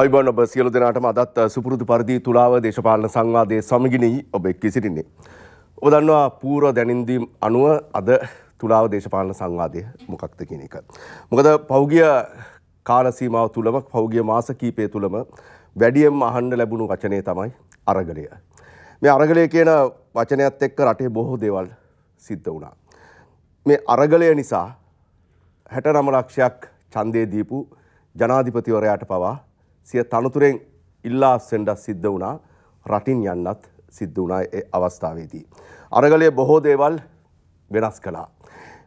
අයිබන් ඔබ සියලු දෙනාටම අදත් සුපුරුදු පරිදි තුලාව දේශපාලන සංවාදය සමගිනී ඔබ එක් සිටින්නේ. ඔබ දන්නවා පූර දැනින්දීම් අනුව අද තුලාව දේශපාලන සංවාදය මොකක්ද කියන එක. මොකද පෞගිය කාලසීමාව තුළම පෞගිය මාස කීපය තුළම වැඩියම් අහන්ඩ ලැබුණු වචනය තමයි අරගලය. මේ අරගලය කියන වචනයත් එක්ක රටේ බොහෝ දේවල් සිද්ධ වුණා. මේ අරගලය නිසා හැට නම ලක්ෂයක් චන්දය දීපු ජනාධිපතිවරයාට පවා සිය තනතුරෙන් ඉල්ලා සෙන්ඩක් සිද්ධ වුණා රටින් යන්නත් සිද්ධ වුණා ඒ අවස්ථාවේදී. අරගලය බොහෝ දේවල් වෙනස් කළා.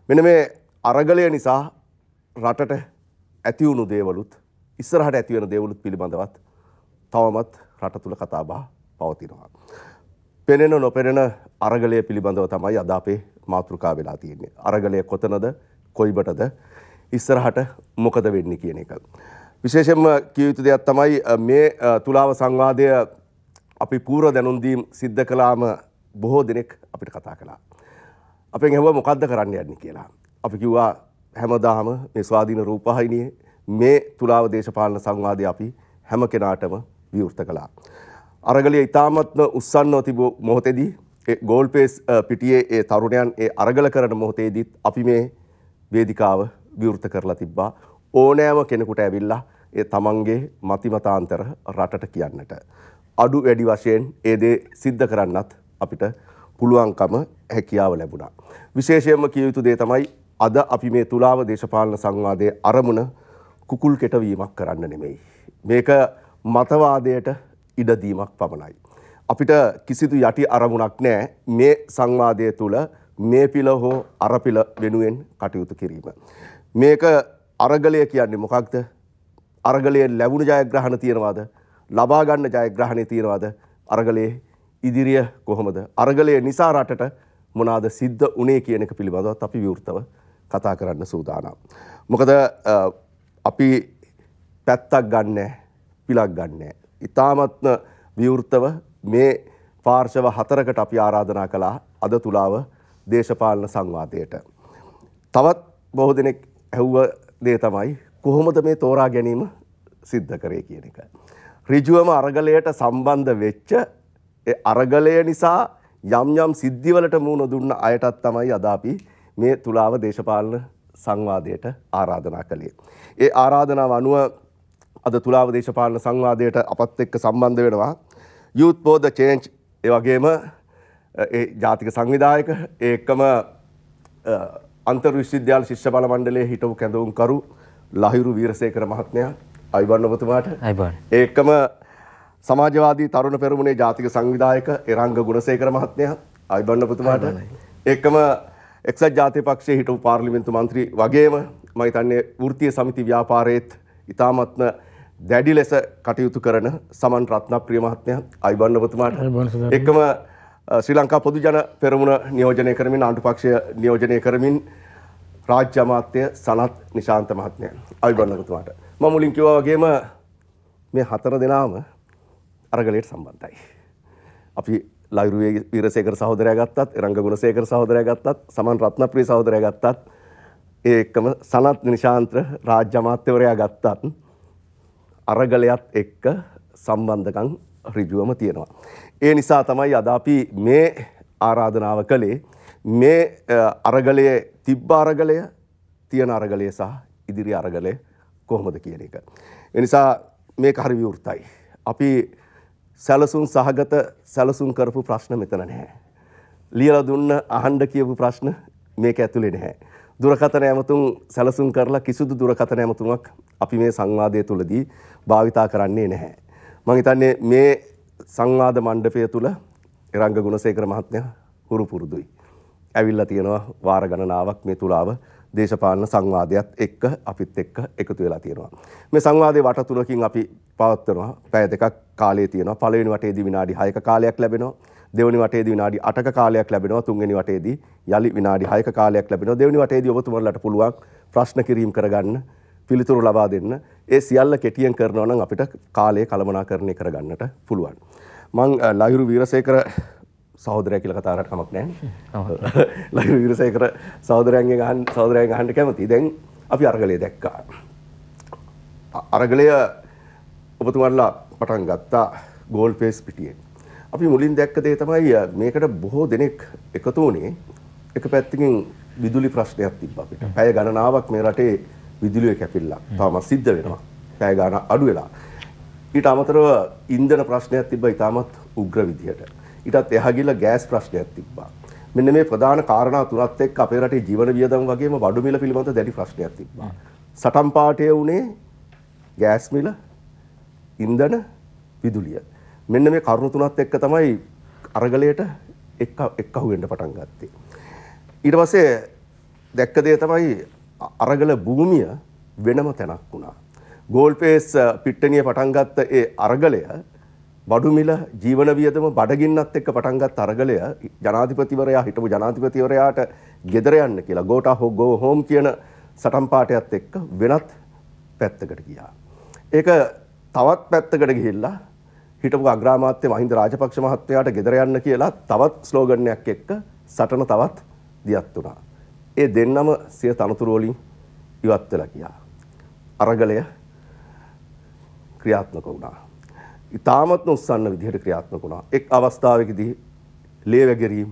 මෙන මේ අරගලය නිසා රටට ඇතිවුණු දේවලුත් ඉස්සරහට ඇතිවෙන දේවලුත් පිළිබඳවත් තවමත් රට තුළ කතාබා පවතිනවා. පෙනෙන නොපෙනෙන අරගලය පිළිබඳව තමයි අද අපේ මාතෘකා වෙලා තියෙන්නේ. අරගලය කොතනද කොයිබටද ඉස්සරහට මොකද වෙන්නේ කියන එක. විශේෂෙන්ම කියයුතු දෙයක් තමයි මේ තුලාව සංවාදය අපි පූර දැනුන්දීම් සිද්ධ කලාම බොහෝ දෙනෙක් අපිට කතා කලා. අපෙන් හැව මොකක්ද කරන්න යන්න කියලා. අපි කිව්වා හැමදාම මේ ස්වාධීන රූපහිනියේ මේ තුලාව දේශපාලන සංවාදය අපි හැම කෙනාටම විවෘත කළා. අරගලිය ඉතාමත්ම උත්සන්නව තිබූ මොහොතෙදී ගෝල්පේස් පිටියේ ඒ තරුණයන් ඒ අරගල කරන මොහොතේදීත් අපි මේ වේදිකාව විවෘත කරලා තිබ්බා ඕනෑම කෙනෙකුට ඇවිල්ලා ඒ තමන්ගේ මතිමතාන්තර රටට කියන්නට. අඩු වැඩි වශයෙන් ඒ දේ සිද්ධ කරන්නත් අපිට පුළුවන්කම හැකියාව ලැබුණා. විශේෂයෙන්ම කිය යුතු දේ තමයි අද අපි මේ තුලාව දේශපාලන සංවාදයේ අරමුණ කුකුල් කෙටවීමක් කරන්න නෙමෙයි. මේක මතවාදයට ඉඩදීමක් පමණයි. අපිට කිසිදු යටි අරමුණක් නෑ මේ සංවාදය තුළ මේ පිළ හෝ අරපිළ වෙනුවෙන් කටයුතු කිරීම. මේක අරගලය කියන්නේ මොකක්ද අරගලයේ ලැබුණ ජයග්‍රහණ තියෙනවාද ලබා ගන්න ජයග්‍රහණය තියෙනවාද අරගලයේ ඉදිරිය කොහොමද අරගලය නිසා රටට මොනාද සිද්ධ උනේ කියන එක පිළිබඳවත් අපි විවෘතව කතා කරන්න සූදානම්. මොකද අපි පැත්තක් ගන්න පිලක් ගන්න. ඉතාමත්ම විවෘතව මේ පාර්ශව හතරකට අපි ආරාධනා කළා අද තුලාව දේශපාලන සංවාදයට. තවත් බොහෝ දෙනෙක් ඇහුව දේ තමයි කොහොමද මේ තෝරා ගැනීම සිද්ධ කරේ කියන එක. ඍජුවම අරගලයට සම්බන්ධ වෙච්ච අරගලය නිසා යම් යම් සිද්ධිවලට මුහුණ දුන්න අයටත් තමයි අද අපි මේ තුලාව දේශපාලන සංවාදයට ආරාධනා කළේ. ඒ ආරාධනාව අනුව අද තුලාව දේශපාලන සංවාදයට අපත් එක්ක සම්බන්ධ වෙනවා යූත් බෝධ චේන්ජ් ඒ වගේම ඒ ජාතික සංවිධායක ඒකම අන්තර්විශ්වවිද්‍යාල ශිෂ්‍ය බල මණ්ඩලයේ හිටපු කැඳවුම්කරු ලහිරු වීරසේකර මහත්මයා අයිබන් ඔබතුමාට අයිබන් ඒකම සමාජවාදී තරුණ පෙරමුණේ ජාතික සංවිධායක එරංග ගුණසේකර මහත්මයා අයිබන් ඔබතුමාට ඒකම එක්සත් ජාතික පක්ෂයේ හිටපු පාර්ලිමේන්තු මන්ත්‍රී වගේම මම හිතන්නේ වෘත්තීය සමිති ව්‍යාපාරයේත් ඉතාමත්ම දැඩි ලෙස කටයුතු කරන සමන් රත්නප්‍රිය මහත්මයා අයිබන් ඔබතුමාට එකම ශ්‍රී ලංකා පොදු ජන පෙරමුණ නියෝජනය කරමින් ආණ්ඩු පක්ෂය නියෝජනය කරමින් රාජ්‍ය අමාත්‍ය සනත් නිශාන්ත මහත්මයා අවිබන්නකතුමාට. මම මුලින් කිව්වා වගේම මේ හතර දෙනාම අරගලයට සම්බන්ධයි. අපි ලයිරුවේ වීරසේකර සහෝදරයා ගත්තත්, රංග ගුණසේකර සහෝදරයා ගත්තත්, සමන් රත්නප්‍රිය සහෝදරයා ගත්තත්, ඒ එක්කම සනත් නිශාන්ත රාජ්‍ය අමාත්‍යවරයා ගත්තත් අරගලයත් එක්ක සම්බන්ධකම් ඍජුවම තියෙනවා. ඒ නිසා තමයි අද අපි මේ ආරාධනාව කළේ මේ අරගලයේ තිබ්බ අරගලය තියෙන අරගලය සහ ඉදිරි අරගලය කොහොමද කියන එක. එනිසා මේක හරි විවෘතයි. අපි සැලසුම් සහගත සැලසුම් කරපු ප්‍රශ්න මෙතන නැහැ. ලියලා දුන්න අහන්න කියපු ප්‍රශ්න මේක ඇතුලේ නැහැ. දුරකථන ඇමතුම් සැලසුම් කරලා කිසිදු දුරකථන ඇමතුමක් අපි මේ සංවාදය තුලදී භාවිතා කරන්නේ නැහැ. මම හිතන්නේ මේ සංවාද මණ්ඩපය තුල රංග ගුණසේකර මහත්මයා හුරු පුරුදුයි. ඇවිල්ලා තියෙනවා වාර ගණනාවක් මේ තුලාව දේශපාලන සංවාදයත් එක්ක අපිත් එක්ක එකතු වෙලා තියෙනවා. මේ සංවාදයේ වට තුනකින් අපි පවත්වනවා. පැය දෙකක් කාලය තියෙනවා. පළවෙනි වටේදී විනාඩි 6ක කාලයක් ලැබෙනවා. දෙවනි වටේදී විනාඩි 8ක කාලයක් ලැබෙනවා. තුන්වෙනි වටේදී යලි විනාඩි 6ක කාලයක් ලැබෙනවා. දෙවනි වටේදී ඔබතුමන්ලට පුළුවන් ප්‍රශ්න කිරීම කරගන්න, පිළිතුරු ලබා දෙන්න. ඒ සියල්ල කෙටියෙන් කරනවා නම් අපිට කාලය කළමනාකරණය කරගන්නට පුළුවන්. මං ලහිරු වීරසේකර සෞදරය කියල කතාරට කමක් නෑ ලයි විරසය කර සෞදරයන්ගේ ගහන් සෞදරය ගහන්ට කැමති දැන් අපි අරගලය දැක්කා. අරගලය ඔබතුමරලා පටන් ගත්තා ගෝල් පේස් පිටියෙන්. අපි මුලින් දැක්ක දේ තමයි මේකට බොහෝ දෙනෙක් එකතුනේ එක පැත්තිකින් විදුලි ප්‍රශ්නයක් තිබ්බ අපිට. පැය ගණනාවක් මේ රටේ විදුලිය කැපිල්ලක් තාම සිද්ධ වෙනවා. පැය ගණන අඩු වෙලා. ඊට අමතරව ඉන්ධන ප්‍රශ්නයක් තිබ්බ ඉතාමත් උග්‍ර විදිහට. ඊටත් එහා ගිහලා ගෑස් ප්‍රශ්නයක් තිබ්බා. මෙන්න මේ ප්‍රධාන කාරණා තුනත් එක්ක අපේ රටේ ජීවන වියදම් වගේම බඩු මිල පිළිබඳ දැඩි ප්‍රශ්නයක් තිබ්බා. සටන් පාඨය උනේ ගෑස් මිල, ඉන්ධන, විදුලිය. මෙන්න මේ කරුණු තුනත් එක්ක තමයි අරගලයට එක්ක එක්කහු වෙන්න පටන් ගත්තේ. ඊට පස්සේ දැක්ක දේ තමයි අරගල භූමිය වෙනම තැනක් වුණා. ගෝල්පේස් පිට්ටනිය පටන් ගත්ත ඒ අරගලය බඩුමිල ජීවන වියදම බඩගින්නත් එක්ක පටන් ගත් අරගලය ජනාධිපතිවරයා හිටපු ජනාධිපතිවරයාට ගෙදර යන්න කියලා ගෝටා හෝ ගෝ හෝම් කියන සටන් පාඨයත් එක්ක වෙනත් පැත්තකට ගියා. ඒක තවත් පැත්තකට ගිහිල්ලා හිටපු අග්‍රාමාත්‍ය මහින්ද රාජපක්ෂ මහත්තයාට ගෙදර යන්න කියලා තවත් ස්ලෝගන්යක් එක්ක සටන තවත් දියත් වුණා. ඒ දෙන්නම සිය තනතුරු වලින් ඉවත් වෙලා ගියා. අරගලය ක්‍රියාත්මක වුණා. ඉතාමත්ම උස්සන්න විදිහට ක්‍රියාත්මක වුණා. එක් අවස්ථාවකදී ලේ වැගිරීම,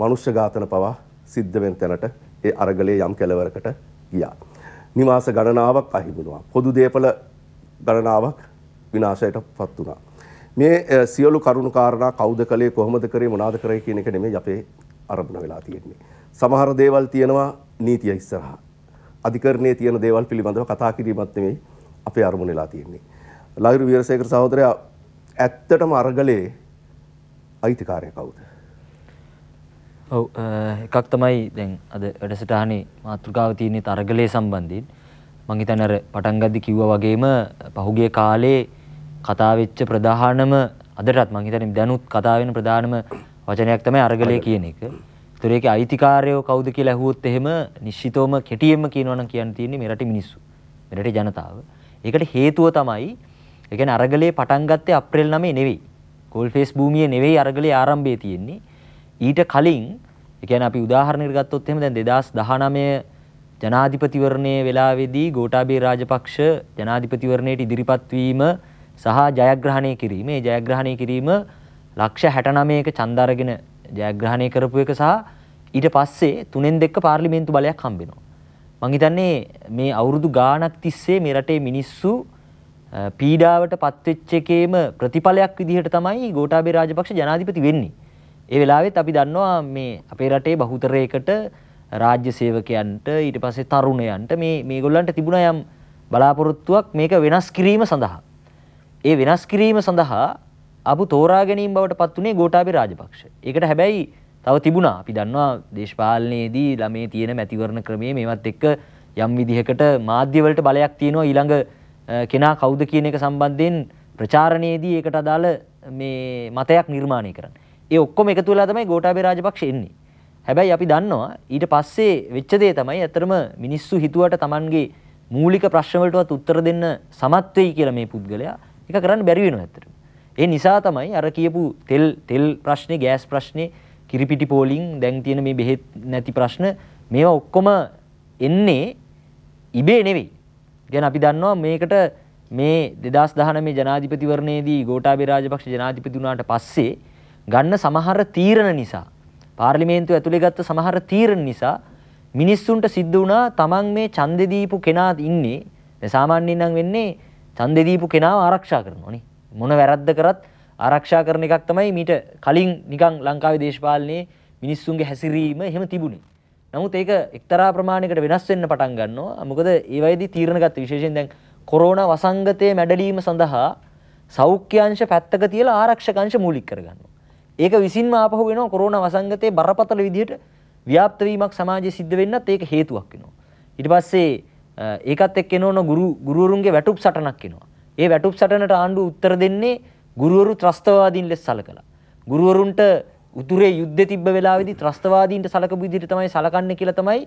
මනුෂ්‍ය ඝාතන පවා සිද්ධ වෙන තැනට ඒ අරගලයේ යම් කෙලවරකට ගියා. නිවාස ගණනාවක් අහිමි පොදු දේපල ගණනාවක් විනාශයටපත් වුණා. මේ සියලු කරුණු කාරණා කවුද කළේ කොහොමද කරේ මොනවාද කරේ කියන එක නෙමෙයි අපේ අරමුණ වෙලා තියෙන්නේ. සමහර දේවල් තියෙනවා නීතිය ඉස්සරහා. අධිකරණයේ තියෙන දේවල් පිළිබඳව කතා කිරීමක් නෙමෙයි අපේ අරමුණ වෙලා තියෙන්නේ. ලහිරු වීරසේකර සහෝදරයා ඇත්තටම අරගලේ අයිතිකාරය කවුද? ඔව් එකක් තමයි දැන් අද වැඩසටහනේ මාතෘකාව තියෙන තරගලේ සම්බන්ධයෙන් මම හිතන්නේ අර පටන් ගද්දි කිව්වා වගේම පහුගිය කාලේ කතා වෙච්ච ප්‍රධානම අදටත් මම හිතන්නේ දැනුත් කතා වෙන ප්‍රධානම වචනයක් තමයි අරගලේ කියන එක. ඒතර ඒකේ අයිතිකාරයෝ කවුද කියලා ඇහුවොත් එහෙම නිශ්චිතවම කෙටියෙන්ම කියනවා නම් කියන්න තියෙන්නේ මෙරටේ මිනිස්සු. මෙරටේ ජනතාව. ඒකට හේතුව තමයි ඒ කියන්නේ අරගලයේ පටන් ගත්තේ අප්‍රේල් 9 නෙවෙයි. කෝල්ෆේස් භූමියේ නෙවෙයි අරගලයේ ආරම්භය තියෙන්නේ. ඊට කලින් ඒ කියන්නේ අපි උදාහරණයක් ගත්තොත් එහෙම දැන් 2019 ජනාධිපතිවරණයේ වෙලාවේදී ගෝඨාභය රාජපක්ෂ ජනාධිපතිවරණයට ඉදිරිපත් වීම සහ ජයග්‍රහණය කිරීම. මේ ජයග්‍රහණය කිරීම ලක්ෂ 69ක ඡන්ද අරගෙන ජයග්‍රහණය කරපු එක සහ ඊට පස්සේ තුනෙන් දෙක පාර්ලිමේන්තු බලයක් හම්බ වෙනවා. මං හිතන්නේ මේ අවුරුදු ගාණක් තිස්සේ මේ රටේ මිනිස්සු පීඩාවට පත්වෙච්ච එකේම ප්‍රතිඵලයක් විදිහට තමයි ගෝඨාභය රාජපක්ෂ ජනාධිපති වෙන්නේ. ඒ වෙලාවෙත් අපි දන්නවා මේ අපේ රටේ බහුතරයකට රාජ්‍ය සේවකයන්ට ඊට පස්සේ තරුණයන්ට මේ මේගොල්ලන්ට තිබුණ යම් බලාපොරොත්තුවක් මේක වෙනස් කිරීම සඳහා. ඒ වෙනස් කිරීම සඳහා අපු තෝරා ගැනීම බවට පත් වුණේ ගෝඨාභය රාජපක්ෂ. ඒකට හැබැයි තව තිබුණා. අපි දන්නවා දේශපාලනයේදී ළමේ තියෙන මැතිවරණ ක්‍රමයේ මේවත් එක්ක යම් විදිහකට මාධ්‍ය වලට බලයක් තියෙනවා ඊළඟ කෙනා කවුද කියන එක සම්බන්ධයෙන් ප්‍රචාරණයේදී ඒකට අදාළ මේ මතයක් නිර්මාණය කරන්න. ඒ ඔක්කොම එකතු වෙලා තමයි ගෝඨාභය රාජපක්ෂ එන්නේ. හැබැයි අපි දන්නවා ඊට පස්සේ වෙච්ච දේ තමයි ඇත්තටම මිනිස්සු හිතුවට Tamanගේ මූලික ප්‍රශ්න වලටවත් උත්තර දෙන්න සමත් වෙයි කියලා මේ පුද්ගලයා ඒක කරන්න බැරි වෙනවා ඇත්තටම. ඒ නිසා තමයි අර කියපු තෙල් තෙල් ප්‍රශ්නේ, ගෑස් ප්‍රශ්නේ, කිරිපිටි පෝලිං, දැන් තියෙන මේ බෙහෙත් නැති ප්‍රශ්න මේවා ඔක්කොම එන්නේ ඉබේ නෙවෙයි. ගැන අපි දන්නවා මේකට මේ දෙදස් දහන මේ ජනාධිපතිවරණයේදී ගෝටාබේ රාජපක්ෂ ජනාධිපති වුණාට පස්සේ ගන්න සමහර තීරණ නිසා පාර්ලිමේන්තුව ඇතුළේ ගත්ත සමහර තීරණ නිසා මිනිස්සුන්ට සිද්ධ වුණා තමන් මේ ඡන්දේ දීපු කෙනා ඉන්නේ දැන් සාමාන්‍යයෙන් නම් වෙන්නේ ඡන්දේ දීපු කෙනාව ආරක්ෂා කරනවා නේ මොන වැරද්ද කරත් ආරක්ෂා කරන එකක් තමයි මීට කලින් නිකන් ලංකාවේ දේශපාලනයේ මිනිස්සුන්ගේ හැසිරීම එහෙම තිබුණේ නමුත් ඒක එක්තරා ප්‍රමාණයකට වෙනස් වෙන්න පටන් ගන්නවා. මොකද ඒ වයිදී තීරණ ගත්ත විශේෂයෙන් දැන් කොරෝනා වසංගතයේ මැඩලීම සඳහා සෞඛ්‍ය අංශ පැත්තක තියලා ආරක්ෂක අංශ මූලික කරගන්නවා. ඒක විසින්ම ආපහු වෙනවා කොරෝනා වසංගතයේ බරපතල විදිහට ව්‍යාප්ත වීමක් සමාජයේ සිද්ධ වෙන්නත් ඒක හේතුවක් වෙනවා. ඊට පස්සේ ඒකත් එක්ක එනවන ගුරු ගුරුවරුන්ගේ වැටුප් සටනක් එනවා. ඒ වැටුප් සටනට ආණ්ඩුව උත්තර දෙන්නේ ගුරුවරු ත්‍රස්තවාදීන් ලෙස සලකලා. ගුරුවරුන්ට උතුරේ යුද්ධ තිබ්බ වෙලාවේදී ත්‍රස්තවාදීන්ට සලකපු විදිහට තමයි සලකන්නේ කියලා තමයි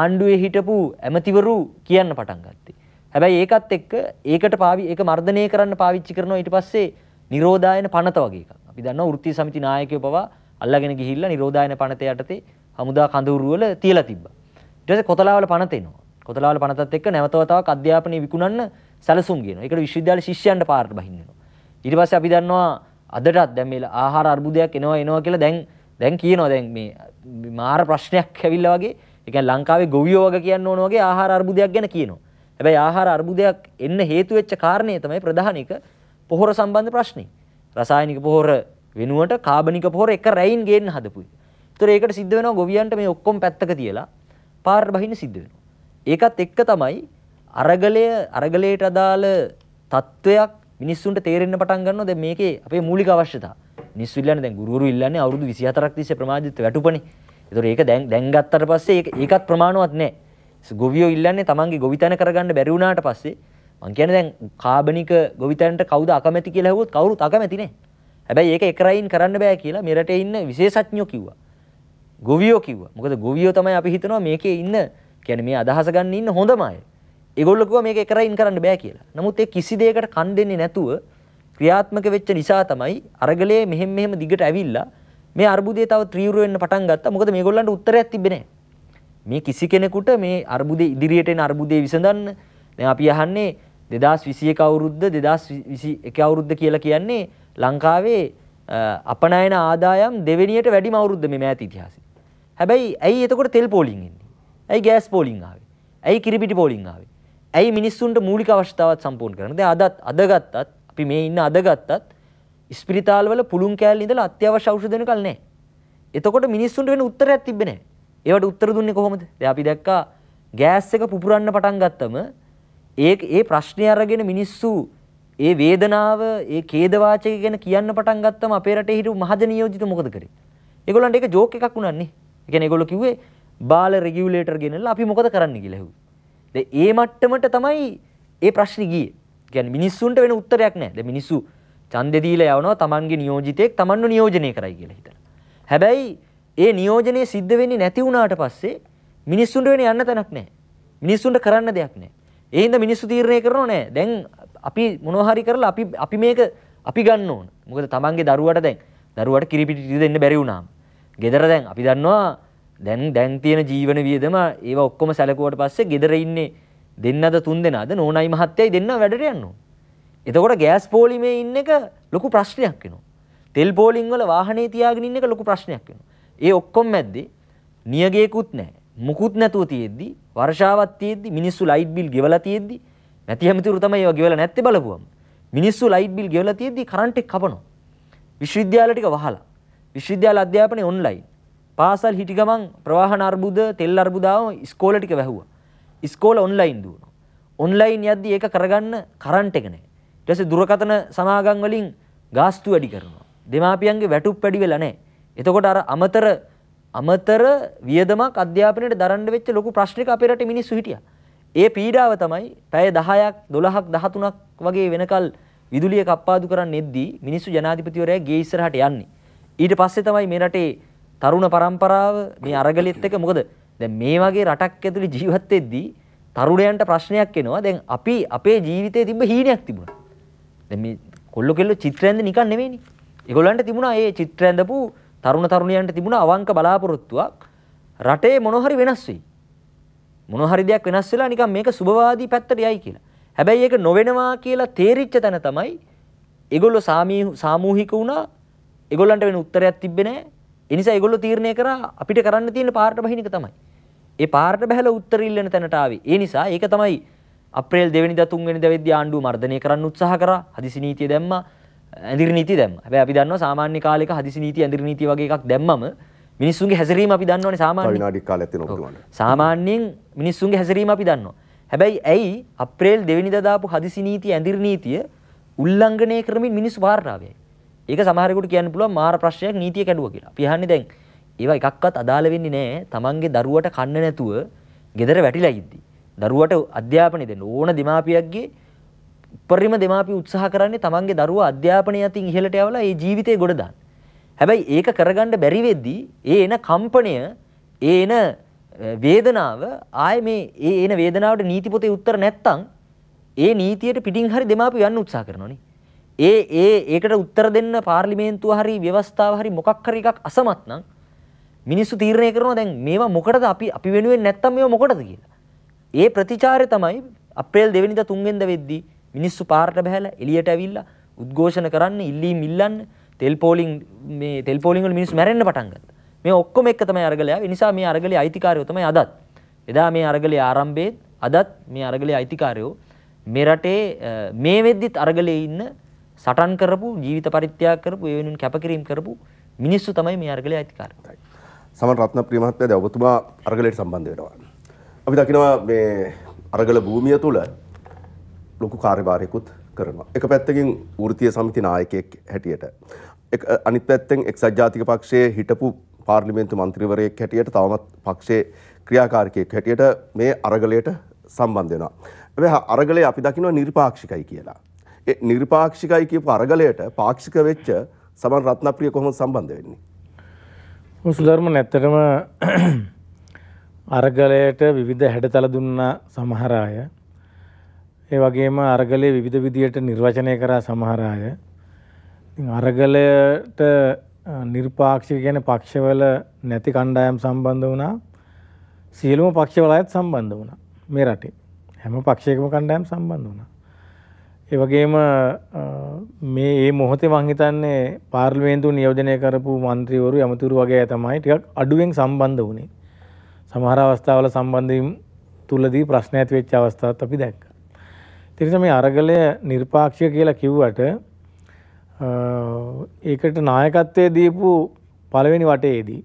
ආණ්ඩුවේ හිටපු ඇමතිවරු කියන්න පටන් ගත්තේ. හැබැයි ඒකත් එක්ක ඒකට පාවි ඒක මර්ධනය කරන්න පාවිච්චි කරනවා ඊට පස්සේ නිරෝධායන පනත වගේ එකක්. අපි දන්නවා වෘත්ති සමිති නායකයෝ පවා අල්ලගෙන ගිහිල්ලා නිරෝධායන පනත යටතේ හමුදා කඳවුරු වල තියලා තිබ්බා. ඊට පස්සේ කොතලාවල පනත එනවා. කොතලාවල පනතත් එක්ක නැවතවතාවක් අධ්‍යාපනය විකුණන්න සැලසුම් ගෙනවා. ඒකට විශ්වවිද්‍යාල ශිෂ්‍යයන්ට පාරට බහින්න වෙනවා. ඊට පස්සේ අපි දන්නවා අදටත් දැමලා ආහාර අර්බුදයක් එනවා එනවා කියලා දැන් දැන් කියනවා දැන් මේ මාර ප්‍රශ්නයක් ඇවිල්ලා වගේ ඒ කියන්නේ ලංකාවේ ගොවියෝ වගේ කියන්න ඕන වගේ ආහාර අර්බුදයක් ගැන කියනවා. හැබැයි ආහාර අර්බුදයක් එන්න හේතු වෙච්ච කාරණය තමයි ප්‍රධානික පොහොර සම්බන්ධ ප්‍රශ්නේ. රසායනික පොහොර වෙනුවට කාබනික පොහොර එක රැයින් ගේන්න හදපුයි. ඒතර ඒකට සිද්ධ වෙනවා ගොවියන්ට මේ ඔක්කොම පැත්තක තියලා පාරට බහින්න සිද්ධ වෙනවා. ඒකත් එක්ක තමයි අරගලය අරගලයට අදාළ තත්ත්වයක් මිනිස්සුන්ට තේරෙන්න පටන් ගන්නවා දැන් මේකේ අපේ මූලික අවශ්‍යතා. මිනිස්සු ඉල්ලන්නේ දැන් ගුරුවරු ඉල්ලන්නේ අවුරුදු 24ක් තිස්සේ ප්‍රමාදිත වැටුපනේ. ඒතොර ඒක දැන් දැන් ගත්තට පස්සේ ඒක ඒකත් ප්‍රමාණවත් නැහැ. ගොවියෝ ඉල්ලන්නේ තමන්ගේ ගොවිතැන කරගන්න බැරි වුණාට පස්සේ මං කියන්නේ දැන් කාබනික ගොවිතැනට කවුද අකමැති කියලා ඇහුවොත් කවුරුත් අකමැති නැහැ. හැබැයි ඒක එක රයින් කරන්න බෑ කියලා මෙරටේ ඉන්න විශේෂඥයෝ කිව්වා. ගොවියෝ කිව්වා. මොකද ගොවියෝ තමයි අපි හිතනවා මේකේ ඉන්න කියන්නේ මේ අදහස ගන්න ඉන්න හොඳම අය. ඒගොල්ලොකුව මේක කරයින් කරන්න බෑ කියලා. නමුත් ඒ කිසි දෙයකට කන් දෙන්නේ නැතුව ක්‍රියාත්මක වෙච්ච නිසා තමයි අරගලයේ මෙහෙම මෙහෙම දිගට ඇවිල්ලා මේ අර්බුදයේ තව තීව්‍ර වෙන්න පටන් ගත්තා. මොකද මේගොල්ලන්ට උත්තරයක් තිබෙන්නේ මේ කිසි කෙනෙකුට මේ අර්බුදයේ ඉදිරියට එන අර්බුදයේ විසඳන්න දැන් අපි අහන්නේ 2021 අවුරුද්ද 2021 අවුරුද්ද කියලා කියන්නේ ලංකාවේ අපනයන ආදායම් දෙවෙනියට වැඩිම අවුරුද්ද මේ ඈත ඉතිහාසයේ. හැබැයි ඇයි එතකොට තෙල් පෝලිං එන්නේ? ඇයි ගෑස් පෝලිං ආවේ? ඇයි කිරිපිටි පෝලිං ආවේ? ඇයි මිනිස්සුන්ට මූලික අවශ්‍යතාවත් සම්පූර්ණ කරන්නේ? දැන් අදත් අද ගත්තත් අපි මේ ඉන්න අද ගත්තත් ස්පිරිතාලවල පුළුන් කෑල්ල ඉඳලා අත්‍යවශ්‍ය ඖෂධ දෙනකල් නැහැ. එතකොට මිනිස්සුන්ට වෙන උත්තරයක් තිබ්බේ නැහැ. ඒවට උත්තර දුන්නේ කොහොමද? දැන් අපි දැක්කා ගෑස් එක පුපුරන්න පටන් ගත්තම ඒ ඒ ප්‍රශ්නේ අරගෙන මිනිස්සු ඒ වේදනාව ඒ ඛේදවාචක ගැන කියන්න පටන් ගත්තම අපේ රටේ හිටපු මහජන නියෝජිත මොකද කරේ? ඒගොල්ලන්ට ඒක ජෝක් එකක් උනන්නේ. ඒ කියන්නේ ඒගොල්ලෝ කිව්වේ බාල රෙගියුලේටර් ගෙනල්ලා අපි මොකද කරන්න කියලා හෙව්වා. ඒ මට්ටමට තමයි ඒ ප්‍රශ්න ගිය ගැන මිනිස්සුන්ට වෙන උත්තරයක් නෑ ද මිනිස්සු චන්දදීල යවනවා තමන්ගේ නියෝජිතයෙක් තමන්ව නියෝජනය කරයි කියලා හිතන. හැබැයි ඒ නියෝජනය සිද්ධ වෙන්නේ නැති වුණාට පස්සේ මිනිස්සුන්ට වෙන යන්න තැනක් නෑ මිනිස්සුන්ට කරන්න දෙයක් නෑ ඒහින්ද මිනිස්සු තීරණය කරනවා නෑ දැන් අපි මොනෝහරි කරලා අපි අපි මේක අපි ගන්න ඕන මොකද තමන්ගේ දරුවට දැන් දරුවට කිරිපිටි දෙන්න බැරි වුණාම ගෙදර දැන් අපි දන්නවා දැන් දැන් තියෙන ජීවන වියදම ඒවා ඔක්කොම සැලකුවට පස්සේ ගෙදර ඉන්නේ දෙන්නද තුන් දෙනාද නෝනයි මහත්තයයි දෙන්න වැඩට යනවා. එතකොට ගෑස් පෝලිමේ ඉන්න එක ලොකු ප්‍රශ්නයක් වෙනවා. තෙල් පෝලිං වල වාහනේ තියාගෙන ඉන්න එක ලොකු ප්‍රශ්නයක් වෙනවා. ඒ ඔක්කොම මැද්දේ නියගේකුත් නැහැ. මුකුත් නැතුව තියෙද්දි වර්ෂාවක් තියෙද්දි මිනිස්සු ලයිට් බිල් ගෙවලා තියෙද්දි නැති හැමතිරු තමයි ඒවා ගෙවලා නැත්තේ බලපුවම. මිනිස්සු ලයිට් බිල් ගෙවලා තියෙද්දි කරන්ට් එක කපනවා. විශ්වවිද්‍යාල ටික වහලා. විශ්වවිද්‍යාල අධ්‍යාපනය ඔන්ලයින්. පාසල් හිටි ගමන් ප්‍රවාහන අර්බුද තෙල් අර්බුදාවම ඉස්කෝල ටික වැහුවා. ඉස්කෝල ඔන්ලයින් දුවනවා. ඔන්ලයින් යද්දි ඒක කරගන්න කරන්ට් එක නැහැ. ඊට පස්සේ දුරකථන සමාගම් වලින් ගාස්තු වැඩි කරනවා. දෙමාපියන්ගේ වැටුප් වැඩි වෙලා නැහැ. එතකොට අර අමතර අමතර වියදමක් අධ්‍යාපනයට දරන්න වෙච්ච ලොකු ප්‍රශ්නික අපේ රටේ මිනිස්සු හිටියා. ඒ පීඩාව තමයි පැය 10ක් 12ක් 13ක් වගේ වෙනකල් විදුලිය කප්පාදු කරන්න එද්දී මිනිස්සු ජනාධිපතිවරයා ගේ ඉස්සරහට යන්නේ. ඊට පස්සේ තමයි මේ රටේ තරුණ પરම්පරාව මේ අරගලෙත් එක මොකද දැන් මේ වගේ රටක් ඇතුලේ ජීවත් වෙද්දී තරුණයන්ට ප්‍රශ්නයක් එනවා. දැන් අපි අපේ ජීවිතේ තිබ්බ හීනයක් තිබුණා. දැන් මේ කොල්ල කෙල්ල චිත්‍රයන්ද නිකන් නෙවෙයිනේ. ඒගොල්ලන්ට තිබුණා ඒ චිත්‍රයන්දපු තරුණ තරුණියන්ට තිබුණා අවංක බලාපොරොත්තුවක් රටේ මොන හරි වෙනස් වෙයි. මොන හරි දෙයක් වෙනස් වෙලා නිකන් මේක සුබවාදී පැත්තට යයි කියලා. හැබැයි ඒක නොවෙනවා කියලා තේරිච්ච තැන තමයි ඒගොල්ලෝ සාමූහික වුණා. ඒගොල්ලන්ට වෙන උත්තරයක් තිබ්බේ නැහැ. එනිසා ඒගොල්ලෝ තීරණය කරා අපිට කරන්න තියෙන පාරට බහින එක තමයි. ඒ පාරට බහැලා උත්තර ඉල්ලන තැනට ආවේ. ඒ නිසා ඒක තමයි අප්‍රේල් 2 වෙනිදා 3 වෙනිදා වෙද්දී ආණ්ඩුව මර්ධනය කරන්න උත්සාහ කරා. හදිසි නීතිය දැම්මා. ඇඳිරි නීතිය දැම්මා. හැබැයි අපි දන්නවා සාමාන්‍ය කාලයක හදිසි නීතිය ඇඳිරි නීතිය වගේ එකක් දැම්මම මිනිස්සුන්ගේ හැසිරීම අපි දන්නවනේ සාමාන්‍යයෙන්. විනාඩි කාලයක් තියෙන ඔක්කොම. සාමාන්‍යයෙන් මිනිස්සුන්ගේ හැසිරීම අපි දන්නවා. හැබැයි ඇයි අප්‍රේල් 2 වෙනිදා දාපු හදිසි නීතිය ඇඳිරි නීතිය උල්ලංඝනය කරමින් මිනිස්සු වාරණාවයි. ඒක සමහරෙකුට කියන්න පුළුවන් මාර ප්‍රශ්නයක් නීතිය කැඩුවා කියලා. අපි අහන්නේ දැන් ඒවා එකක්වත් අදාළ වෙන්නේ නැහැ. Tamange දරුවට කන්න නැතුව gedara වැටිලා ඉද්දි. දරුවට අධ්‍යාපනය දෙන්න ඕන දෙමාපියෙක්ගේ උපරිම දෙමාපිය උත්සාහ කරන්නේ Tamange දරුවා අධ්‍යාපනය අතින් ඉහළට යවලා ඒ ජීවිතේ ගොඩ දාන්න. හැබැයි ඒක කරගන්න බැරි වෙද්දී ඒ එන කම්පණය, ඒ එන වේදනාව ආයේ මේ ඒ එන වේදනාවට නීති පොතේ උත්තර නැත්තම් ඒ නීතියට පිටින් හරි දෙමාපිය යන්න උත්සාහ කරනෝනේ. ඒ ඒ ඒකට උත්තර දෙන්න පාර්ලිමේන්තුව හරි ව්‍යවස්ථාව හරි මොකක් හරි එකක් අසමත් නම් මිනිස්සු තීරණය කරනවා දැන් මේවා මොකටද අපි අපි වෙනුවෙන් නැත්තම් මේවා මොකටද කියලා. ඒ ප්‍රතිචාරය තමයි අප්‍රේල් දෙවෙනිදා තුන්වෙනිදා වෙද්දී මිනිස්සු පාරට බහැලා එළියට ඇවිල්ලා උද්ඝෝෂණ කරන්න ඉල්ලීම් ඉල්ලන්න තෙල් පෝලිං මේ තෙල් පෝලිං වල මිනිස්සු මැරෙන්න පටන් ගත්තා. මේ ඔක්කොම එක තමයි අරගලය. ඒ නිසා මේ අරගලයේ අයිතිකාරයෝ තමයි අදත්. එදා මේ අරගලයේ ආරම්භයේ අදත් මේ අරගලයේ අයිතිකාරයෝ මේ රටේ මේ වෙද්දිත් අරගලයේ ඉන්න සටන් කරපු ජීවිත පරිත්‍යාග කරපු ඒ වෙනුවෙන් කැපකිරීම කරපු මිනිස්සු තමයි මේ අරගලේ අයිතිකාරය. සමන් රත්නප්‍රිය මහත්මයා දැන් ඔබතුමා අරගලයට සම්බන්ධ වෙනවා. අපි දකිනවා මේ අරගල භූමිය තුල ලොකු කාර්යභාරයකුත් කරනවා. එක පැත්තකින් වෘත්තීය සමිති නායකයෙක් හැටියට. එක අනිත් පැත්තෙන් එක්සත් ජාතික පක්ෂයේ හිටපු පාර්ලිමේන්තු මන්ත්‍රීවරයෙක් හැටියට තවමත් පක්ෂයේ ක්‍රියාකාරිකයෙක් හැටියට මේ අරගලයට සම්බන්ධ වෙනවා. හැබැයි අරගලේ අපි දකිනවා නිර්පාක්ෂිකයි කියලා. නිර්පාක්ෂිකයි කියපු අරගලයට පාක්ෂික වෙච්ච සමන් රත්නප්‍රිය කොහොමද සම්බන්ධ වෙන්නේ? සුධර්ම නැත්තටම අරගලයට විවිධ හැඩතල දුන්න සමහර අය ඒ වගේම අරගලයේ විවිධ විදියට නිර්වචනය කරා සමහර අය අරගලයට නිර්පාක්ෂික කියන පක්ෂවල නැති කණ්ඩායම් සම්බන්ධ වුණා සියලුම පක්ෂවල අයත් සම්බන්ධ වුණා මේ රටේ හැම පක්ෂයකම කණ්ඩායම් සම්බන්ධ වුණා ඒවගේම මේ ඒ මොහොතේ මංහිතන්නේ පාර්ලුවෙන්තු නියෝජනය කරපු මන්ත්‍රීවරු යමතුරු වගේ තමයි ටිකක් අඩුවෙන් සම්බන්ධ වුණේ සමහර අවස්ථාවල සම්බන්ධීම් තුලදී ප්‍රශ්න ඇති වෙච්ච අවස්ථාත් අපි දැක්ක. තිරිස මේ අරගලය නිර්පාක්ෂය කියලා කිව්වට ඒකට නායකත්වය දීපු පළවෙනි වටයේදී.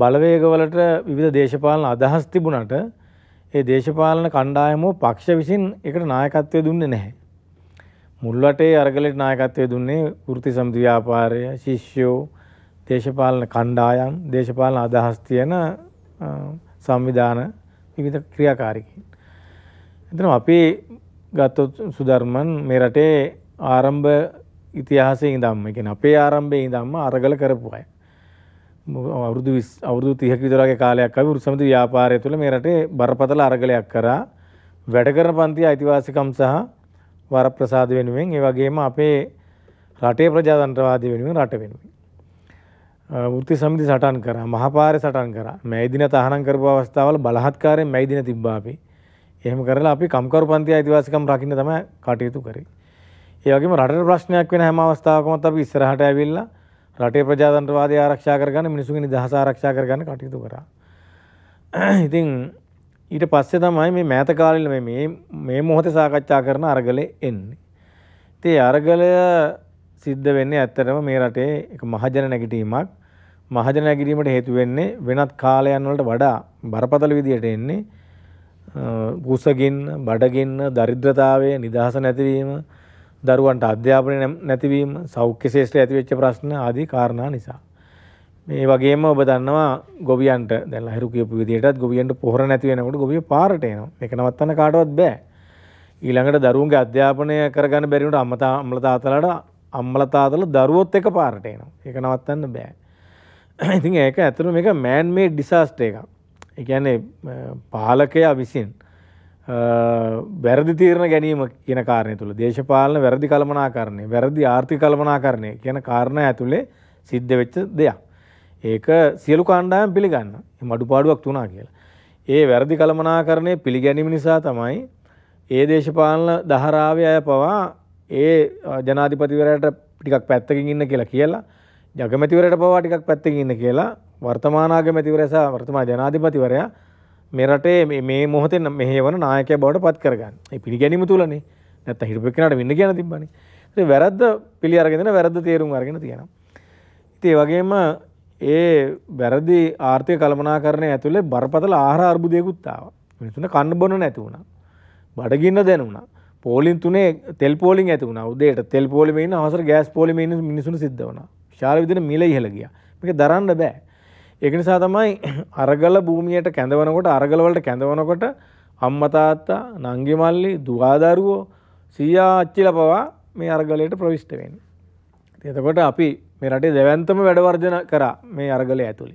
බලවේගවලට විවිධ දේශපාලන අදහස් තිබුණට ඒ දේශපාලන කණ්ඩායමෝ පක්ෂ විසින් එකට නායකත්වය දුන්නේ නැහැ. මුල්වටේ අරගලට නායකත්වය දුන්නේ වෘති සමිති ව්‍යාපාරය ශිෂ්‍යෝ දේශපාලන කණ්ඩායම් දේශපාලන අදහස් තියෙන සංවිධාන විවිධ ක්‍රියාකාරීකින්. එතන අපි ගත්තොත් සුධර්මන් මේ රටේ ආරම්භ ඉතිහාසයේ ඉඳන්ම කියන්නේ අපේ ආරම්භයේ ඉඳන්ම අරගල කරපු අය. අවුරුදු 20 අවුරුදු 30ක විතර වගේ කාලයක් අපි වෘත්සමිති ව්‍යාපාරය තුළ මේ රටේ බරපතල අරගලයක් කරා වැඩ කරන පන්ති අයිතිවාසිකම් සහ වරප්‍රසාද වෙනුවෙන් ඒ වගේම අපේ රටේ ප්‍රජාතන්ත්‍රවාදී වෙනුවෙන් රට වෙනුවෙන්. ෘති සමිති සටන් කරා මහපාරේ සටන් කරා මැයිදින තහනම් කරපු අවස්ථාවල බලහත්කාරයෙන් මැයිදින තිබ්බා අපි. එහෙම කරලා අපි කම්කරු පන්ති අයිතිවාසිකම් රකින්න තමයි කටයුතු කරේ. ඒ වගේම රටේ ප්‍රශ්නයක් වෙන හැම අවස්ථාවකමත් අපි ඉස්සරහට ඇවිල්ලා රටේ ප්‍රජාතන්ත්‍රවාදී ආරක්ෂා කරගන්න මිනිසුන්ගේ නිදහස ආරක්ෂා කරගන්න කටයුතු කරා. ඉතින් ඊට පස්සේ තමයි මේ මෑත කාලෙල මේ මේ මොහොතේ සාකච්ඡා කරන අරගලේ එන්නේ. ඉතින් අරගලය සිද්ධ වෙන්නේ ඇත්තටම මේ රටේ එක මහජන නැගිටීමක්. මහජන නැගිටීමට හේතු වෙන්නේ වෙනත් කාලයන් වලට වඩා බරපතල විදියට එන්නේ කුසගින්න, බඩගින්න, දරිද්‍රතාවය, නිදහස නැතිවීම, දරුවන්ට අධ්‍යාපනය නැතිවීම, සෞඛ්‍ය ශේෂ්ත්‍රයේ ඇතිවෙච්ච ප්‍රශ්න ආදී කාරණා නිසා. මේ වගේම ඔබ දන්නවා ගොවියන්ට දැන් ලහිරු කියපු විදිහටත් ගොවියන්ට පොහොර නැති වෙනකොට ගොවිය පාරට එනවා. ඒක නවත්තන්න කාටවත් බෑ. ඊළඟට දරුවන්ගේ අධ්‍යාපනය කරගන්න බැරි වුණාට අම්මා අම්මලා තාත්තලාට අම්මලා තාත්තලා දරුවොත් එක පාරට එනවා. ඒක නවත්තන්න බෑ. ඉතින් ඒක ඇතුළු මේක මෑන් මේ ඩිසාස්ට එක එකන්නේ පාලකයා විසින් වැරදි තීරණ ගැනීම කියන කාරණය තුළ දේශපාලන වැරදි කළමනා කරන්නේ වැරදි ආර්ථික කළමනා කරණය කියන කාරණය ඇතුළේ සිද්ධ වෙච්ච දෙයක් ඒක සියලු කාණ්ඩායම් පිළිගන්න මඩු පාඩුවක් තුනා කියලා. ඒ වැරදි කළමනාකරණය පිළිගැනීම නිසා තමයි ඒ දේශපාලන දහරාවය අය පවා ඒ ජනාධිපතිවරයට ටිකක් පැත්තකින් ඉන්න කියලා කියලා ජගමැතිවරට පවා ටිකක් පැත්තකින් ඉන්න කියලා වර්තමානාගමැතිවරසා වර්තමා ජනාධිපතිවරයා මෙරටේ මේ මොහොතෙන් මෙහවන නායක බවට පත් කරගන්න පිළිගැනීම තුලනේ නැත්ත හිටපක්නට වෙන්න ගැන තිබන්නේ වැරද්ද පිළි අරගෙන වැරද තේරුම් අරගෙන තියෙන. ඉතිේ වගේම ඒ වැරදි ආර්ථය කළමනා කරණය ඇතුළේ බරපතල ආහාර අර්බුදයකුත්තාව මිනිසුන කන්න බොන නැති වුණා බඩගින්න දැනුණා පෝලින් තුනේ තෙල් පෝලිින් ඇති වුණ උදේට තෙල් පොලිමන්න හසර ගෑස් පොලිම මිනිසුන සිද්ධ වන ශාලවිදින මිල ඉහළගිය මේක දරන්න බෑ එකනිසා තමයි අරගල භූමියයට කැඳවනකොට අරගලවලට කැඳවනකොට අම්මතාත්තා නංගිමල්ලි දුවාදරුවෝ සීයා අච්චිල පවා මේ අරගලයට ප්‍රවිෂ්ටවෙන්. එතකොට අපි මේ රටේ දෙවන්තම වැඩවර්ජන කරා මේ අරගලය ඇතුළි.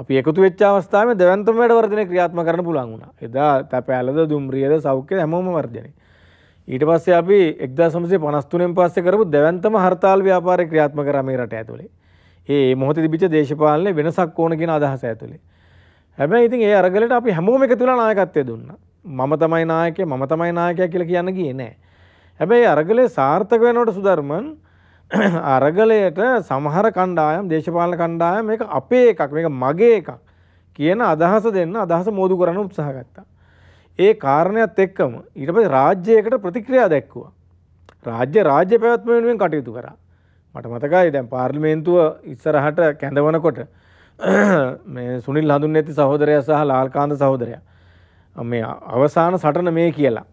අපි එකතු වෙච්චාවස්ථාව දෙවන්තම වැඩවර්ධනය ක්‍රියාත්ම කරන පුළන් වුණ එදා තැපෑලද දුම්රියද සෞඛ්‍ය හැමෝම වර්ජනය. ඊට පස්සේ අපි එක්දා සමසේ පනස්තුනෙන් පස්සේ කරපු දෙවන්තම හර්තාල් ව්‍යාපාරය ක්‍රියාත්ම කර මේ රට ඇතුළේ. ඒ මොහොත තිබිච දේශපාලනය වෙනසක් ඕන කියෙන අදහස ඇතුළේ. හැබැයි ඉතින් ඒ අරගලට අපි හැමෝම එක තුළ නායකත්වය දුන්න. මම තමයි නායකය මම තමයි නායකය කියලා කියන්න ගිය නෑ. හැබැයි අරගලේ සාර්ථක වෙනවට සුධර්මන් අරගලයට සමහර කණ්ඩායම් දේශපාලන කණ්ඩායම් මේක අපේ එකක් මේක මගේ එකක් කියන අදහස දෙන්න අදහස මෝදු කරන්න උත්සාහ ගත්තා. ඒ කාරණයත් එක්කම ඊට පස්සේ රාජ්‍යයකට ප්‍රතික්‍රියා දැක්වුවා. රාජ්‍ය රාජ්‍ය පැවැත්ම වෙනුවෙන් කටයුතු කරා. මට මතකයි දැන් පාර්ලිමේන්තුව ඉස්සරහට කැඳවනකොට මේ සුනිල් හඳුන්නේ ඇති සහෝදරයා සහ ලාල්කාන්ත සහෝදරයා මේ අවසාන සටන මේ කියලා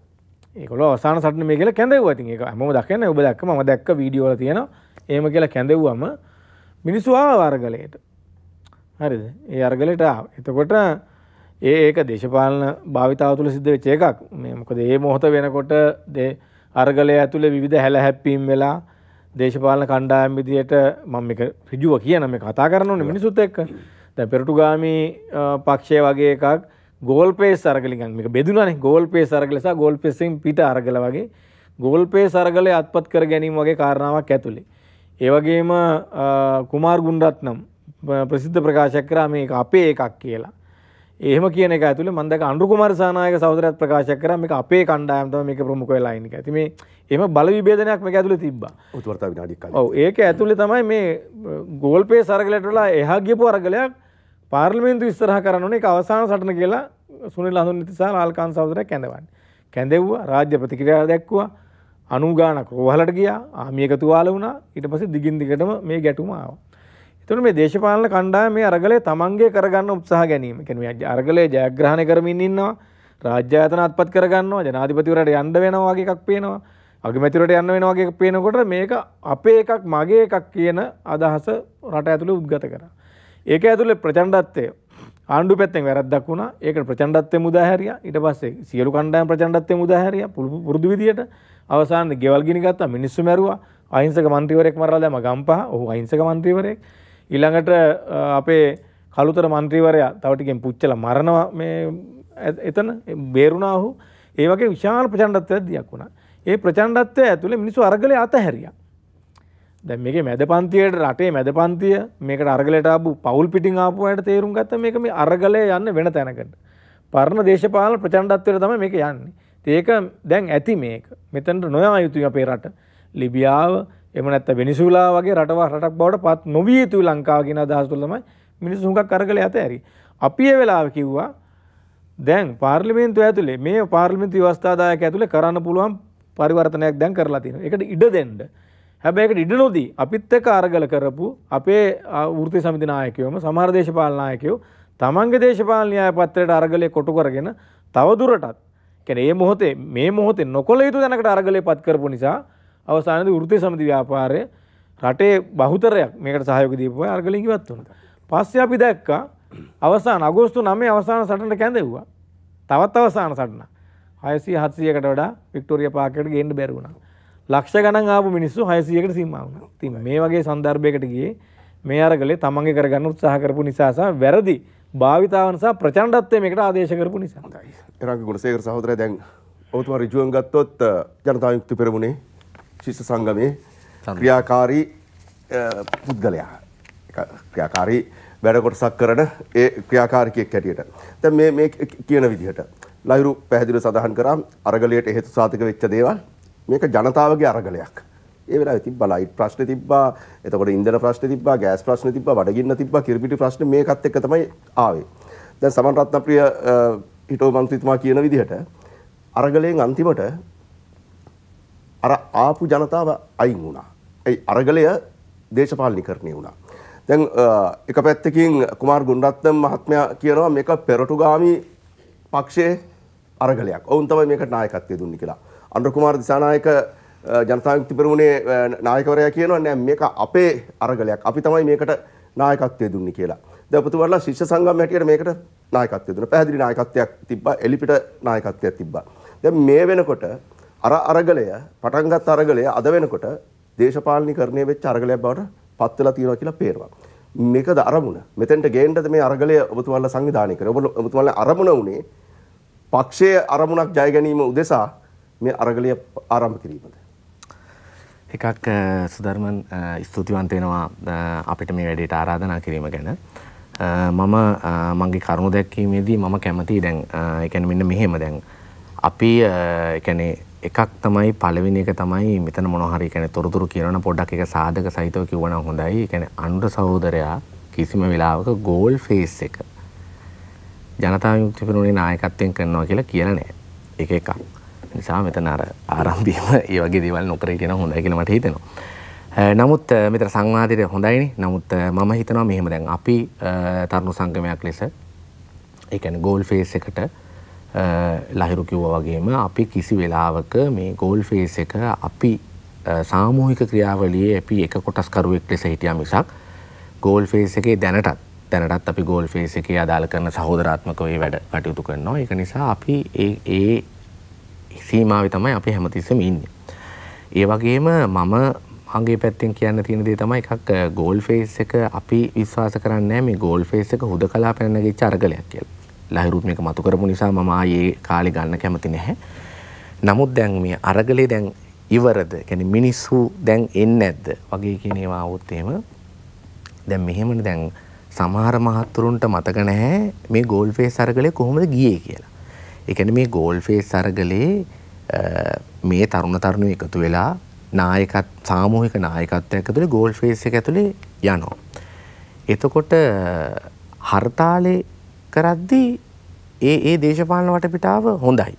ඒකොල අවසාන සටන මේ කියලා කැඳෙව්වා ඉතින් ඒක හැමෝම දකින්නේ ඔබ දැක්ක මම දැක්ක වීඩියෝ වල තියෙනවා එහෙම කියලා කැඳෙව්වම මිනිස්සු ආව අරගලයට හරිද ඒ අරගලයට ආව එතකොට ඒ ඒක දේශපාලන භාවිතාව තුළ සිද්ධ වෙච්ච එකක් මේ මොකද ඒ මොහොත වෙනකොට දේ අරගලය ඇතුළේ විවිධ හැලහැප්පීම් වෙලා දේශපාලන කණ්ඩායම් විදියට මම මේක ඍජුව කියන මේ කතා කරනෝනේ මිනිසුත් එක්ක දැන් පෙරටුගාමි පක්ෂය වගේ එකක් ගෝල්පේ සරගලින් මේක බෙදුනන ගෝල්පේ සරගලසා ගෝල් පෙසින් පිට අරගල වගේ ගෝල්පේ සරගලය අත්පත් කර ගැනීම වගේ කාරණාවක් ඇතුළේ. ඒවගේම කුමාර් ගුන්ඩත්නම් ප්‍රසිද්ධ ප්‍රකාශක් කරා මේ අපේ එකක් කියලා. ඒම කියන එක ඇතුළ මන්දක අන්ඩුකුමර සානායක සෞදරත් ප්‍රකාශක් කරම එක අපේ කණ්ඩායම්තම මේ ප්‍රමුඛ වෙලායිනික ඇති මේ එම බල විබේදනයක් මේ ඇතුළ තිබ උතුවර්තා විනාඩික් ඒක ඇතුළේ තමයි මේ ගෝල්පේ සරගලටලා එහා ගියපු අරගලයක් පාර්ලිමේන්තු ඉස්සරහ කරන්න ඕනේ ඒක අවසාන සටන කියලා සුනිල් අඳුන්නිති සහ ලාල්කාන් සහෝදරයා කැඳවන්නේ. කැඳෙව්වා රාජ්‍ය ප්‍රතික්‍රියා දැක්වුවා. අනු ගානක් රෝහලට ගියා. ආමිය එකතු වාල වුණා. ඊට පස්සේ දිගින් දිගටම මේ ගැටුම ආවා. එතකොට මේ දේශපාලන කණ්ඩායම මේ අරගලය තමන්ගේ කරගන්න උත්සාහ ගැනීම. ඒ කියන්නේ අරගලය ජයග්‍රහණය කරමින් ඉන්නවා. රාජ්‍ය ආයතන අත්පත් කරගන්නවා. ජනාධිපතිවරයාට යන්න වෙනවා වගේ එකක් පේනවා. අගමැතිවරට යන්න වෙනවා වගේ එකක් පේනකොට මේක අපේ එකක් මගේ එකක් කියන අදහස රට ඇතුලේ උද්ගත කරනවා. ඒක ඇතුළේ ප්‍රචණ්ඩත්වය ආණ්ඩු පැත්තෙන් වැරද්දක් වුණා ඒක ප්‍රචණ්ඩත්වය මුදාහැරිය ඊට පස්සේ සියලු කණ්ඩායම් ප්‍රචණ්ඩත්වය මුදාහැරිය පුරුදු විදියට අවසානයේ ගෙවල් ගිනි ගත්තා මිනිස්සු මැරුවා අහිංසක മന്ത്രിවරයෙක් මරලා දැම්ම ගම්පහ ඔහු අහිංසක മന്ത്രിවරයෙක් ඊළඟට අපේ කලුතර മന്ത്രിවරයා තව ටිකෙන් පුච්චලා මරනවා මේ එතන බේරුණා ඔහු ඒ වගේ විශාල ප්‍රචණ්ඩත්වයක් දියක් වුණා ඒ ප්‍රචණ්ඩත්වය ඇතුලේ මිනිස්සු අරගලේ අතහැරියා දැ මේක මැද පන්තියට රටේ මැද පන්තිය මේකට අරගලටාපු පවල් පිටිං ආපුයට තේරුම් ගත්ත මේක මේ අරගලය යන්න වෙන තැනකට. පරණ දේශපාල ප්‍රචන්ඩත්වයට තම මේක යන්නේ. ඒක දැන් ඇති මේක මෙතැන්ට නොයා යුතුය අපේ රට ලිබියාව එම නැත්ත වෙනිසුලා වගේ රටව රටක් බවට පත් නොවිය යුතු ලංකාවගෙන අදහස්තුල්ලම මිනිස් හුඟක් කරගල ඇත ඇරි. අපිය වෙලාව කිව්වා දැන් පාර්ලිමේන්තු ඇතුළේ මේ පාර්ලිමිති වස්ථාදායක ඇතුළේ කරන්න පුළුවන් පරිවර්තනයක් දැන් කරලා තියෙන එකට ඉඩ දෙන්න. හැබැයිකට ඉඩ නොදී අපිත් එක්ක අරගල කරපු අපේ වෘත්ති සමිති නායකයෝම සමහර දේශපාලනායකයෝ තමන්ගේ දේශපාලන න්‍යාය පත්‍රයට අරගලේ කොටු කරගෙන තවදුරටත් කියන්නේ මේ මොහොතේ මේ මොහොතේ නොකළ යුතු දැනකට අරගලේ පත් කරපු නිසා අවසානයේදී වෘත්ති සමිති ව්‍යාපාරය රටේ බහුතරයක් මේකට සහයෝගය දීපුවා අරගලෙන් ඉවත් වුණා. පස්සේ අපි දැක්කා අවසාන අගෝස්තු 9 අවසාන සටනට කැඳෙව්වා. තවත් අවසාන සටන 600 700කට වඩා වික්ටෝරියා පාකේට ගේන්න බැරි වුණා. ලක්ෂ ගණන් ආපු මිනිස්සු 600කට සීමා වුණා. ඉතින් මේ වගේ සන්දර්භයකට ගියේ මේ අර ගලේ තමන්ගේ කරගන්න උත්සාහ කරපු නිසා සහ වැරදි භාවිතාවන් සහ ප්‍රචණ්ඩත්වය මේකට ආදේශ කරපු නිසා. එරංග ගුණසේකර සහෝදරයා දැන් ඔබතුමා ඍජුවෙන් ගත්තොත් ජනතා විමුක්ති පෙරමුණේ ශිෂ්‍ය සංගමේ ක්‍රියාකාරී පුද්ගලයා. ක්‍රියාකාරී වැඩ කොටසක් කරන ඒ ක්‍රියාකාරිකයෙක් හැටියට. දැන් මේ මේ කියන විදිහට ලයිරු පැහැදිලිව සඳහන් කරා අරගලයට හේතු සාධක වෙච්ච දේවල් මේක ජනතාවගේ අරගලයක්. ඒ වෙලාවේ තිබ්බා ලයිට් ප්‍රශ්න තිබ්බා එතකොට ඉන්ධන ප්‍රශ්න තිබ්බා ගෑස් ප්‍රශ්න තිබ්බා බඩගින්න තිබ්බා කිරිපිටි ප්‍රශ්න මේකත් එක්ක තමයි ආවේ. දැන් සමන් රත්නප්‍රිය හිටෝ මන්ත්‍රීතුමා කියන විදිහට අරගලයෙන් අන්තිමට අර ආපු ජනතාව අයින් වුණා. ඒ අරගලය දේශපාලනීකරණය වුණා. දැන් එක පැත්තකින් කුමාර් ගුණරත්නම් මහත්මයා කියනවා මේක පෙරටුගාමි පක්ෂයේ අරගලයක්. ඔවුන් තමයි මේකට නායකත්වය දුන්නේ කියලා. අන්ඩකුමාර දිසානායක ජනතායුක්ති පෙරමුණේ නායකවරයා කියනවා නෑ මේක අපේ අරගලයක් අපි තමයි මේකට නායකත්වය දුන්නේ කියලා. දැපතුවරලා ශිෂ්‍ය සංගම් හැටියට මේකට නායකත්වය දුන්නා. පැහැදිලි නායකත්වයක් තිබ්බා. එලිපිට නායකත්වයක් තිබ්බා. දැන් මේ වෙනකොට අර අරගලය පටන්ගත් අරගලය අද වෙනකොට දේශපාලනිකරණය වෙච්ච අරගලයක් බවට පත් වෙලා තියෙනවා කියලා පේනවා. මේකද අරමුණ. මෙතෙන්ට ගේන්නද මේ අරගලය ඔබතුමාලා සංවිධානය කරේ. ඔබ ඔබතුමාලා අරමුණ උනේ පක්ෂයේ අරමුණක් ජය ගැනීම උදෙසා මේ අරගලය ආරම්භ කිරීමද? එකක් සුධර්මන් ස්තුතිවන්ත වෙනවා අපිට මේ වැඩේට ආරාධනා කිරීම ගැන. මම මගේ කරුණු දැක්වීමේදී මම කැමතියි දැන් ඒ කියන්නේ මෙන්න මෙහෙම දැන් අපි ඒ කියන්නේ එකක් තමයි පළවෙනි එක තමයි මෙතන මොනවා හරි කියන්නේ තොරතුරු කියනවනම් පොඩ්ඩක් ඒක සාධක සහිතව කිව්වනම් හොඳයි. ඒ කියන්නේ අනුර සහෝදරයා කිසිම වෙලාවක ගෝල් ෆේස් එක ජනතා විමුක්ති පෙරමුණේ නායකත්වයෙන් කරනවා කියලා කියලා නෑ. ඒක එකක්. නිසා මෙතන අර ආරම්භයේම ඒ වගේ දේවල් නොකර හිටියන හොඳයි කියලා මට හිතෙනවා. නමුත් මෙතන සංවාදයේ හොඳයිනේ. නමුත් මම හිතනවා මෙහෙම දැන් අපි තරුණ සංගමයක් ලෙස ඒ කියන්නේ ගෝල් ෆේස් එකට ලහිරු කිව්වා වගේම අපි කිසි වෙලාවක මේ ගෝල් ෆේස් එක අපි සාමූහික ක්‍රියාවලියේ අපි එක කොටස්කරුවෙක් ලෙස හිටියා මිසක් ගෝල් ෆේස් එකේ දැනටත් දැනටත් අපි ගෝල් ෆේස් එකේ අදාළ කරන සහෝදරාත්මක වේ වැඩ කටයුතු කරනවා. ඒක නිසා අපි ඒ ඒ සීමාවේ තමයි අපි හැමතිස්සෙම ඉන්නේ. ඒ වගේම මම මගේ පැත්තෙන් කියන්න තියෙන දේ තමයි එකක් ගෝල් ෆේස් එක අපි විශ්වාස කරන්නේ නැහැ මේ ගෝල් ෆේස් එක හුදකලා පැන නැගිච්ච අරගලයක් කියලා. ලහිරුත් මේක මතු කරපු නිසා මම ආයේ කාලේ ගන්න කැමති නැහැ. නමුත් දැන් මේ අරගලේ දැන් ඉවරද? කියන්නේ මිනිස්සු දැන් එන්නේ නැද්ද? වගේ කියන ඒවා આવොත් එහෙම දැන් මෙහෙමනේ දැන් සමහර මහත්තුරුන්ට මතක නැහැ මේ ගෝල් ෆේස් අරගලේ කොහොමද ගියේ කියලා. එකන මේ ගෝල්ෆේ සරගලේ මේ තරුණ තරුණය එකතු වෙලා නායකත් සාමූහික නායකත්වයක් ඇතුළේ ගෝල් ෆේස් එක ඇතුළේ යනවා. එතකොට හර්තාලේ කරද්දී ඒ ඒ දේශපාලන වටපිටාව හොඳයි.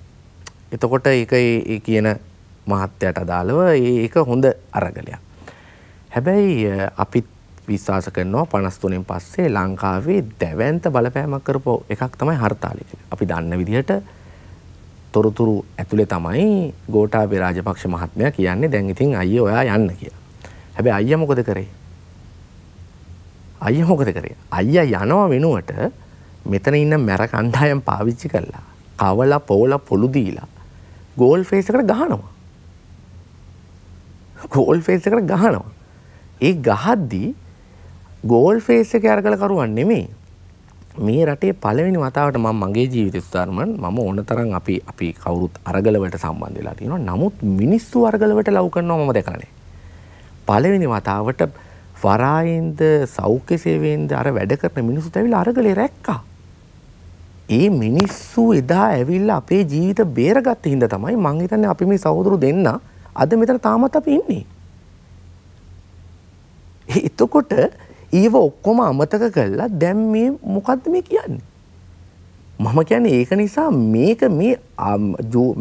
එතකොට ඒක ඒ කියන මහත්යට අදාළව ඒක හොඳ අරගලයක්. හැබැයි අපිත් විශ්වාස කරනවා 53න් පස්සේ ලංකාවේ දැවැන්ත බලපෑමක් කරපු එකක් තමයි හර්තාලේ. අපි දන්න විදිහට තොරතුරු ඇතුලේ තමයි ගෝඨාභය රාජපක්ෂ මහත්මයා කියන්නේ දැන් ඉතින් අයියේ ඔයා යන්න කියලා. හැබැයි අයියා මොකද කරේ? අයියා මොකද කරේ? අයියා යනවා වෙනුවට මෙතන ඉන්න මැර කණ්ඩායම් පාවිච්චි කළා. කවලා පොවලා පොළු දීලා ගෝල් ෆේස් එකට ගහනවා. ගෝල් ෆේස් එකට ගහනවා. ඒ ගහද්දී ගෝල් ෆේස් එක අරගලකරුවන් නෙමෙයි මේ රටේ පළවෙනි වතාවට මම මගේ ජීවිතය සුදාරමන් මම ඕන තරම් අපි අපි කවුරුත් අරගලවලට සම්බන්ධ වෙලා තියෙනවා. නමුත් මිනිස්සු අරගලවලට ලව් කරනවා මම දැකලා නැහැ. පළවෙනි වතාවට වරායෙන්ද සෞඛ්‍ය සේවයෙන්ද අර වැඩ කරන මිනිස්සුත් ඇවිල්ලා අරගලේ රැක්කා. ඒ මිනිස්සු එදා ඇවිල්ලා අපේ ජීවිත බේරගත්ත හින්දා තමයි මං හිතන්නේ අපි මේ සහෝදරු දෙන්න අද මෙතන තාමත් අපි ඉන්නේ. එතකොට ඒව ඔක්කොම අමතක කරලා දැන් මේ මොකද්ද මේ කියන්නේ? මම කියන්නේ ඒක නිසා මේක මේ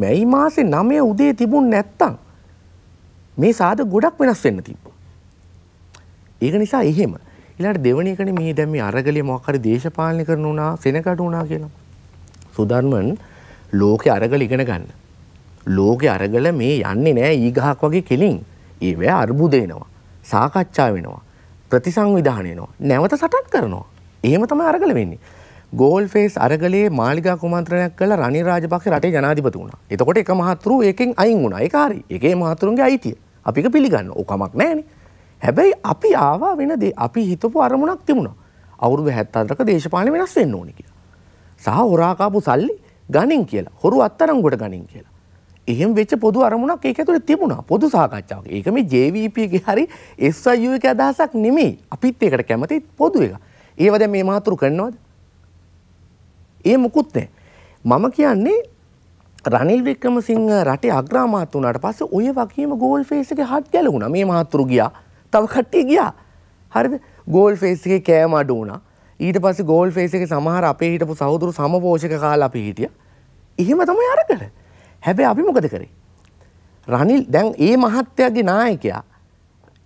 මැයි මාසේ 9 උදේ තිබුණ නැත්තම් මේ සාද ගොඩක් වෙනස් වෙන්න තිබ්බා. ඒක නිසා එහෙම. ඊළඟට දෙවෙනි එකනේ මේ දැන් මේ අරගලිය මොකක් හරි දේශපාලනය කරන උනා සෙනගට උනා කියලා. සුධර්මන් ලෝකේ අරගල ඉගෙන ගන්න. ලෝකේ අරගල මේ යන්නේ නෑ ඊගහක් වගේ කෙලින්. ඒවැ අර්බුද එනවා. සාකච්ඡා වෙනවා. ප්‍රතිසංවිධානය නවා නැවත සටන් කරනවා. එහෙම තමයි අරගල වෙන්නේ. ගෝල් ෆේස් අරගලේ මාලිකා කුමන්ත්‍රණයක් කළ රනිල් රාජපක්ෂ රටේ ජනාධිපති වුණා. එතකොට එක මහතුරු එකෙන් අයින් වුණා. ඒක හරි. එකේ මහතුරුන්ගේ අයිතිය. අපික පිළිගන්න. ඕකමක් නැහැනේ. හැබැයි අපි ආවා වෙන දේ. අපි හිතපු අරමුණක් තිබුණා. අවුරුදු 74ක දේශපාලන වෙනස් වෙන්න ඕනේ කියලා. සහ හොරාකාපු සල්ලි ගණන් කියලා. හොරු අත්තරංගුවට ගණන් කියලා. එහෙම වෙච්ච පොදු අරමුණක් ඒක ඇතුළේ තිබුණා පොදු සාකච්ඡාවක්. ඒක මේ JVP එකේ හරි SIU එකේ අදහසක් නෙමෙයි. අපිත් ඒකට කැමති පොදු එක. ඒව දැන් මේ මාතෘ කරනවද? ඒ මොකුත් නැහැ. මම කියන්නේ රනිල් වික්‍රමසිංහ රටේ අග්‍රාමාත්‍ය වුණාට පස්සේ ඔය වගේම ගෝල් ෆේස් එකේ හට් ගැලුණා. මේ මාතෘ ගියා. තව කට්ටිය ගියා. හරිද? ගෝල් ෆේස් එකේ කෑම අඩු වුණා. ඊට පස්සේ ගෝල් ෆේස් එකේ සමහර අපේ හිටපු සහෝදරු සමපෝෂක කාලා අපි හිටියා. එහෙම තමයි අරගල. හැබැයි අපි මොකද කරේ? රනිල් දැන් ඒ මහත්තයාගේ නායකයා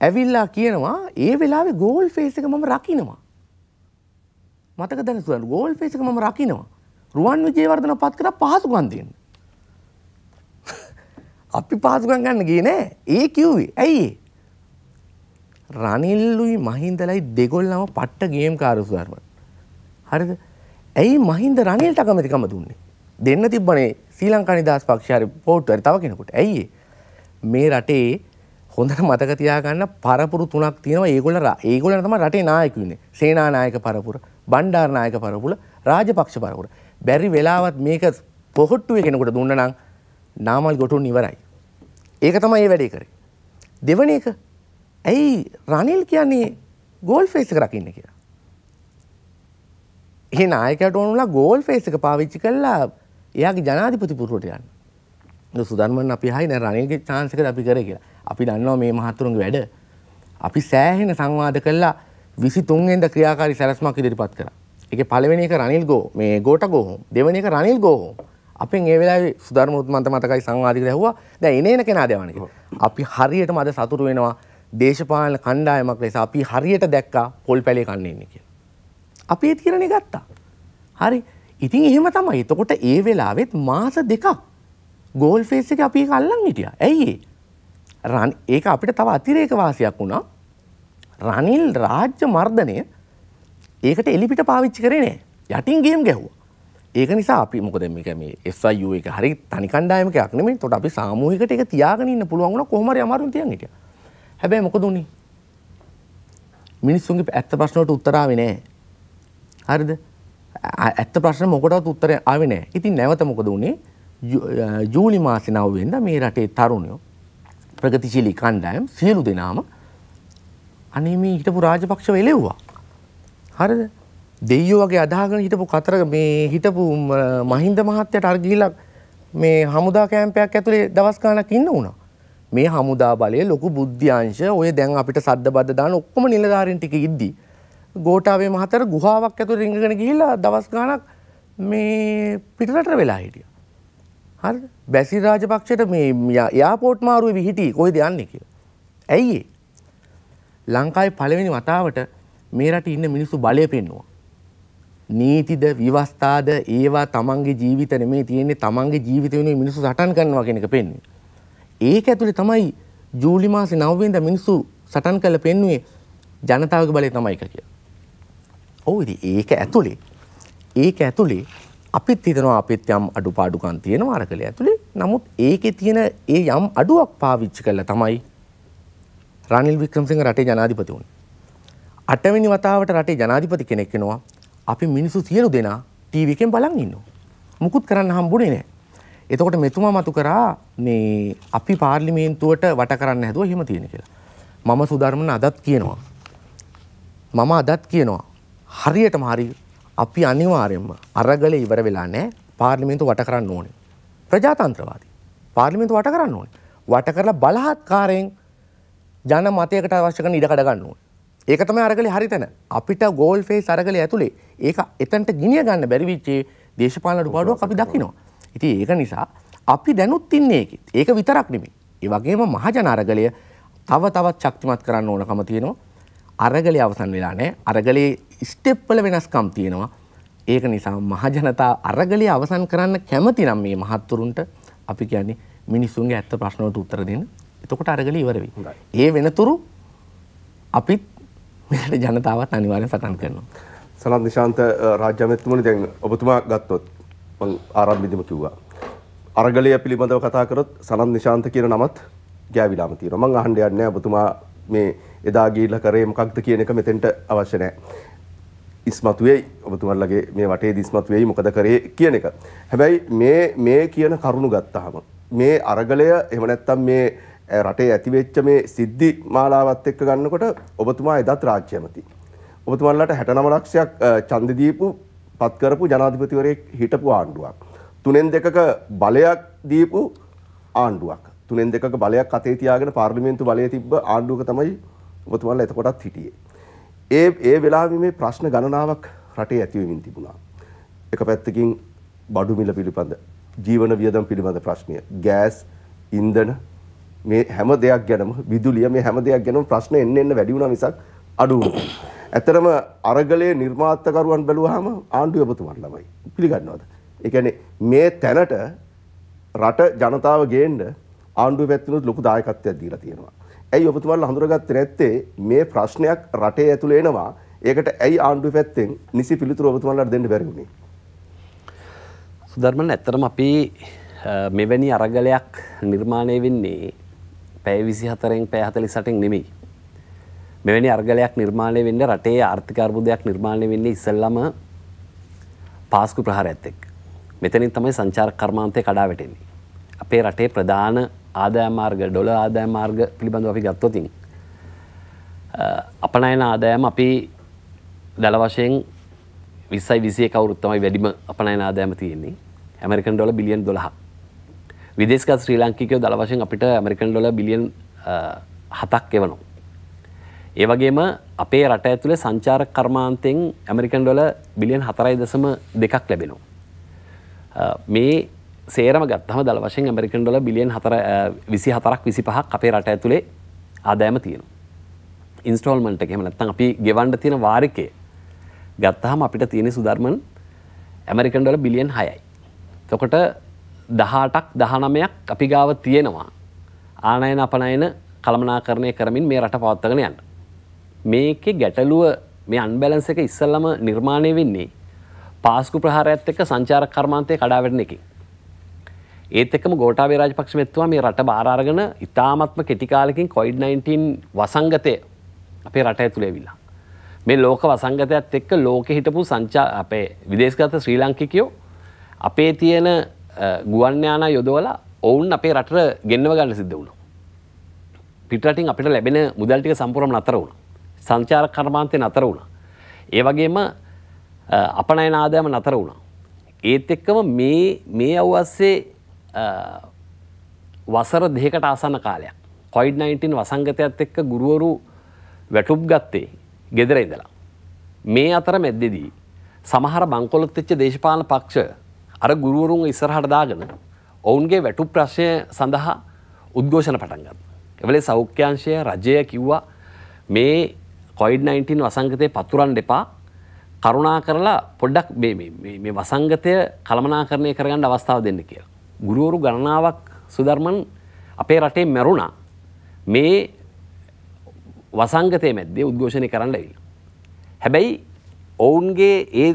ඇවිල්ලා කියනවා ඒ වෙලාවේ ගෝල් ෆේස් එක මම රකින්නවා. මතක දැනසුන ගෝල් ෆේස් එක මම රකින්නවා. රුවන් විජේවර්ධන පත් කරලා පහසුකම් දෙන්න. අපි පහසුකම් ගන්න ගියේ නෑ. ඒ කිව්වේ. ඇයි ඒ? රනිල්ලුයි මහින්දලයි දෙගොල්ලම පට්ට ගේම් කාර්යසුවර්වන්. හරිද? ඇයි මහින්ද රනිල්ට අකමැතිකම දුන්නේ? දෙන්න තිබ්බනේ ශ්‍රී ලංකා නිදහස් පක්ෂය හරි පෝට්ටු හරි තව කෙනෙකුට. ඇයි මේ රටේ හොඳට මතක තියාගන්න පරපුරු තුනක් තියෙනවා. ඒගොල්ලෝ ඒගොල්ලන් තමයි රටේ නායකයෝ ඉන්නේ. සේනානායක පරපුර, බණ්ඩාරනායක පරපුර, රාජපක්ෂ පරපුර. බැරි වෙලාවත් මේක පොහොට්ටුවේ කෙනෙකුට දුන්න නම් නාමල් ගොටුන් ඉවරයි. ඒක තමයි ඒ වැඩේ කරේ. දෙවන එක ඇයි රනිල් කියන්නේ ගෝල් ෆේස් එක රකින්න කියලා. එහෙනම් ආයකට ඕනුලා ගෝල් ෆේස් එක පාවිච්චි කළා එයාගේ ජනාධිපති පුරුවට යන්න. ඒක සුදන්මන් අපි හයි දැන් රණේගේ chance එකට අපි කරේ කියලා. අපි දන්නවා මේ මහත්තුරුන්ගේ වැඩ. අපි සෑහෙන සංවාද කළා 23 වෙනිදා ක්‍රියාකාරී සැලැස්මක් ඉදිරිපත් කළා. ඒකේ පළවෙනි එක රනිල් ගෝ මේ ගෝට ගෝහොම්. දෙවෙනි එක රනිල් ගෝහොම්. අපෙන් ඒ වෙලාවේ සුදර්ම උත්මන්ත මතකයි සංවාදිකට ඇහුවා. දැන් එනේන කෙනා දෙවන අපි හරියටම අද සතුටු වෙනවා දේශපාලන කණ්ඩායමක් ලෙස අපි හරියට දැක්කා පොල් පැලේ කන්නේ ඉන්නේ කියලා. අපි ඒ තීරණේ ගත්තා. හරි. ඉතින් එහෙම තමයි. එතකොට ඒ වෙලාවෙත් මාස දෙකක් ගෝල් ෆේස් එක අපි ඒක අල්ලන් හිටියා. ඇයි රන් ඒක අපිට තව අතිරේක වාසියක් වුණා. රනිල් රාජ්‍ය මර්ධනය ඒකට එලිපිට පාවිච්චි කරේ නෑ. යටින් ගේම් ගැහුවා. ඒක නිසා අපි මොකද මේක මේ SIU එක හරි තනි කණ්ඩායමකයක් නෙමෙයි. ඒකට අපි සාමූහිකට ඒක තියාගෙන ඉන්න පුළුවන් වුණා කොහොම හරි අමාරුන් තියන් හිටියා. හැබැයි මොකද උනේ? මිනිස්සුන්ගේ ඇත්ත ප්‍රශ්නවලට උත්තර ආවේ නෑ. හරිද? ඇත්ත ප්‍රශ්න මොකටවත් උත්තර ආවේ නැහැ. ඉතින් නැවත මොකද වුනේ? ජූලි මාසේ 9 වෙනිදා මේ රටේ තරුණයෝ ප්‍රගතිශීලී කණ්ඩායම් සියලු දෙනාම අනේ මේ හිටපු රාජපක්ෂව එලෙව්වා. හරිද? දෙයියෝ වගේ අදහගෙන හිටපු කතර මේ හිටපු මහින්ද මහත්තයාට අර ගිහිලා මේ හමුදා කැම්පයක් ඇතුලේ දවස් ගාණක් ඉන්න වුණා. මේ හමුදා බලය ලොකු බුද්ධ්‍යංශ ඔය දැන් අපිට සද්ද බද්ද දාන ඔක්කොම නිලධාරීන් ටික ඉද්දී ගෝටාවේ මහතර ගුහාවක් ඇතු රිංගගෙන ගිහිලා දවස් ගානක් මේ පිටරට වෙලා හිටිය. හරි බැසි රාජපක්ෂයට මේ යාපෝට් මාරුව විහිටී කොයිද යන්නේ කිය. ඇයි ලංකායි පළවෙනි වතාවට මේ රට ඉන්න මිනිස්සු බලය පෙන්නවා. නීතිද විවස්ථාද ඒවා තමන්ගේ ජීවිත නෙමේ තියෙන්නේ තමන්ගේ ජීවිත වෙනුවෙන් මිනිස්සු සටන් කරනවා කියන එක පෙන්වන්නේ. ඒක ඇතුලේ තමයි ජූලි මාසේ 9 වෙනිදා මිනිස්සු සටන් කළ පෙන්වුවේ ජනතාවගේ බලය තමයි කියලා. ඔව් ඉතින් ඒක ඇතුලේ ඒක ඇතුලේ අපිත් හිතනවා අපිත් යම් අඩුපාඩුකම් තියෙනවා අරකලේ ඇතුලේ. නමුත් ඒකේ තියෙන ඒ යම් අඩුවක් පාවිච්චි කළා තමයි රනිල් වික්‍රමසිංහ රටේ ජනාධිපති වුණේ. අටවෙනි වතාවට රටේ ජනාධිපති කෙනෙක් වෙනවා. අපි මිනිස්සු සියලු දෙනා ටීවී එකෙන් බලන් ඉන්නවා. මුකුත් කරන්න හම්බුනේ නැහැ. එතකොට මෙතුමා මතු කරා මේ අපි පාර්ලිමේන්තුවට වට කරන්න හැදුවා එහෙම තියෙන කියලා. මම සුධර්මන අදත් කියනවා. මම අදත් කියනවා හරියටම හරි අපි අනිවාර්යයෙන්ම අරගලේ ඉවර වෙලා නැහැ. පාර්ලිමේන්තුව වට කරන්න ඕනේ. ප්‍රජාතන්ත්‍රවාදී. පාර්ලිමේන්තුව වට කරන්න ඕනේ. වට කරලා බලහත්කාරයෙන් ජන මතයකට අවශ්‍ය කරන ඉඩ කඩ ගන්න ඕනේ. ඒක තමයි අරගලේ හරි තැන. අපිට ගෝල් ෆේස් අරගලේ ඇතුලේ ඒක එතනට ගෙනිය ගන්න බැරි වෙච්ච දේශපාලන රූපාඩුවක් අපි දකිනවා. ඉතින් ඒක නිසා අපි දැනුත් ඉන්නේ ඒකෙත්. ඒක විතරක් නෙමෙයි. ඒ වගේම මහජන අරගලය තව තවත් ශක්තිමත් කරන්න ඕනකම තියෙනවා. අරගලේ අවසන් වෙලා නැහැ. අරගලේ ස්ටෙප්වල වෙනස්කම් තියෙනවා. ඒක නිසා මහජනතා අරගලය අවසන් කරන්න කැමති නම් මේ මහත්තුරුන්ට අපි කියන්නේ මිනිස්සුන්ගේ ඇත්ත ප්‍රශ්නවලට උත්තර දෙන්න. එතකොට අරගලය ඉවර වෙයි. ඒ වෙනතුරු අපිත් මෙහෙට ජනතාවත් අනිවාර්යෙන් සටන් කරනවා. සනත් නිශාන්ත රාජ්‍යමෙත්තුමනි දැන් ඔබතුමා ගත්තොත් මම ආරම්භෙදිම කිව්වා. අරගලය පිළිබඳව කතා කරොත් සනත් නිශාන්ත කියන නමත් ගෑවිලාම තියෙනවා. මම අහන්න යන්නේ ඔබතුමා මේ එදා ගිහිල්ලා කරේ මොකක්ද කියන එක මෙතෙන්ට අවශ්‍ය නැහැ. ඉස්මතු වෙයි ඔබතුමන්ලගේ මේ වටේ දිස්මතු වෙයි මොකද කරේ කියන එක. හැබැයි මේ මේ කියන කරුණු ගත්තාම මේ අරගලය එහෙම නැත්නම් මේ රටේ ඇතිවෙච්ච මේ සිද්ධි මාලාවත් එක්ක ගන්නකොට ඔබතුමා එදත් රාජ්‍ය ඇමති. ඔබතුමන්ලට 69 ලක්ෂයක් ඡන්ද දීපු පත් කරපු ජනාධිපතිවරයෙක් හිටපු ආණ්ඩුවක්. තුනෙන් දෙකක බලයක් දීපු ආණ්ඩුවක්. තුනෙන් දෙකක බලයක් අතේ තියාගෙන පාර්ලිමේන්තු බලය තිබ්බ ආණ්ඩුවක තමයි ඔබතුමාලා එතකොටත් හිටියේ. ඒ ඒ වෙලාවේ මේ ප්‍රශ්න ගණනාවක් රටේ ඇති වෙමින් තිබුණා. එක පැත්තකින් බඩු මිල පිළිබඳ, ජීවන වියදම් පිළිබඳ ප්‍රශ්නය, ගෑස්, ඉන්ධන මේ හැම දෙයක් ගැනම විදුලිය මේ හැම දෙයක් ගැනම ප්‍රශ්න එන්න එන්න වැඩි වුණා මිසක් අඩු වුණා. ඇත්තරම අරගලයේ නිර්මාතකරුවන් බැලුවාම ආණ්ඩුවේ ඔබතුමන් ළමයි පිළිගන්නවද? ඒ කියන්නේ මේ තැනට රට ජනතාව ගේන්න ආණ්ඩුව පැත්තනොත් ලොකු දායකත්වයක් දීලා තියෙනවා. ඇයි ඔබතුමාලා හඳුනාගත්තේ නැත්තේ මේ ප්‍රශ්නයක් රටේ ඇතුළේ එනවා ඒකට ඇයි ආණ්ඩුවේ පැත්තෙන් නිසි පිළිතුර ඔබතුමාලාට දෙන්න බැරි වුණේ සුධර්මන් ඇත්තටම අපි මෙවැනි අරගලයක් නිර්මාණය වෙන්නේ පැය 24න් පැය 48න් නෙමෙයි මෙවැනි අර්ගලයක් නිර්මාණය වෙන්න රටේ ආර්ථික අර්බුදයක් නිර්මාණය වෙන්නේ ඉස්සෙල්ලම පාස්කු ප්‍රහාරයත් එක්ක. මෙතනින් තමයි සංචාරක කර්මාන්තය කඩා වැටෙන්නේ. අපේ රටේ ප්‍රධාන ආදාය මාර්ග ඩොල ආදාය මාර්ග පිළිබඳව අපි ගත්තොතින්. අපනයන ආදායම අපි දළ වශයෙන් විස්සයි විසිය කවුරුත්තමයි වැඩිම අපනයන ආදායම තියෙන්නේ ඇමරිකන් ඩොල බිලියන් දොළහ විදේස්ක ශ්‍රී ලාංකිකව දළ වශයෙන් අපිට ඇමරිකන් ඩොල බිලියන් හතක් එවනවා. ඒ වගේම අපේ රට ඇතුළේ සංචාර කර්මාන්තයෙන් ඇමරිකන් ඩොල බිලියන් හතරයි දසම දෙකක් ලැබෙනවා. මේ සේරම ගත්තම දළ වශයෙන් ඇමරිකන් ඩොල බිලියන් හතර විසි හතරක් විසි පහක් අපේ රට ඇතුළේ ආදායම තියෙන. ඉන්ස්ටෝල්මන්ට එකෙම නැත්තන් අපි ගෙවන්ඩ තියෙන වාරිකය ගත්තහම අපිට තියෙන සුදර්මන් ඇමරිකන් ඩොල බිලියන් හයයි. තොකොට දහටක් දහනමයක් අපි ගාව තියෙනවා ආනයන අපනයන කළමනාකරණය කරමින් මේ රට පවත්තගෙන යන්න. මේක ගැටලුව මේ අන්බැලන්ස එක ඉස්සල්ලම නිර්මාණය වෙන්නේ පාස්කු ප්‍රහාරඇත් එක සංචාර කර්මාන්තය කඩාවැටන එකින්. ඒත් එකම ගෝටාබේ රාජපක්ෂ මෙත්තුවා මේ රට බාරාරගෙන ඉතාමත්ම කෙටිකාලකින් කොයිඩ්-19 වසංගතය අපේ රට ඇතුළේ විලා. මේ ලෝක වසංගතයත් එක්ක ලෝකෙ හිටපු සංචා අපේ විදේශගත ශ්‍රී ලංකිකයෝ අපේ තියෙන ගුවන් යානා යොදවලා ඔවුන් අපේ රටට ගෙන්නව ගන්න සිද්ධ වුණා. පිටරටින් අපිට ලැබෙන මුදල් ටික සම්පූර්ණයෙන්ම නතර වුණා. සංචාරක කර්මාන්තේ නතර වුණා. ඒ වගේම අපනයන ආදායම නතර වුණා. ඒත් එක්කම මේ මේ අවස්සේ වසර දෙකට ආසන කාලයක් කොයිඩ්19 වසංගතයත් එක්ක ගුරුවරු වැටුප් ගත්තේ ගෙදර ඉඳලා. මේ අතර මැද්දෙදී සමහර බංකොලොත් එච්ච දේශපාලන පක්ෂ අර ගුරුවරුන් ඉස්සරහට දාගෙන ඔවුන්ගේ වැටුප් ප්‍රශ්නය සඳහා උද්ඝෝෂණ පටන් ගත්තා. එවලේ සෞඛ්‍යංශය රජය කිව්වා මේ කොයිඩ්19 වසංගතය පතුරන් දෙපා කරුණා කරලා පොඩ්ඩක් මේ වසංගතය කළමනාකරණය කරගන්න අවස්ථාව දෙන්න කියලා. ගුරුවරු ගණනාවක් සුධර්මන් අපේ රටේ මැරුණා මේ වසංගතය මැද්දේ උද්ඝෝෂණය කරන්න ඇවිල්ලා. හැබැයි ඔවුන්ගේ ඒ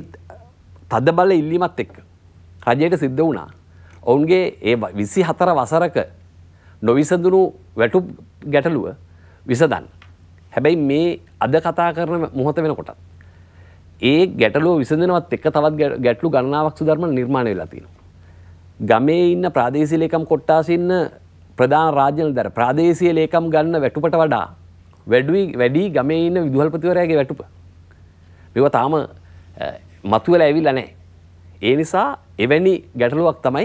තද බල ඉල්ලීමත් එක්ක රජයට සිද්ධ වුණා. ඔවුන්ගේ ඒ විසි හතර වසරක නොවිසඳුණු වැටු ගැටලුව විසදන්න. හැබැයි මේ අද කතා කරන මොහොත වෙනකොටත්. ඒ ගැටලුව විසඳනවත් එක්ක තවත් ගැටලු ගණනාවක් සුධර්ම නිර්මාණය වෙලා තියෙනවා. ගමේ ඉන්න ප්‍රාදේශීය ලේකම් කොට්ටාසේ ඉන්න ප්‍රධාන රාජ්‍යනලදර ප්‍රාදේශීය ලේකම් ගන්න වැටුපට වඩා වැඩි වැඩි ගමේ ඉන්න විදුහල්පතිවරයාගේ වැටුප. මේවා තාම මතුවලා ඇවිල්ලා නැහැ. ඒ නිසා එවැනි ගැටලුවක් තමයි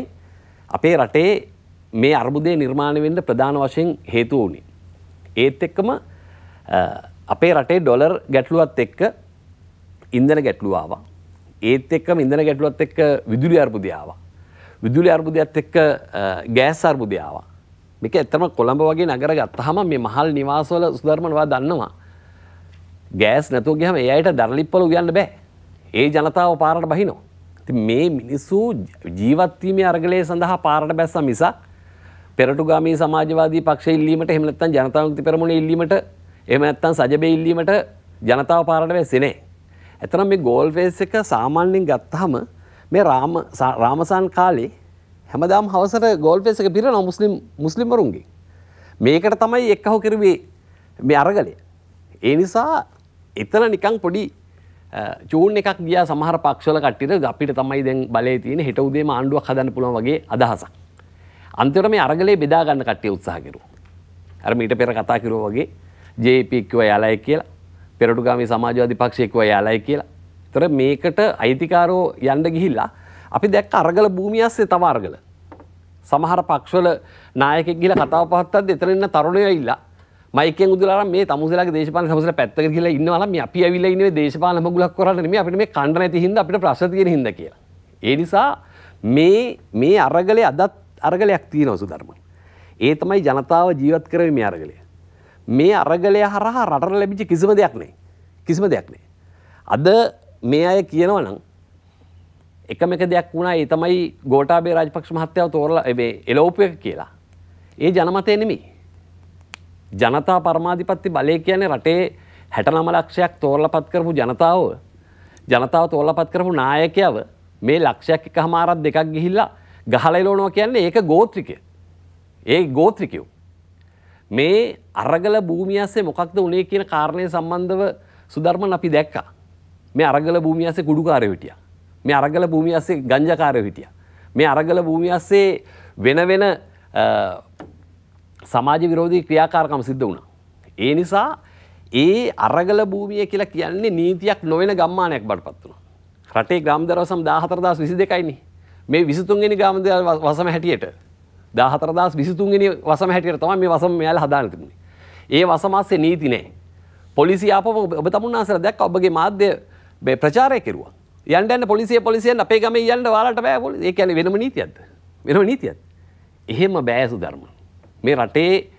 අපේ රටේ මේ අර්බුදය නිර්මාණය වෙන්න ප්‍රධාන වශයෙන් හේතුව වුණේ. ඒත් එක්කම අපේ රටේ ඩොලර් ගැටලුවත් එක්ක ඉන්ධන ගැටලුව ආවා. ඒත් එක්කම ඉන්ධන ගැටලුවත් එක්ක විදුලි අර්බුදය ආවා. විදුලි අර්බුදයක්ත් එක්ක ගෑස් අර්බුදයාවා මේක ඇත්තම කොළඹ වගේ නගර ගත්තහම මේ මහල් නිවාසවල සුධර්මනවා දන්නවා ගෑස් නැතුව ගියම ඒ අයට දරලිප්පල උයන්න බෑ ඒ ජනතාව පාරට බහිනෝ ඉතින් මේ මිනිස්සු ජීවත් වීමේ අරගලය සඳහා පාරට බැස්සා මිසක් පෙරටුගාමී සමාජවාදී පක්ෂ ඉල්ලීමට එහෙම නැත්නම් ජනතා විමුක්ති පෙරමුණ ඉල්ලීමට එහෙම නැත්නම් සජබේ ඉල්ලීමට ජනතාව පාරට බැස්සේ නෑ ඇත්තනම් මේ ගෝල් ෆේස් එක සාමාන්‍යයෙන් ගත්තහම මේ රාම රාමසන් කාලේ හැමදාම් හවසට ගෝල්පෙසක පිරෙන මුස්ලිම් මුස්ලිම්වරුන්ගේ. මේකට තමයි එක්කහු කිරුවේ මේ අරගලය. ඒ නිසා එතන නිකං පොඩි චූන් එකක් ගිය සමහර පක්ෂල කට්ටියට අපිට තමයි දැන් බලය තියෙන හෙට උදේම ආණ්ඩුවක් හදන්න පුළුවන් වගේ අදහසක්. අන්තිමට මේ අරගලේ බෙදා ගන්න කට්ටිය උත්සාහ කෙරුවා. අර මීට පෙර කතා කිරුවා වගේ JP එක්කව යාලයි කියලා, පෙරටුගාමී සමාජවාදී පක්ෂය එක්කව යාලයි කියලා. තර මේකට අයිතිකාරෝ යන්ඩ ගිහිල්ලා අපි දැක් අරගල භූමියස්සේ තව අරගල. සමහර පක්ෂවල නායකෙක් ගිල කතාව පහත්තත් එතරන්න තරුණය ඉල්ලා මයික ගුදලා මේ තමුසලා දේශපාන සමසල පැත්තක කියලා ඉන්නවා මේ අපි ඇවිල ඉන්න දේශපාලම ගුලක් කරන්න මේ අපිට මේ කණ්ඩ නැති හිද අපිට ප්‍රශ්තිය හිද කියලා. ඒ නිසා මේ මේ අරගලය අදත් අරගලයක් තියෙන ඔසු ධර්ම. ඒ තමයි ජනතාව ජීවත් කරව මේ අරගලය. මේ අරගලය හරහා රටර ලැබිචි කිසිම දෙයක් නේ කිසිම දෙයක් නේ. අද මේ අය කියනවා නම් එකම එක දෙයක් වුණා ඒ තමයි ගෝටාබේ රාජපක්ෂ මහත්තයාව තෝරලා ඒ එලෝපු එක කියලා. ඒ ජනමතය නෙමෙයි. ජනතා පරමාධිපත්‍ය බලය කියන්නේ රටේ 69 ලක්ෂයක් තෝරලාපත් කරපු ජනතාව ජනතාව තෝරලාපත් කරපු නායකයව මේ ලක්ෂයක් එකමාරක් දෙකක් ගිහිල්ලා ගහලා එලවනවා කියන්නේ ඒක ගෝත්‍රිකය. ඒ ගෝත්‍රිකයෝ. මේ අරගල භූමියස්සේ මොකක්ද උනේ කියන කාරණය සම්බන්ධව සුධර්මන් අපි දැක්කා. මේ අරගල භූමිය ඇසේ කුඩුකාරය හිටිය. මේ අරගල භූමිය ඇසේ ගංජකාරය හිටිය. මේ අරගල භූමිය ඇසේ වෙන වෙන සමාජ විරෝධී ක්‍රියාකාරකම් සිද්ධ වුණා. ඒ නිසා ඒ අරගල භූමිය කියලා කියන්නේ නීතියක් නොවෙන ගම්මානයක් බට පත් වුණා. රටේ ග්‍රාමදරවසම් 14000 22යිනේ. මේ 23 වෙනි ග්‍රාමදර වසම හැටියට 14000 23 වෙනි වසම හැටියට තමයි මේ වසම මෙයාලා හදාගෙන තිබුණේ. ඒ වසමාස්සේ නීති නැහැ. පොලිසිය ආපම ඔබ තමුන්නාසලා දැක්ක ඔබගේ මාධ්‍ය ප්‍රචාරය කෙරුවා යන්ටන්න පොලිසිය පොලිසියන් අපේ ගම යන්න වාලට බෑ පොලි ඒ ඇන වෙනම නීතියද වෙනම නීතියත් එහෙම බෑසු ධර්ම මේ රටේ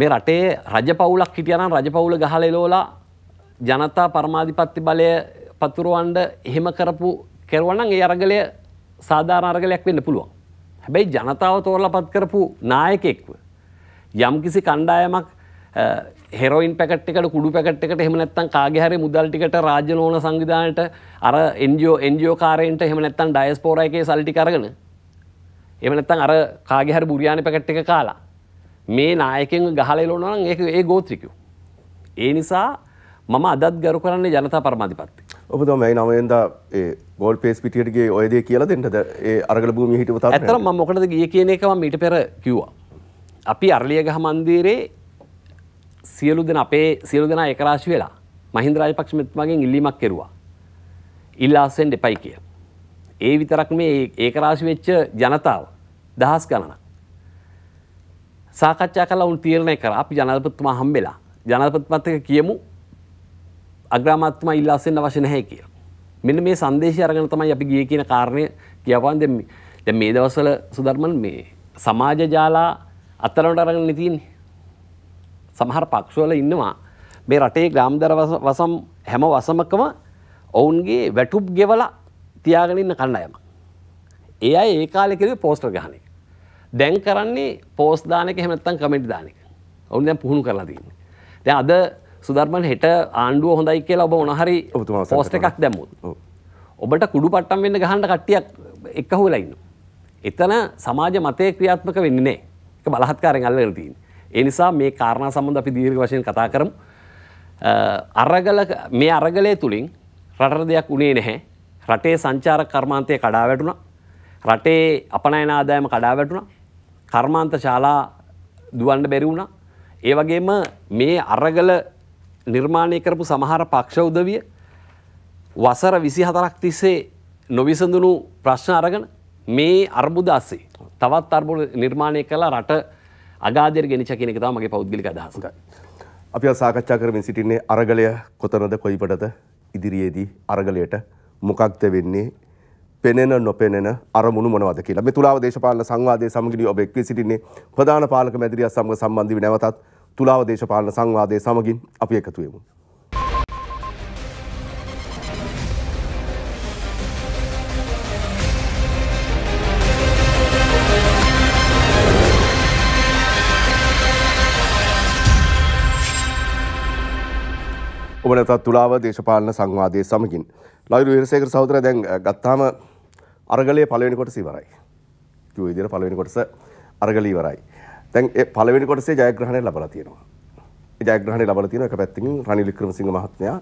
මේ රටේ රජ පවුලක් හිටියනම් රජ පවුල ගහල එලෝලා ජනතා පරමාධිපත්ති බලය පතුරුවන්ඩ එහෙම කරපු කෙරවනන් ඒ අරගලය සාධාරණර්ගලයක් වෙන්න පුළුවන් හැබැයි ජනතාව තෝරල පත් කරපු නායකෙක්ව යම්කිසි කණ්ඩායමක් හෙරොයින් පැකට් එකට කුඩු පැකට් එකට එහෙම නැත්තම් කාගේ හරි මුදල් ටිකට රාජ්‍ය ලෝන සංවිධානයට අර එන්ජියෝ එන්ජියෝ කාරයන්ට එහෙම නැත්තම් ඩයස්පෝරා එකේ සල්ලි ටික අරගෙන එහෙම නැත්තම් අර කාගේ හරි බුරියානි පැකට් එක කාලා මේ නායකයන් ගහලා එළවනවා නම් ඒක ඒ ගෝත්‍රිකයෝ ඒ නිසා මම අදත් ගරු කරන්නේ ජනතා පරමාධිපත්ති. ඔබතුම මේ නමයෙන්දා ඒ ගෝල් පේස් පිටියටගේ ඔය දේ කියලා දෙන්නද ඒ අරගල භූමිය හිටපු තාත්තට. ඇත්තටම මම මොකටද ගියේ කියන එක මම ඊට පෙර කිව්වා. අපි අරලියගහ මන්දිරේ සියලු දෙන අපේ සියලු දෙනා ඒකරාශි වෙලා මහින්ද රාජපක්ෂ මෙතුමාගෙන් ඉල්ලීමක් කෙරුවා. ඉල්ලා සෙන්ඩ් එපයි කිය. ඒ විතරක් මේ ඒකරාශි වෙච්ච ජනතාව දහස් ගණනක්. සාකච්ඡා කළා උන් තීරණය කරා අපි ජනාධිපතිතුමා හම්බෙලා ජනාධිපතිතුමාත් එක්ක කියමු අග්‍රාමාත්‍යතුමා ඉල්ලා සෙන්න අවශ්‍ය නැහැ කියලා. මෙන්න මේ සංදේශය අරගෙන තමයි අපි ගියේ කියන කාරණය කියවපන් දැන් දැන් මේ දවස්වල සුධර්මන් මේ සමාජ ජාලා අතරමට අරගෙන තියෙන්නේ. සමහර පක්ෂවල ඉන්නවා මේ රටේ ග්‍රාම්දර වසම් හැම වසමකම ඔවුන්ගේ වැටුප් ගෙවල තියාගෙනඉන්න කණ්ඩයම. ඒ අයි ඒ කාලෙකිරේ පෝස්ටර් ගහන එක. දැන් කරන්නේ පෝස් දානක හැමත්තන් කමෙන්ට් දානක ඔවුන් දැන් පුහුණු කරලා තින්න. දැ අද සුදර්මන් හෙට ආණ්ඩුව හොඳයි කියලා ඔබ ඔනහරි පෝස්ට එකක් දැම්මුත්. ඔබට කුඩු පට්ටම් වෙන්න ගහන්ඩ කට්ටියක් එක්කහුලයින්න. එතන සමාජ මතය ක්‍රියාත්මක වෙන්නේ එක බලහත්කාරෙන් අල්ලරතිී. ඒ නිසා මේ කාරණා සම්බන්ධ අපි දීර්ඝ වශයෙන් කතා කරමු. අරගල මේ අරගලය තුලින් රටට දෙයක් උනේ නැහැ. රටේ සංචාරක කර්මාන්තය කඩා වැටුණා. රටේ අපනයන ආදායම කඩා වැටුණා. කර්මාන්ත ශාලා දුවන්න බැරි වුණා. ඒ වගේම මේ අරගල නිර්මාණය කරපු සමහර පක්ෂ උදවිය වසර 24ක් තිස්සේ නොවිසඳුණු ප්‍රශ්න අරගෙන මේ අර්බුද ASCII තවත් අර්බුද නිර්මාණය කළා රට අගාදර ගෙනච කෙනෙක තම මගේ පෞද්ගලික අදහස. අපි සාකච්ඡා කරමින් සිටින්නේ අරගලය කොතනද කොයිපටද ඉදිරියේදී අරගලයට මොකක්ද වෙන්නේ පෙනෙන නොපෙනෙන අරමුණු මොනවද කියලා. මේ තුලාව දේශපාලන සංවාදයේ සමගිනී ඔබ එක්වී සිටින්නේ ප්‍රධාන පාලක මැදිරියත් සමග සම්බන්ධ වී නැවතත් තුලාව දේශපාලන සංවාදයේ සමගින් අපි එකතු වෙමු. ඔබනතත් තුලාව දේශපාලන සංවාදය සමගින්. ලයිරු විරසේකර සහෝදර දැන් ගත්තාම අරගලයේ පළවෙනි කොටස ඉවරයි. කිව්ව විදිහට පළවෙනි කොටස අරගලී ඉවරයි. දැන් ඒ පළවෙනි කොටසේ ජයග්‍රහණය ලැබලා තියෙනවා. ඒ ජයග්‍රහණය ලැබලා තියෙන එක පැත්තකින් රනිල් වික්‍රමසිංහ මහත්මයා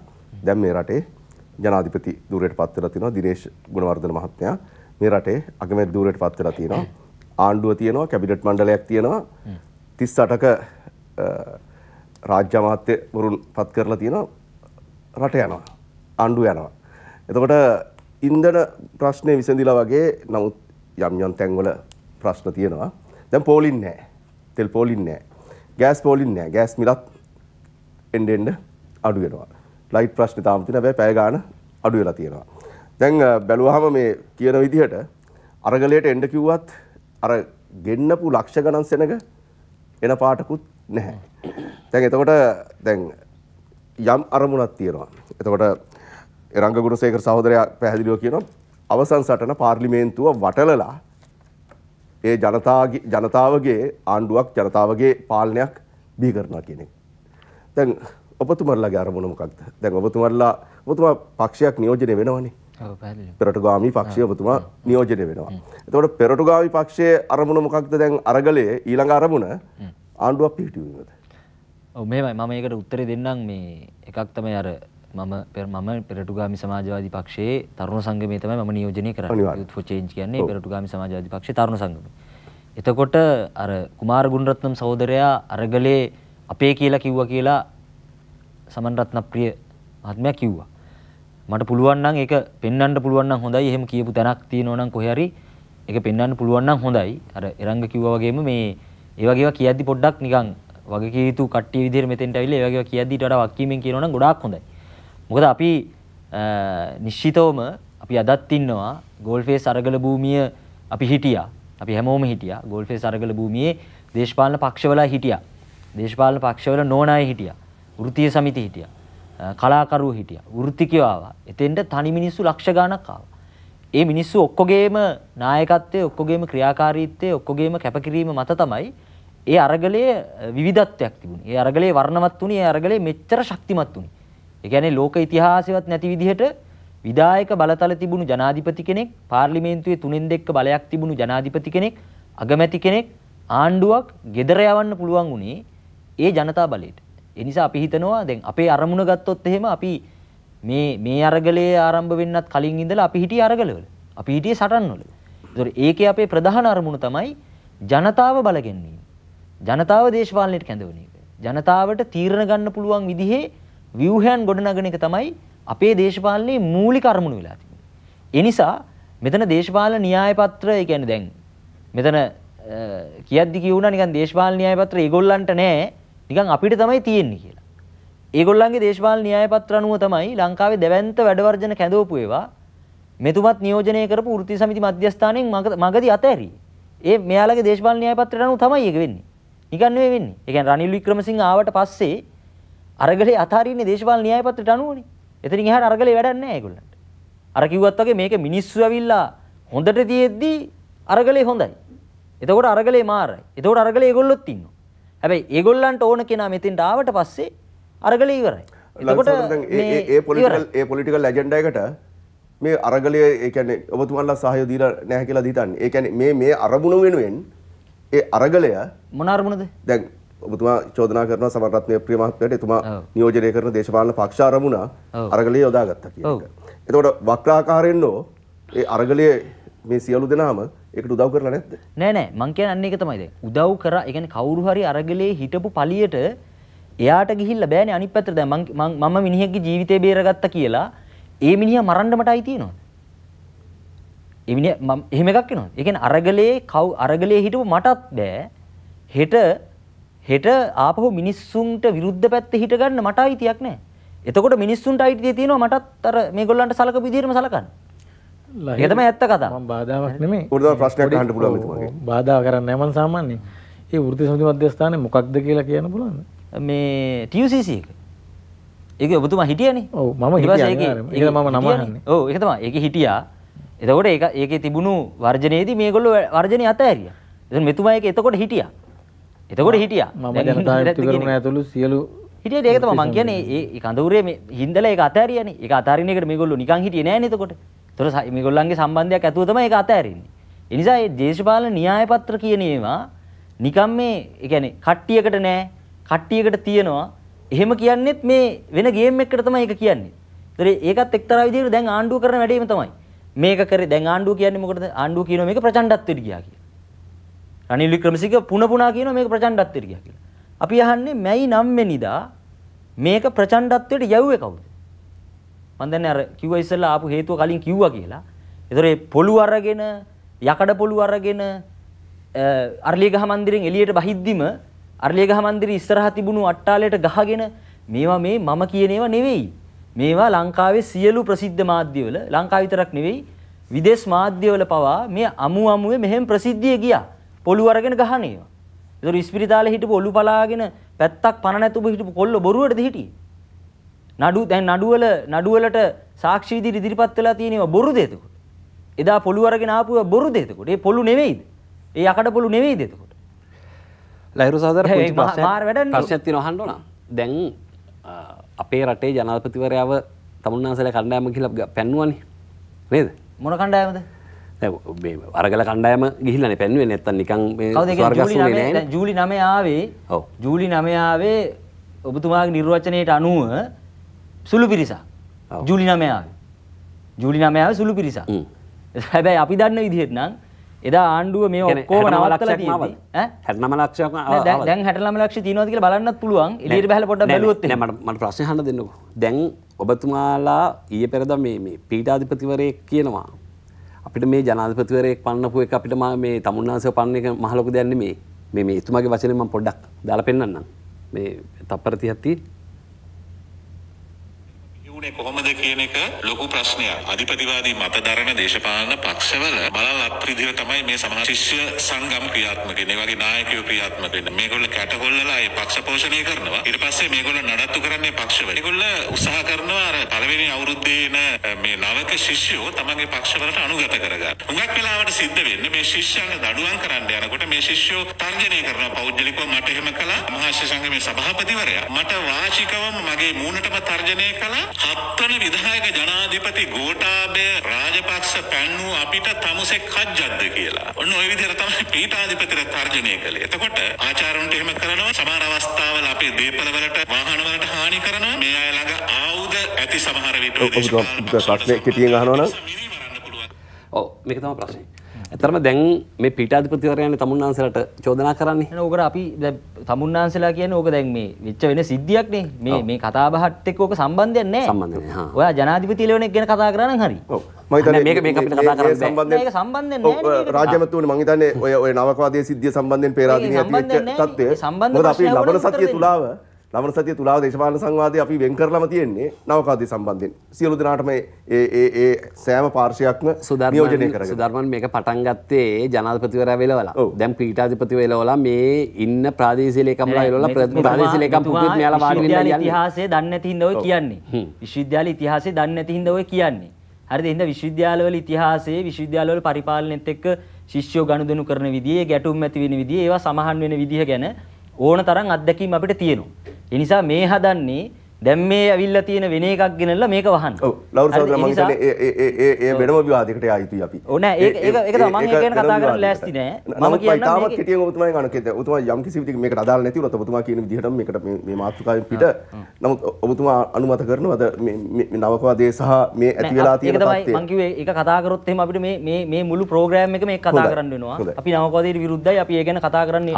දැන් මේ රටේ ජනාධිපති ධූරයට පත් වෙලා තිනවා. දිනේෂ් ගුණවර්ධන මහත්මයා මේ රටේ අගමැති ධූරයට පත් වෙලා තිනවා. ආණ්ඩුව තියෙනවා, කැබිනට් මණ්ඩලයක් තියෙනවා. 38ක රාජ්‍ය අමාත්‍යවරුන් පත් කරලා තියෙනවා. රට යනවා ආණ්ඩු යනවා. එතකොට ඉන්දන ප්‍රශ්නය විසඳලා වගේ නමුත් යම් යම් තැන්වල ප්‍රශ්න තියෙනවා. දැන් පෝලින් නැහැ. තෙල් පෝලින් නැහැ. ගෑස් පෝලින් නැහැ. ගෑස් මිලත් එන්න එන්න අඩු වෙනවා. ලයිට් ප්‍රශ්නේ තාම තියෙන හැබැයි පැය ගාණ අඩු වෙලා තියෙනවා. දැන් බැලුවාම මේ කියන විදිහට අරගලයට එන්න කිව්වත් අර ගෙන්නපු ලක්ෂ ගණන් සෙනඟ එන පාටකුත් නැහැ. දැන් එතකොට දැන් යම් අරමුණක් තියෙනවා. එතකොට රංග ගුණසේකර සහෝදරයා පැහැදිලිව කියනවා අවසන් සටන පාර්ලිමේන්තුව වටලලා ඒ ජනතාවගේ ජනතාවගේ ආණ්ඩුවක් ජනතාවගේ පාලනයක් බිහි කරනවා කියන එක. දැන් ඔබතුමන්ලාගේ අරමුණ මොකක්ද? දැන් ඔබතුමන්ලා ඔබතුමා පක්ෂයක් නියෝජනය වෙනවනේ. ඔව් පැහැදිලිව. පෙරටුගාමි පක්ෂය ඔබතුමා නියෝජනය වෙනවා. එතකොට පෙරටුගාමි පක්ෂයේ අරමුණ මොකක්ද? දැන් අරගලයේ ඊළඟ අරමුණ ආණ්ඩුවක් පිහිටුවීමද? මෙමයි මම ඒකට උත්තර දෙන්නම් මේ එකක් තමයි අර මම පෙර මම පෙරටුගාමි සමාජවාදී පක්ෂයේ තරුණ සංගමයේ තමයි මම නියෝජනය කරන්නේ. Youth for Change කියන්නේ පෙරටුගාමි සමාජවාදී පක්ෂයේ තරුණ සංගමය. එතකොට අර කුමාර ගුණරත්නම් සහෝදරයා අරගලේ අපේ කියලා කිව්වා කියලා සමන්රත්න ප්‍රිය මහත්මයා කිව්වා. මට පුළුවන් නම් ඒක පෙන්වන්න පුළුවන් නම් හොඳයි. එහෙම කියපු තැනක් තියෙනවා නම් කොහේ හරි ඒක පෙන්වන්න පුළුවන් නම් හොඳයි. අර එරංග කිව්වා වගේම මේ ඒ වගේවා කියද්දි පොඩ්ඩක් නිකන් වගේ යුතු කට්ටිය විදිහට මෙතෙන්ට ඇවිල්ලා ඒ වගේ කියද්දීට වඩා වක්කීමෙන් කියනවනම් ගොඩාක් හොඳයි. මොකද අපි නිශ්චිතවම අපි අදත් ඉන්නවා ගෝල් ෆේස් අරගල භූමිය අපි හිටියා. අපි හැමෝම හිටියා ගෝල් ෆේස් අරගල භූමියේ දේශපාලන පක්ෂවල හිටියා. දේශපාලන පක්ෂවල නෝන අය හිටියා. වෘත්තීය සමිති හිටියා. කලාකරුවෝ හිටියා. වෘත්තිකයෝ ආවා. එතෙන්ට තනි මිනිස්සු ලක්ෂ ගණක් ආවා. ඒ මිනිස්සු ඔක්කොගේම නායකත්වය ඔක්කොගේම ක්‍රියාකාරීත්වය ඔක්කොගේම කැපකිරීම මත තමයි ඒ අරගලයේ විවිධත්වයක් තිබුණා. ඒ අරගලයේ වර්ණවත් වුණේ ඒ අරගලයේ මෙච්චර ශක්තිමත් වුණේ. ඒ කියන්නේ ලෝක ඉතිහාසෙවත් නැති විදිහට විධායක බලතල තිබුණු ජනාධිපති කෙනෙක්, පාර්ලිමේන්තුවේ තුනෙන් දෙක බලයක් තිබුණු ජනාධිපති කෙනෙක්, අගමැති කෙනෙක් ආණ්ඩුවක් gedera යවන්න පුළුවන් වුණේ ඒ ජනතා බලයට. ඒ නිසා අපි හිතනවා දැන් අපේ අරමුණ ගත්තොත් එහෙම අපි මේ මේ අරගලයේ ආරම්භ වෙන්නත් කලින් ඉඳලා අපි හිටියේ අරගලවල. අපි හිටියේ සටන්වල. ඒතකොට ඒකේ අපේ ප්‍රධාන අරමුණ තමයි ජනතාව බලගැන්වීම. ජනතාව දේශපාලනයට කැඳවන එක. ජනතාවට තීරණ ගන්න පුළුවන් විදිහේ ව්‍යුහයන් ගොඩනගන එක තමයි අපේ දේශපාලනයේ මූලික අරමුණු වෙලා තිබෙන්නේ. ඒ නිසා මෙතන දේශපාලන න්‍යාය පත්‍ර ඒ කියන්නේ දැන් මෙතන කියද්දි කියුණා නිකන් දේශපාලන න්‍යාය පත්‍ර ඒගොල්ලන්ට නෑ නිකන් අපිට තමයි තියෙන්නේ කියලා. ඒගොල්ලන්ගේ දේශපාලන න්‍යාය පත්‍ර අනුව තමයි ලංකාවේ දෙවන්ත වැඩවර්ජන කැඳවපු ඒවා මෙතුමත් නියෝජනය කරපු වෘත්ති සමිති මධ්‍යස්ථානයෙන් මගදී අතහැරියේ. ඒ මෙයාලගේ දේශපාලන න්‍යාය පත්‍රය අනුව තමයි ඒක වෙන්නේ. නිකන් වෙන්නේ. ඒ කියන්නේ රනිල් වික්‍රමසිංහ ආවට පස්සේ අරගලේ අතාරින්නේ දේශපාලන න්‍යාය පත්‍රයට අනුවනේ. එතනින් එහාට අරගලේ වැඩක් නැහැ ඒගොල්ලන්ට. අර කිව්වත් වගේ මේක මිනිස්සු ඇවිල්ලා හොඳට තියෙද්දි අරගලේ හොඳයි. එතකොට අරගලේ මාරයි. එතකොට අරගලේ ඒගොල්ලොත් ඉන්නවා. හැබැයි ඒගොල්ලන්ට ඕන කෙනා මෙතෙන්ට ආවට පස්සේ අරගලේ ඉවරයි. එතකොට මේ ඒ පොලිටිකල් ඒ පොලිටිකල් ඇජෙන්ඩා එකට මේ අරගලය ඒ කියන්නේ ඔබතුමාලා සහයෝගය දීලා නැහැ කියලා දිතන්නේ. ඒ කියන්නේ මේ මේ අරමුණ වෙනුවෙන් ඒ අරගලය මොන අරමුණද? දැන් ඔබතුමා චෝදනා කරනවා සමරත්නය ප්‍රිය මහත්මයාට එතුමා නියෝජනය කරන දේශපාලන පක්ෂ අරමුණ අරගලය යොදාගත්තා කියන එක. එතකොට වක්‍රාකාරයෙන් ඒ අරගලයේ මේ සියලු දෙනාම ඒකට උදව් කරලා නැද්ද? නෑ නෑ මං කියන්නේ අන්න ඒක තමයි දැන්. උදව් කරා, ඒ කියන්නේ කවුරු හරි අරගලයේ හිටපු පළියට එයාට ගිහිල්ලා බෑනේ අනිත් පැත්තට දැන් මම මිනිහෙක්ගේ ජීවිතේ බේරගත්තා කියලා ඒ මිනිහා මරන්න මට අයිති වෙනවද? එවිනි මම එහෙම එකක් වෙනවා. ඒ කියන්නේ අරගලේ කව් අරගලේ හිටපු මටත් බෑ. හෙට හෙට ආපහු මිනිස්සුන්ට විරුද්ධ පැත්තේ හිට ගන්න මට අයිතියක් නැහැ. එතකොට මිනිස්සුන්ට අයිතිය තියෙනවා මටත් අර මේගොල්ලන්ට සලකපු විදිහටම සලකන්න. ඒක තමයි ඇත්ත කතාව. මම බාධාවක් නෙමෙයි. උර්දව ප්‍රශ්නයක් අහන්න පුළුවන් මෙතුමගේ. බාධා කරන්නේ නැහැ මම සාමාන්‍යයෙන්. ඒ වෘත්ති සමිති මධ්‍යස්ථානේ මොකක්ද කියලා කියන්න පුළුවන්ද? මේ TUCC එක. ඒක ඔබතුමා හිටියනේ. ඔව් මම හිටියා. ඒක මම නම අහන්නේ. ඔව් ඒක තමයි. ඒක හිටියා. එතකොට ඒක ඒකේ තිබුණු වර්ජනයේදී මේගොල්ලෝ වර්ජනය අතහැරියා. එතන මෙතුමා ඒක එතකොට හිටියා. එතකොට හිටියා. මම ජනතාන්ත්‍රික කරුණ ඇතුළු සියලු හිටියේ ඒක තමයි මම කියන්නේ ඒ කඳවුරේ මේ හිඳලා ඒක අතහැරියානේ. ඒක අතහරින එකට මේගොල්ලෝ නිකන් හිටියේ නෑනේ එතකොට. එතකොට මේගොල්ලන්ගේ සම්බන්ධයක් ඇතුව තමයි ඒක අතහැරින්නේ. ඒ නිසා මේ දේශපාලන න්‍යාය පත්‍ර කියන ඒවා නිකන් මේ කියන්නේ කට්ටියකට නෑ කට්ටියකට තියනවා. එහෙම කියන්නේත් මේ වෙන ගේම් එකකට තමයි ඒක කියන්නේ. ඒතර ඒකත් එක්තරා විදිහට දැන් ආණ්ඩුව කරන වැඩේම තමයි. මේක කරේ දැන් ආණ්ඩුව කියන්නේ මොකටද? ආණ්ඩුව කියනවා මේක ප්‍රචණ්ඩත්වයට ගියා කියලා. රනිල් වික්‍රමසිංහ පුන පුනා කියනවා මේක ප්‍රචණ්ඩත්වයට ගියා කියලා. අපි අහන්නේ මැයි 9 වෙනිදා මේක ප්‍රචණ්ඩත්වයට යව්වේ කවුද? මම දැන් අර කිව්වා ඉස්සෙල්ලා ආපු හේතුව කලින් කිව්වා කියලා. ඒතර ඒ පොළු අරගෙන යකඩ පොළු අරගෙන අරලියගහ මන්දිරෙන් එළියට බහිද්දිම අරලියගහ මන්දිරේ ඉස්සරහා තිබුණු අට්ටාලයට ගහගෙන මේවා මේ මම කියන ඒවා නෙවෙයි. මේවා ලංකාවේ සියලු ප්‍රසිද්ධ මාධ්‍යවල ලංකාව විතරක් නෙවෙයි විදේශ මාධ්‍යවල පවා මේ අමු අමුවේ මෙහෙම ප්‍රසිද්ධිය ගියා. පොළු අරගෙන ගහන ඒවා. ඒතර ඉස්පිරිතාලේ හිටපු ඔලු පලාගෙන පැත්තක් පණ නැතුව හිටපු කොල්ල බොරුවටද හිටියේ. නඩු දැන් නඩුවල නඩුවලට සාක්ෂි විදිහට ඉදිරිපත් වෙලා තියෙනව බොරුද එතකොට. එදා පොළු අරගෙන ආපුවා බොරුද එතකොට. ඒ පොළු නෙවෙයිද? ඒ යකඩ පොළු නෙවෙයිද එතකොට. ලයිරු සහෝදර පුංචි ප්‍රශ්නයක් ප්‍රශ්නයක් තියෙනවා අහන්න ඕන. දැන් අපේ රටේ ජනාපතිවරයාව තමුන්නාසල කණ්ඩෑම කියලා පැන්නුවනි නේද මොන කණ්ඩායමද අරගල කණ්ඩෑම ගිහිලන පැන්ුවේ නැත්තන් නිකං ජූලි නමයාවේ ජූලි නමයාවේ ඔබතුමාගේ නිර්වචනයට අනුව සුළු පිරිසා ජූලි නමයාව ජූලි නමයාව සුළු පිරිසා හැබැයි අපි දන්න විදිහෙත් නම් එදා ආණ්ඩුව මේ ඔක්කෝම නවත්තලා තියෙන්නේ ඈ 69 ලක්ෂයක් දැන් 69 ලක්ෂ තියෙනවද කියලා බලන්නත් පුළුවන් එළියට බහලා පොඩ්ඩක් බැලුවොත් එහෙනම් මට මට ප්‍රශ්න අහන්න දෙන්නකෝ දැන් ඔබතුමාලා ඊයේ පෙරදා මේ මේ පීඨාධිපතිවරයෙක් කියනවා අපිට මේ ජනාධිපතිවරයෙක් පන්නපු එක අපිට මේ තමුන්නාංශව පන්න එක මහ ලොකු දෙයක් නෙමෙයි මේ මේ එතුමාගේ වචනේ මම පොඩ්ඩක් දාලා පෙන්නන්නම් මේ තප්පර 30ක් තියෙන්නේ වුණේ කොහොමද කියන එක ලොකු ප්‍රශ්නයක්. අධිපතිවාදී මතධරණ දේශපාලන පක්ෂවල බලල් අප්‍රදිව තමයි මේ සමාජ ශිෂ්‍ය සංගම් ක්‍රියාත්මක වෙන්නේ. ඒ වගේ නායකයෝ ක්‍රියාත්මක වෙන්නේ. මේගොල්ලෝ කැටගොල්ලලා ඒ පක්ෂ පෝෂණය කරනවා. ඊට පස්සේ මේගොල්ලෝ නඩත්තු කරන්නේ පක්ෂවල. ඒගොල්ලෝ උත්සාහ කරනවා අර පළවෙනි අවුරුද්දේන මේ නවක ශිෂ්‍යෝ තමන්ගේ පක්ෂවලට අනුගත කරගන්න. හුඟක් වෙලාවට සිද්ධ වෙන්නේ මේ ශිෂ්‍යයන් දඩුවම් කරන්න යනකොට මේ ශිෂ්‍යෝ තර්ජනය කරනවා පෞද්ගලිකව මට එහෙම කළා. මහාශ්‍ය සංගමේ සභාපතිවරයා මට වාචිකවම මගේ මූණටම තර්ජනය කළා. සත්වන විධායක ජනාධිපති ගෝටාබය රාජපක්ෂ පැන්වූ අපිට තමුසෙක් කජ්ජද්ද කියලා ඔන්න ඔය විදිහට තමයි පීඨාධිපතිර තර්ජනය කළේ. එතකොට ආචාර්යන්ට එහෙම කරනවා සමහර අවස්ථාවල අපේ දේපළවලට වාහනවලට හානි කරනවා මේ අය ළඟ ආයුධ ඇති සමහර විට ඔබ ප්‍රශ්නේ කෙටියෙන් අහනවා නම් ඔව් මේක තමයි ප්‍රශ්නේ. ඇතරම දැන් මේ පිටාධිපතිවරයන තමුන්නාන්සලට චෝදනා කරන්නේ ඕකට අපි තමුන්නාන්සලා කියන ඕක දැන් මේ වෙච්ච වෙන සිද්ධියක්නේ මේ මේ කතාබහත් එක්ක ඕක සම්බන්ධයක් නැහැ සම්බන්ධ ඔයා ජනාධිපති ලෙවණෙක් ගැන කතා කරා නම් හරි ඔව් මම හිතන්නේ මේක මේක අපිට කතා කරන්න බෑ මේක සම්බන්ධයෙන් නෑ රාජ්‍යමතුමනි මම හිතන්නේ ඔය ඔය නවකවාදී සිද්ධිය සම්බන්ධයෙන් පෙරාදීනිය ඇති වෙච්ච තත්ත්වය මොකද අපි ලබන සතිය තුලාව ලබන සතිය තුලාව දේශපාලන සංවාදය අපි වෙන් කරලම තියෙන්නේ නවකාදී සම්බන්ධයෙන්. සියලු දෙනාටම ඒ ඒ ඒ සෑම පාර්ශයක්ම නියෝජනය කරගෙන. සුධර්මන් මේක පටන් ගත්තේ ජනාධිපතිවරයා වෙලවලා. දැන් පීඨාධිපති වෙලවලා මේ ඉන්න ප්‍රාදේශීය ලේකම්ලා වෙලවලා ප්‍රාදේශීය ලේකම් පුද්ගලයා මෙයාලා වාඩි වෙලා යන්නේ. ඉතිහාසය දන්නේ නැති හින්දා ඔය කියන්නේ. විශ්වවිද්‍යාල ඉතිහාසය දන්නේ නැති හින්දා ඔය කියන්නේ. හරිද එහෙනම් විශ්වවිද්‍යාලවල ඉතිහාසයේ විශ්වවිද්‍යාලවල පරිපාලනයේත් එක්ක ශිෂ්‍යෝ ගනුදෙනු කරන විදිහේ ගැටුම් ඇති වෙන විදිහේ ඒවා සමහන් වෙන විදිහ ගැන ඕන තරම් අත්දැකීම් අපිට තියෙනවා. ඒ නිසා මේ හදන්නේ දැන් මේ ඇවිල්ලා තියෙන වෙන එකක් ගෙනල්ලා මේක වහන්න. ඔව් ලවුරු සහෝදර මම හිතන්නේ ඒ ඒ ඒ ඒ වෙනම විවාදයකට ආ යුතුයි අපි. ඔව් නෑ ඒක ඒක ඒක තමයි මම ඒක ගැන කතා කරන්න ලෑස්ති නෑ. මම කියන්නේ තාමත් හිටියන් ඔබතුමා ගන්න කියද ඔබතුමා යම් කිසි විදිහකට මේකට අදාළ නැති වුණොත් ඔබතුමා කියන විදිහටම මේකට මේ මේ මාතෘකාවෙන් පිට නමුත් ඔබතුමා අනුමත කරනවද මේ මේ නවකවාදයේ සහ මේ ඇති වෙලා තියෙන තත්ත්වය. මම කිව්වේ ඒක කතා කරොත් එහෙම අපිට මේ මේ මේ මුළු ප්‍රෝග්‍රෑම් එක මේක කතා කරන්න වෙනවා. අපි නවකවාදයට විරුද්ධයි අපි ඒ ගැන කතා කරන්නේ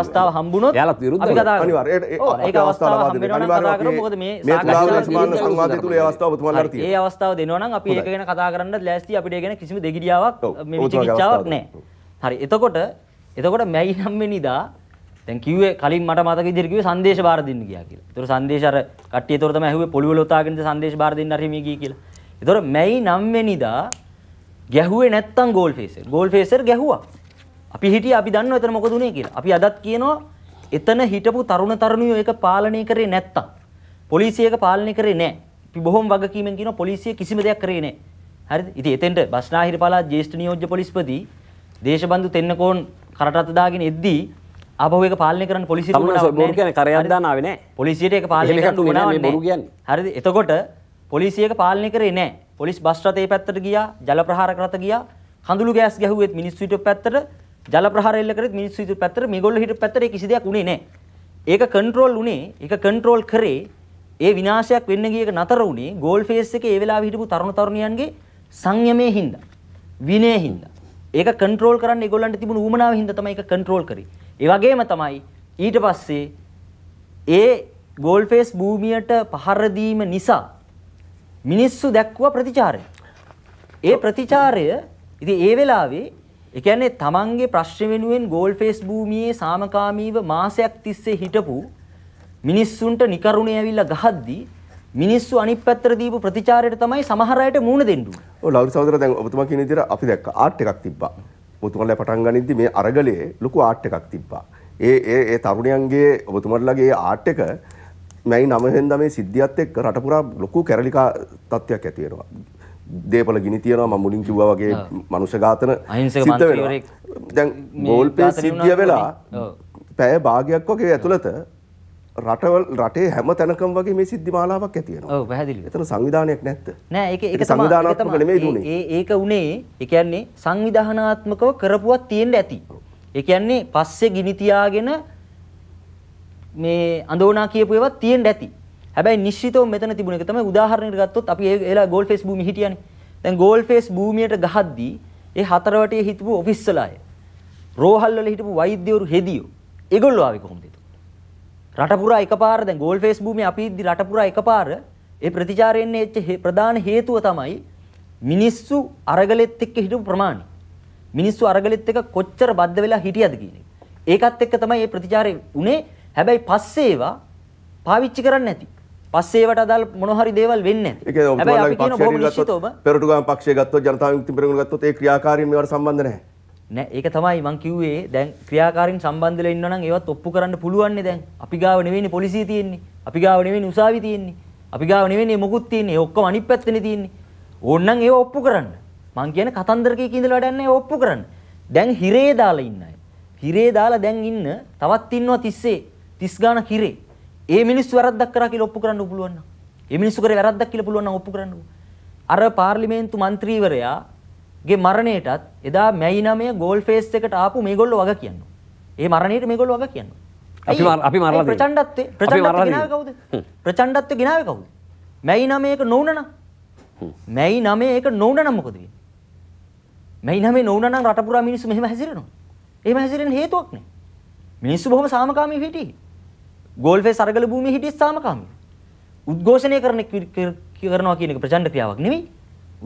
අවස්ථාව හම්බුනොත් අපි කතා කරනවා. අනිවාර්යයෙන් ඒක අවස්ථාව හම්බ වෙනවා නම් කතා කරමු මොකද මේ සාමාන්‍ය සංවාදය තුල ඒ අවස්ථාව ඔබතුමාලා තියෙනවා. ඒ අවස්ථාව දෙනවා නම් අපි ඒක ගැන කතා කරන්න ලෑස්ති අපිට ඒ ගැන කිසිම දෙගිඩියාවක් මේ විචිකිච්ඡාවක් නැහැ. හරි. එතකොට එතකොට මැයි නම් වෙනිදා දැන් කිව්වේ කලින් මට මතක විදිහට කිව්වේ සංදේශ බාර දෙන්න ගියා කියලා. ඒතර සංදේශ අර කට්ටිය ඒතර තමයි ඇහුවේ පොළි වල උතාගෙනද සංදේශ බාර දෙන්න හරි මේ ගියේ කියලා. ඒතර මැයි 9 වෙනිදා ගැහුවේ නැත්තම් ගෝල් ෆේසර්. ගෝල් ෆේසර් ගැහුවා. අපි හිටියේ අපි දන්නවා එතන මොකද උනේ කියලා. අපි අදත් කියනවා එතන හිටපු තරුණ තරුණියෝ ඒක පාලනය කරේ නැත්තම් පොලිසියක පාලනය කරේ නැහැ. අපි බොහොම වගකීමෙන් කියනවා පොලිසිය කිසිම දෙයක් කරේ නැහැ. හරිද? ඉතින් එතෙන්ට බස්නාහිර පළාත් ජ්‍යෙෂ්ඨ නියෝජ්‍ය පොලිස්පති දේශබන්දු තෙන්නකෝන් කරටත් දාගෙන එද්දී ආපහු ඒක පාලනය කරන්න පොලිසියට උවමනාවක් නැහැ. බොරු කියන්නේ කරයක් දාන්න ආවේ නැහැ. පොලිසියට ඒක පාලනය කරන්න උවමනාවක් නැහැ. බොරු කියන්නේ. හරිද? එතකොට පොලිසියක පාලනය කරේ නැහැ. පොලිස් බස් රථේ පැත්තට ගියා, ජල ප්‍රහාරක රථ ගියා, කඳුළු ගෑස් ගැහුවෙත් මිනිස්සු හිටපු පැත්තට, ජල ප්‍රහාර එල්ල කරෙත් මිනිස්සු හිටපු පැත්තට, මේගොල්ලෝ හිටපු පැත්තට කිසි දෙයක් උනේ නැහැ. ඒක කන්ට්‍රෝල් උනේ, ඒක කන්ට්‍රෝල් කරේ ඒ විනාශයක් වෙන්න ගිය එක නතර වුණේ ගෝල් ෆේස් එකේ ඒ වෙලාවේ හිටපු තරුණ තරුණියන්ගේ සංයමයේ හින්දා විනයේ හින්දා ඒක කන්ට්‍රෝල් කරන්න ඒගොල්ලන්ට තිබුණු ඌමනාව හින්දා තමයි ඒක කන්ට්‍රෝල් කරේ. ඒ වගේම තමයි ඊට පස්සේ ඒ ගෝල් ෆේස් භූමියට පහර දීම නිසා මිනිස්සු දැක්කුවා ප්‍රතිචාරය. ඒ ප්‍රතිචාරය ඉතින් ඒ වෙලාවේ ඒ කියන්නේ තමන්ගේ ප්‍රශ්න වෙනුවෙන් ගෝල් ෆේස් භූමියේ සාමකාමීව මාසයක් තිස්සේ හිටපු මිනිස්සුන්ට නිකරුණේ ඇවිල්ලා ගහද්දී මිනිස්සු අනිත් පැත්තට දීපු ප්‍රතිචාරයට තමයි සමහර අයට මූණ දෙන්න උනේ. ඔව් ලෞරි සහෝදර දැන් ඔබතුමා කියන විදිහට අපි දැක්කා ආර්ට් එකක් තිබ්බා. ඔබතුමාලා පටන් ගනිද්දි මේ අරගලයේ ලොකු ආර්ට් එකක් තිබ්බා. ඒ ඒ ඒ තරුණයන්ගේ ඔබතුමාලාගේ ආර්ට් එක මැයි 9 වෙනිදා මේ සිද්ධියත් එක්ක රට පුරා ලොකු කැරලිකා තත්ත්වයක් ඇති වෙනවා. දේපල ගිනි තියනවා මම මුලින් කිව්වා වගේ මනුෂ්‍ය ඝාතන අහිංසක මන්ත්‍රීවරයෙක් දැන් ගෝල්පේ සිද්ධිය වෙලා පැය භාගයක් වගේ ඇතුළත රටවල් රටේ හැම තැනකම වගේ මේ සිද්ධි මාලාවක් ඇති වෙනවා. ඔව් පැහැදිලිව. එතන සංවිධානයක් නැද්ද? නෑ ඒක ඒක සංවිධානාත්මක නෙමෙයි දුන්නේ. ඒ ඒක උනේ ඒ කියන්නේ සංවිධානාත්මකව කරපුවක් තියෙන්න ඇති. ඒ කියන්නේ පස්සේ ගිනි තියාගෙන මේ අඳෝනා කියපු ඒවා තියෙන්න ඇති. හැබැයි නිශ්චිතව මෙතන තිබුණ එක තමයි උදාහරණයක් ගත්තොත් අපි ඒ වෙලාව ගෝල් ෆේස් භූමිය හිටියානේ. දැන් ගෝල් ෆේස් භූමියට ගහද්දී ඒ හතරවටේ හිටපු ඔෆිස්වල අය රෝහල් වල හිටපු වෛද්‍යවරු හෙදියෝ ඒගොල්ලෝ ආවේ කොහොමද? රටපුරා එකපාර දැන් ගෝල් ෆේස් භූමිය අපි ඉදදි රටපුරා එකපාර ඒ ප්‍රතිචාරයෙන් එච්ච ප්‍රධාන හේතුව තමයි මිනිස්සු අරගලෙත් එක්ක හිටපු ප්‍රමාණය. මිනිස්සු අරගලෙත් එක්ක කොච්චර බද්ධ වෙලා හිටියද කියන එක. ඒකත් එක්ක තමයි මේ ප්‍රතිචාරය උනේ. හැබැයි පස්සේ ඒවා පාවිච්චි කරන්නේ නැති. පස්සේවට අදාල් මොනහරි දේවල් වෙන්නේ නැහැ. ඒක ඔබතුමාලගේ පක්ෂය ගත්තොත් පෙරටුගාම පක්ෂය ගත්තොත් ජනතා විමුක්ති පෙරමුණ ගත්තොත් ඒ ක්‍රියාකාරීන් මේවට සම්බන්ධ නැහැ. නෑ ඒක තමයි මං කිව්වේ දැන් ක්‍රියාකාරීන් සම්බන්ධ වෙලා ඉන්නවා නම් ඒවත් ඔප්පු කරන්න පුළුවන් නේ දැන් අපි ගාව නෙවෙයිනේ පොලිසිය තියෙන්නේ අපි ගාව නෙවෙයිනේ උසාවි තියෙන්නේ අපි ගාව නෙවෙයිනේ මොකුත් තියෙන්නේ ඔක්කොම අනිත් පැත්තනේ තියෙන්නේ ඕන්නම් ඒව ඔප්පු කරන්න මං කියන්නේ කතන්දරකයක ඉඳලා වැඩක් නෑ ඔප්පු කරන්න දැන් හිරේ දාලා ඉන්න අය හිරේ දාලා දැන් ඉන්න තවත් ඉන්නවා 30 30 ගාණක් හිරේ ඒ මිනිස්සු වැරද්දක් කරා කියලා ඔප්පු කරන්න පුළුවන් නම් ඒ මිනිස්සු කරේ වැරද්දක් කියලා පුළුවන් නම් ඔප්පු කරන්න අර පාර්ලිමේන්තු මන්ත්‍රීවරයා ගේ මරණයටත් එදා මැයි 9 ගෝල් ෆේස් එකට ආපු මේගොල්ලෝ වග කියනවා. ඒ මරණයට මේගොල්ලෝ වග කියනවා. අපි අපි මරලා ප්‍රචණ්ඩත්වේ ප්‍රචණ්ඩත්වේ ගිනාවේ කවුද? ප්‍රචණ්ඩත්වේ ගිනාවේ කවුද? මැයි 9 එක නොවුනනම් මැයි 9 එක නොවුනනම් මොකද වෙන්නේ? මැයි 9 නොවුනනම් රට පුරා මිනිස්සු මෙහෙම හැසිරෙනවා. එහෙම හැසිරෙන්න හේතුවක් නැහැ. මිනිස්සු බොහොම සාමකාමීව හිටියේ. ගෝල්ෆේ සරගල භූමියේ හිටියේ සාමකාමීව. උද්ඝෝෂණය කරන කරනවා කියන එක ප්‍රචණ්ඩ ක්‍රියාවක් නෙවෙයි.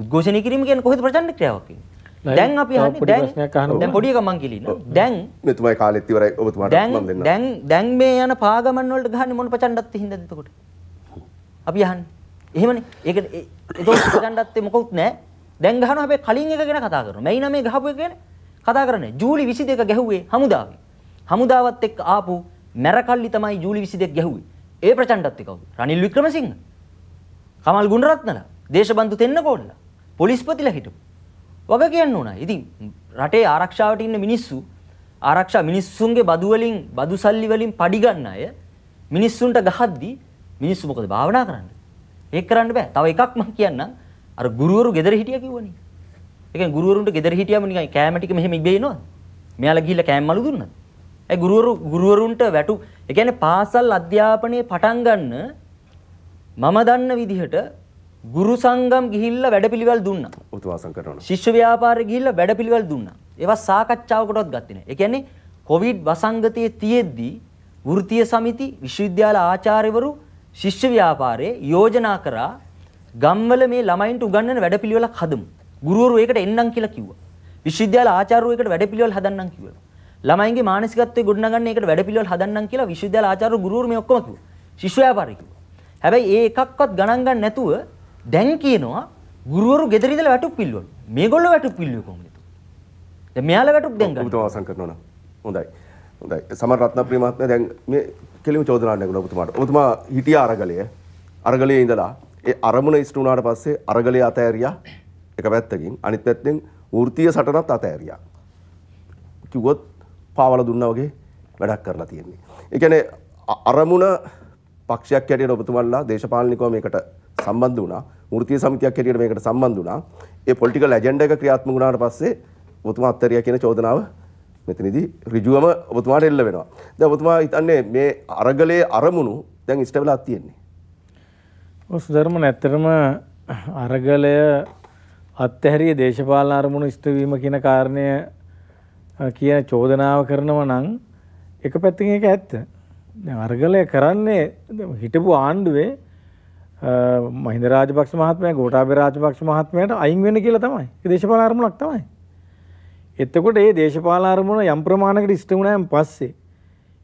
උද්ඝෝෂණය කිරීම කියන්නේ කොහෙද ප්‍රචණ්ඩ ක්‍රියාවක් කියන්නේ දැන් අපි අහන්නේ දැන් දැන් පොඩි එකක් මං කියලිනවා දැන් මෙතුමයි කාලෙත් ඉවරයි ඔබතුමාට මම දෙන්නම් දැන් දැන් මේ යන පාගමන් වලට ගහන්නේ මොන ප්‍රචණ්ඩත් හින්දාද එතකොට අපි අහන්නේ එහෙමනේ ඒක ඒක ප්‍රචණ්ඩත් මොකුත් නැහැ දැන් ගහනවා හැබැයි කලින් එක ගැන කතා කරනවා මෙයි නමේ ගහපු එක ගැන කතා කරන්නේ ජූලි 22 ගැහුවේ හමුදාවේ හමුදාවත් එක්ක ආපු මැරකල්ලි තමයි ජූලි 22 ගැහුවේ ඒ ප්‍රචණ්ඩත් එක්ක කවුද රනිල් වික්‍රමසිංහ කමල් ගුණරත්නලා දේශබන්දු තෙන්නකෝණලා පොලිස්පතිල හිටු. වග කියන්න ඕන. ඉතින් රටේ ආරක්ෂාවට ඉන්න මිනිස්සු ආරක්ෂා මිනිස්සුන්ගේ බදුවලින් බදු සල්ලි වලින් පඩිගන්න අය මිනිස්සුන්ට ගහද්දි මිනිස්සු මොකද භාවනා කරන්න. ඒක කරන්න බෑ. තව එකක් මම කියන්නම්. අර ගුරුවරු ගෙදර හිටියා කිව්වනේ. ඒ කියන්නේ ගුරුවරුන්ට ගෙදර හිටියම නිකන් කෑම ටික මෙහෙම ඉබේ එනවා. මෙයාලා ගිහිල්ලා කෑම මලු දුන්නා. ඒ ගුරුවරු ගුරුවරුන්ට වැටු ඒ කියන්නේ පාසල් අධ්‍යාපනයේ පටන් ගන්න මම දන්න විදිහට ගුරු සංගම් ගිහිල්ලා වැඩපිළිවෙල් දුන්නා. උතුවාසම් කරනවා. ශිෂ්‍ය ව්‍යාපාරෙ ගිහිල්ලා වැඩපිළිවෙල් දුන්නා. ඒවා සාකච්ඡාවකටවත් ගත්තේ නැහැ. ඒ කියන්නේ කොවිඩ් වසංගතයේ තියෙද්දී වෘත්තීය සමිති විශ්වවිද්‍යාල ආචාර්යවරු ශිෂ්‍ය ව්‍යාපාරයේ යෝජනා කරා ගම්වල මේ ළමයින්ට උගන්වන වැඩපිළිවෙලක් හදමු. ගුරුවරු ඒකට එන්නම් කියලා කිව්වා. විශ්වවිද්‍යාල ආචාර්යවරු ඒකට වැඩපිළිවෙල හදන්නම් කිව්වා. ළමයින්ගේ මානසිකත්වය ගොඩනගන්න ඒකට වැඩපිළිවෙල හදන්නම් කියලා විශ්වවිද්‍යාල ආචාර්යවරු ගුරුවරු මේ ඔක්කොම කිව්වා. ශිෂ්‍ය ව්‍යාපාරය කිව්වා. හැබැයි ඒ එකක්වත් ගණන් ගන්න නැතුව දැන් කියනවා ගුරුවරු ගෙදර ඉඳලා වැටුප් පිල්ලවලු. මේගොල්ලෝ වැටුප් පිල්ලුවේ කොහොමද? දැන් මෙයාලා වැටුප් දැන් ගන්න. ඔබතුමා අවසන් කරනවා නම්. හොඳයි. හොඳයි. සමන් රත්නප්‍රිය මහත්මයා දැන් මේ කෙලිම චෝදනාවක් නැගුණා ඔබතුමාට. ඔබතුමා හිටියා අරගලයේ. අරගලයේ ඉඳලා ඒ අරමුණ ඉෂ්ට වුණාට පස්සේ අරගලයේ අතෑරියා. එක පැත්තකින් අනිත් පැත්තෙන් වෘත්තීය සටනත් අතෑරියා. කිව්වොත් පාවල දුන්නා වගේ වැඩක් කරලා තියෙන්නේ. ඒ කියන්නේ අරමුණ පක්ෂයක් හැටියට ඔබතුමන්ලා දේශපාලනිකව මේකට සම්බන්ධ වුණා. වෘත්තීය සමිතියක් හැටියට මේකට සම්බන්ධ වුණා. ඒ පොලිටිකල් ඇජෙන්ඩා එක ක්‍රියාත්මක වුණාට පස්සේ ඔබතුමා අත්තරියා කියන චෝදනාව මෙතනදී ඍජුවම ඔබතුමාට එල්ල වෙනවා. දැන් ඔබතුමා හිතන්නේ මේ අරගලයේ අරමුණු දැන් ඉෂ්ට වෙලා තියෙන්නේ. ඔස් ධර්ම නැත්තරම අරගලය අත්හැරිය දේශපාලන අරමුණු ඉෂ්ටවීම කියන කාරණය කියන චෝදනාව කරනව නම් එක පැත්තින් එක ඇත්ත. අරගලය කරන්නේ හිටපු ආණ්ඩුවේ මහින්ද රාජපක්ෂ මහත්මයා ගෝඨාභය රාජපක්ෂ මහත්මයාට අයින් වෙන්න කියලා තමයි. ඒ දේශපාලන අරමුණක් තමයි. එතකොට මේ දේශපාලන අරමුණ යම් ප්‍රමාණයකට ඉෂ්ට වුණාන් පස්සේ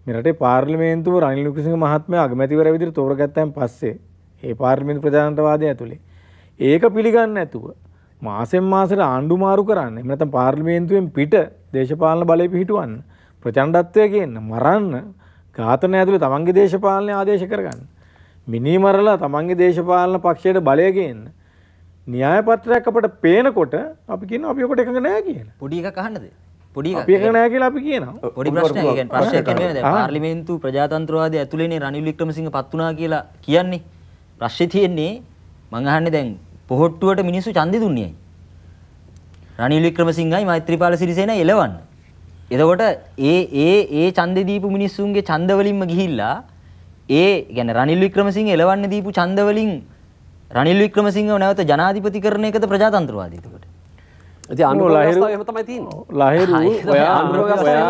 මේ රටේ පාර්ලිමේන්තුව රනිල් වික්‍රමසිංහ මහත්මයා අගමැතිවරයා විදිහට තෝරගත්තාන් පස්සේ ඒ පාර්ලිමේන්තු ප්‍රජාතන්ත්‍රවාදය ඇතුලේ ඒක පිළිගන්නේ නැතුව මාසෙන් මාසෙට ආණ්ඩු මාරු කරන්න. එහෙම නැත්නම් පාර්ලිමේන්තුවෙන් පිට දේශපාලන බලය පිහිටුවන්න. ප්‍රචණ්ඩත්වය ගේන්න, මරන්න, ඝාතන ඇතුලේ තමන්ගේ දේශපාලන ආදේශ කරගන්න. මිනීමරලා තමන්ගේ දේශපාලන පක්ෂයට බලයගෙන් න්‍යායපත්‍රයක් අපට පේනකොට අපි කියන අපි ඔකට එකඟ නෑ කියන පොඩි එක කහන්නද පොඩි එක නෑ කියලා අපි කියනවා පොඩි ප්‍රශ්නයක් ඒ කියන්නේ ප්‍රශ්නයක් නෙමෙයි දැන් පාර්ලිමේන්තු ප්‍රජාතන්ත්‍රවාදී ඇතුළේනේ රනිල් වික්‍රමසිංහ පත් වුණා කියලා කියන්නේ ප්‍රශ්නේ තියෙන්නේ මං අහන්නේ දැන් පොහොට්ටුවට මිනිස්සු ඡන්දෙ දුන්නේයි රනිල් වික්‍රමසිංහයි මෛත්‍රීපාල සිරිසේනයි එලවන්න එතකොට ඒ ඒ ඒ ඡන්දෙ දීපු මිනිස්සුන්ගේ ඡන්දවලින්ම ගිහිල්ලා ඒ ගැන රනිල් වික්‍රමසිංහ එලවන්න දීපු ඡන්දවලින් රනිල් වික්‍රමසිංහව නැවත ජනාධිපති කරන එකද ප්‍රජාතන්ත්‍රවාදීතකොට ඉතින් ආණ්ඩුව ලහිරු එහෙම තමයි තියෙන්නේ. ලහිරු ඔයා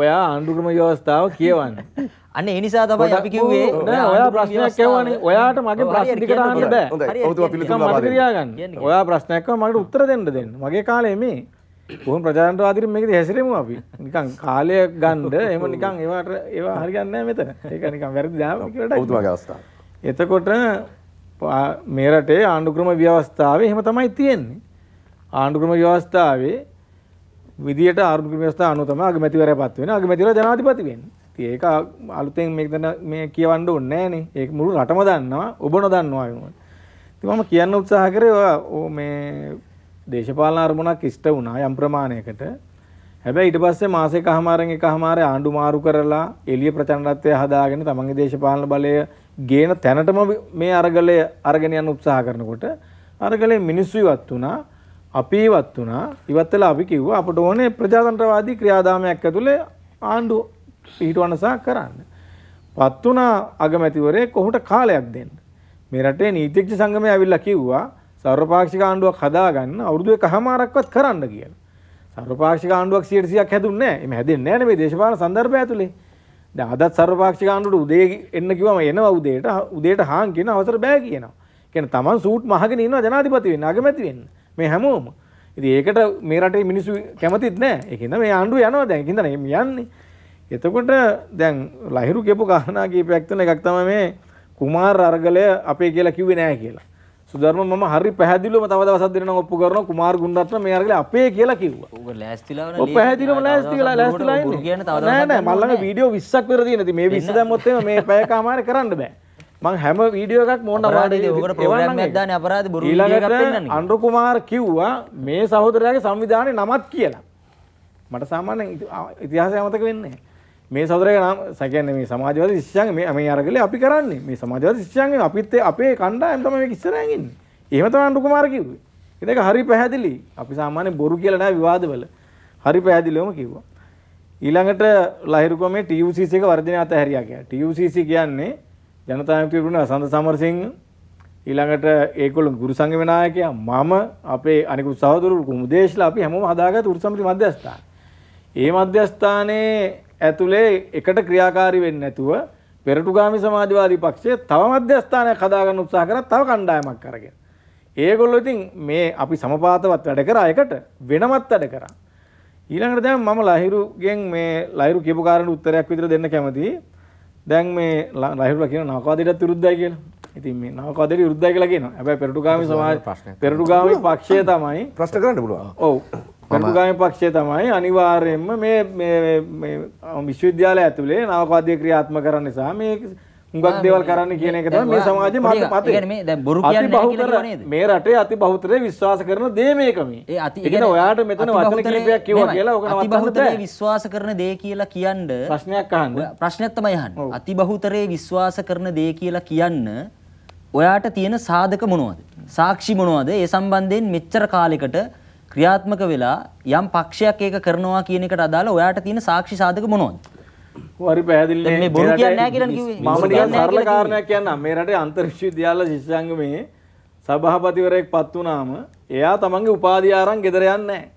ඔයා ආණ්ඩුක්‍රම ව්‍යවස්ථාව කියවන්න. අන්න ඒ නිසා තමයි අපි කිව්වේ නෑ ඔයා ප්‍රශ්නයක් කියවන්නේ. ඔයාට මගේ ප්‍රශ්න ටිකට අහන්න බෑ. හරි. ඔව් තුවා පිළිතුරු ලබා දෙන්න. ඔයා ප්‍රශ්නයක් අහම මට උත්තර දෙන්න දෙන්න. මගේ කාලේ මේ කොහොම ප්‍රජාතන්ත්‍රවාදීන් මේකද හැසිරෙමු අපි. නිකන් කාලය ගන්න එහෙම නිකන් ඒවට ඒවා හරියන්නේ නැහැ මෙතන. ඒක නිකන් වැරදි දාම කියලා ඩක්. ඔබතුමාගේ අවස්ථාව. එතකොට මේ රටේ ආණ්ඩුක්‍රම ව්‍යවස්ථාවේ එහෙම තමයි තියෙන්නේ. ආණ්ඩුක්‍රම ව්‍යවස්ථාවේ විදියට ආණ්ඩුක්‍රම ව්‍යවස්ථාව අනුව තමයි අගමැතිවරයා පත් වෙන්නේ. අගමැතිවරයා ජනාධිපති වෙන්නේ. ඉතින් ඒක අලුතෙන් මේක දැන මේ කියවන්න ඕනේ නැහනේ. ඒක මුළු රටම දන්නවා. ඔබ නොදන්නවා වෙනවා. ඉතින් මම කියන්න උත්සාහ කරේ ඔය මේ දේශපාලන අරමුණක් ඉෂ්ට වුණා යම් ප්‍රමාණයකට. හැබැයි ඊට පස්සේ මාසෙක හමාරෙන් එක හමාරේ ආණ්ඩු මාරු කරලා එළිය ප්‍රචණ්ඩත්වය හදාගෙන තමන්ගේ දේශපාලන බලය ගේන තැනටම මේ අරගලය අරගෙන යන්න උත්සාහ කරනකොට අරගලේ මිනිස්සු ඉවත් වුණා අපි ඉවත් වුණා ඉවත් වෙලා අපි කිව්වා අපට ඕනේ ප්‍රජාතන්ත්‍රවාදී ක්‍රියාදාමයක් ඇතුලේ ආණ්ඩු පිහිටවන්න සහ කරන්න. පත්තුනා අගමැතිවරේ කොහොට කාලයක් දෙන්න. මේ රටේ නීතිඥ සංගමය ඇවිල්ලා කිව්වා සර්වපාක්ෂික ආණ්ඩුවක් හදාගන්න අවුරුදු එකහමාරක්වත් කරන්න කියන. සර්වපාක්ෂික ආණ්ඩුවක් 100ක් හැදුන්නේ නැහැ. මේ හැදෙන්නේ නැහැ නේ මේ දේශපාලන සංදර්භය ඇතුලේ. දැන් අදත් සර්වපාක්ෂික ආණ්ඩුවට උදේ එන්න කිව්වම එනවා උදේට උදේට හාන් කියන අවසර බෑ කියනවා. කියන්නේ තමන් සූට් මහගෙන ඉන්නවා ජනාධිපති වෙන්න, අගමැති වෙන්න. මේ හැමෝම. ඉතින් ඒකට මේ රටේ මිනිස්සු කැමතිත් නැහැ. ඒකින්ද මේ ආණ්ඩුව යනවා දැන්. ඒකින්ද මේ යන්නේ. එතකොට දැන් ලහිරු කියපු කාරණා කීපයක් තුන එකක් තමයි මේ කුමාර අර්ගලය අපේ කියලා කිව්වේ නැහැ කියලා. සුදර්ම මම හරි පැහැදිලිවම තව දවසක් දෙන්න ඔප්පු කරනවා කුමාර් ගුණරත්න මේ අරගෙන අපේ කියලා කිව්වා. ඔබ ලෑස්තිලා නේද? ඔබ පැහැදිලිවම ලෑස්තිලා ලෑස්තිලා ඉන්නේ. නෑ නෑ මල් ළඟ වීඩියෝ 20ක් විතර තියෙන. ඉතින් මේ 20 දැම්මොත් එහෙම මේ පැයකමාරේ කරන්න බෑ. මං හැම වීඩියෝ එකක් මොන අපරාධයද? ඔකට ප්‍රෝග්‍රෑම් එකක් දාන්නේ අපරාධ බොරු වීඩියෝ එකක් පෙන්නන්නේ. අනුර කුමාර් කිව්වා මේ සහෝදරයාගේ සංවිධානයේ නමත් කියලා. මට සාමාන්‍යයෙන් ඉතිහාසය අමතක වෙන්නේ නෑ. මේ සදරය නම් සැකන මේ සමාජවද ශෂන් මේ මේ අරගල අපි කරන්න මේ සමාජවද ශෂන්ගෙන් අපිත් අපේ කණ්ඩායම් තමයි මේ ඉස්සරහින් ඉන්නේ එහෙම තමයි අනුකුමාර කිව්වේ ඒක හරි පැහැදිලි අපි සාමාන්‍ය බොරු කියලා නෑ විවාදවල හරි පැහැදිලිවම කිව්වා ඊළඟට ලහිරුකමේ TUCC එක වර්ධනය අතහැරියා කියලා. TUCC කියන්නේ ජනතා විමුක්ති පෙරමුණ අසන්ත සමරසිංහ ඊළඟට ඒගොල්ලෝ ගුරු සංගම නායකයා මම අපේ අනිකුත් සහෝදරු කුමුදේශලා අපි හැමෝම හදාගත්තු උරු සමිති මධ්‍යස්ථාන. ඒ මධ්‍යස්ථානයේ ඇතුලේ එකට ක්‍රියාකාරී වෙන්නේ නැතුව පෙරටුගාමි සමාජවාදී පක්ෂය තව මධ්‍යස්ථානයක් හදාගන්න උත්සාහ කරා තව කණ්ඩායමක් අරගෙන. ඒගොල්ලෝ ඉතින් මේ අපි සමපාතවත් වැඩ කරා එකට වෙනමත් වැඩ කරා. ඊළඟට දැන් මම ලහිරුගෙන් මේ ලහිරු කියපු කාරණේ උත්තරයක් විතර දෙන්න කැමතියි. දැන් මේ ලහිරුලා කියන නවකවාදීටත් විරුද්ධයි කියලා. ඉතින් මේ නවකවාදීට විරුද්ධයි කියලා කියනවා. හැබැයි පෙරටුගාමි සමාජ පෙරටුගාමි පක්ෂය තමයි ප්‍රශ්න කරන්න පුළුවන්. ඔව්. ගරුගාමී පක්ෂය තමයි අනිවාර්යයෙන්ම මේ විශ්වවිද්‍යාලය ඇතුලේ නවකවාදය ක්‍රියාත්මක කරන්න නිසා මේ හුඟක් දේවල් කරන්න කියන එක තමයි මේ සමාජයේ මත මතය මේ රටේ අති බහුතරය විශ්වාස කරන දේ මේක මේ. ඒ කියන්නේ ඔයාට මෙතන වචන කිහිපයක් කිව්වා කියලා ඔක නවත්තන්න බෑ. අති බහුතරය විශ්වාස කරන දේ කියලා කියන්න ප්‍රශ්නයක් අහන්න. ප්‍රශ්නයක් තමයි අහන්නේ. අති බහුතරය විශ්වාස කරන දේ කියලා කියන්න ඔයාට තියෙන සාධක මොනවද? සාක්ෂි මොනවද? ඒ සම්බන්ධයෙන් මෙච්චර කාලයකට ක්‍රියාත්මක වෙලා යම් පක්ෂයක් ඒක කරනවා කියන එකට අදාළ ඔයාට තියෙන සාක්ෂි සාධක මොනවද? හරි පැහැදිලි මේ බොරු කියන්නේ නැහැ කියලා කිව්වේ. මම නිකන් සරල කාරණයක් කියන්නම්. මේ රටේ අන්තර්විශ්වවිද්‍යාල ශිෂ්‍යංගමේ සභාපතිවරයෙක් පත් වුණාම එයා තමන්ගේ උපාධිය අරන් ගෙදර යන්නේ නැහැ.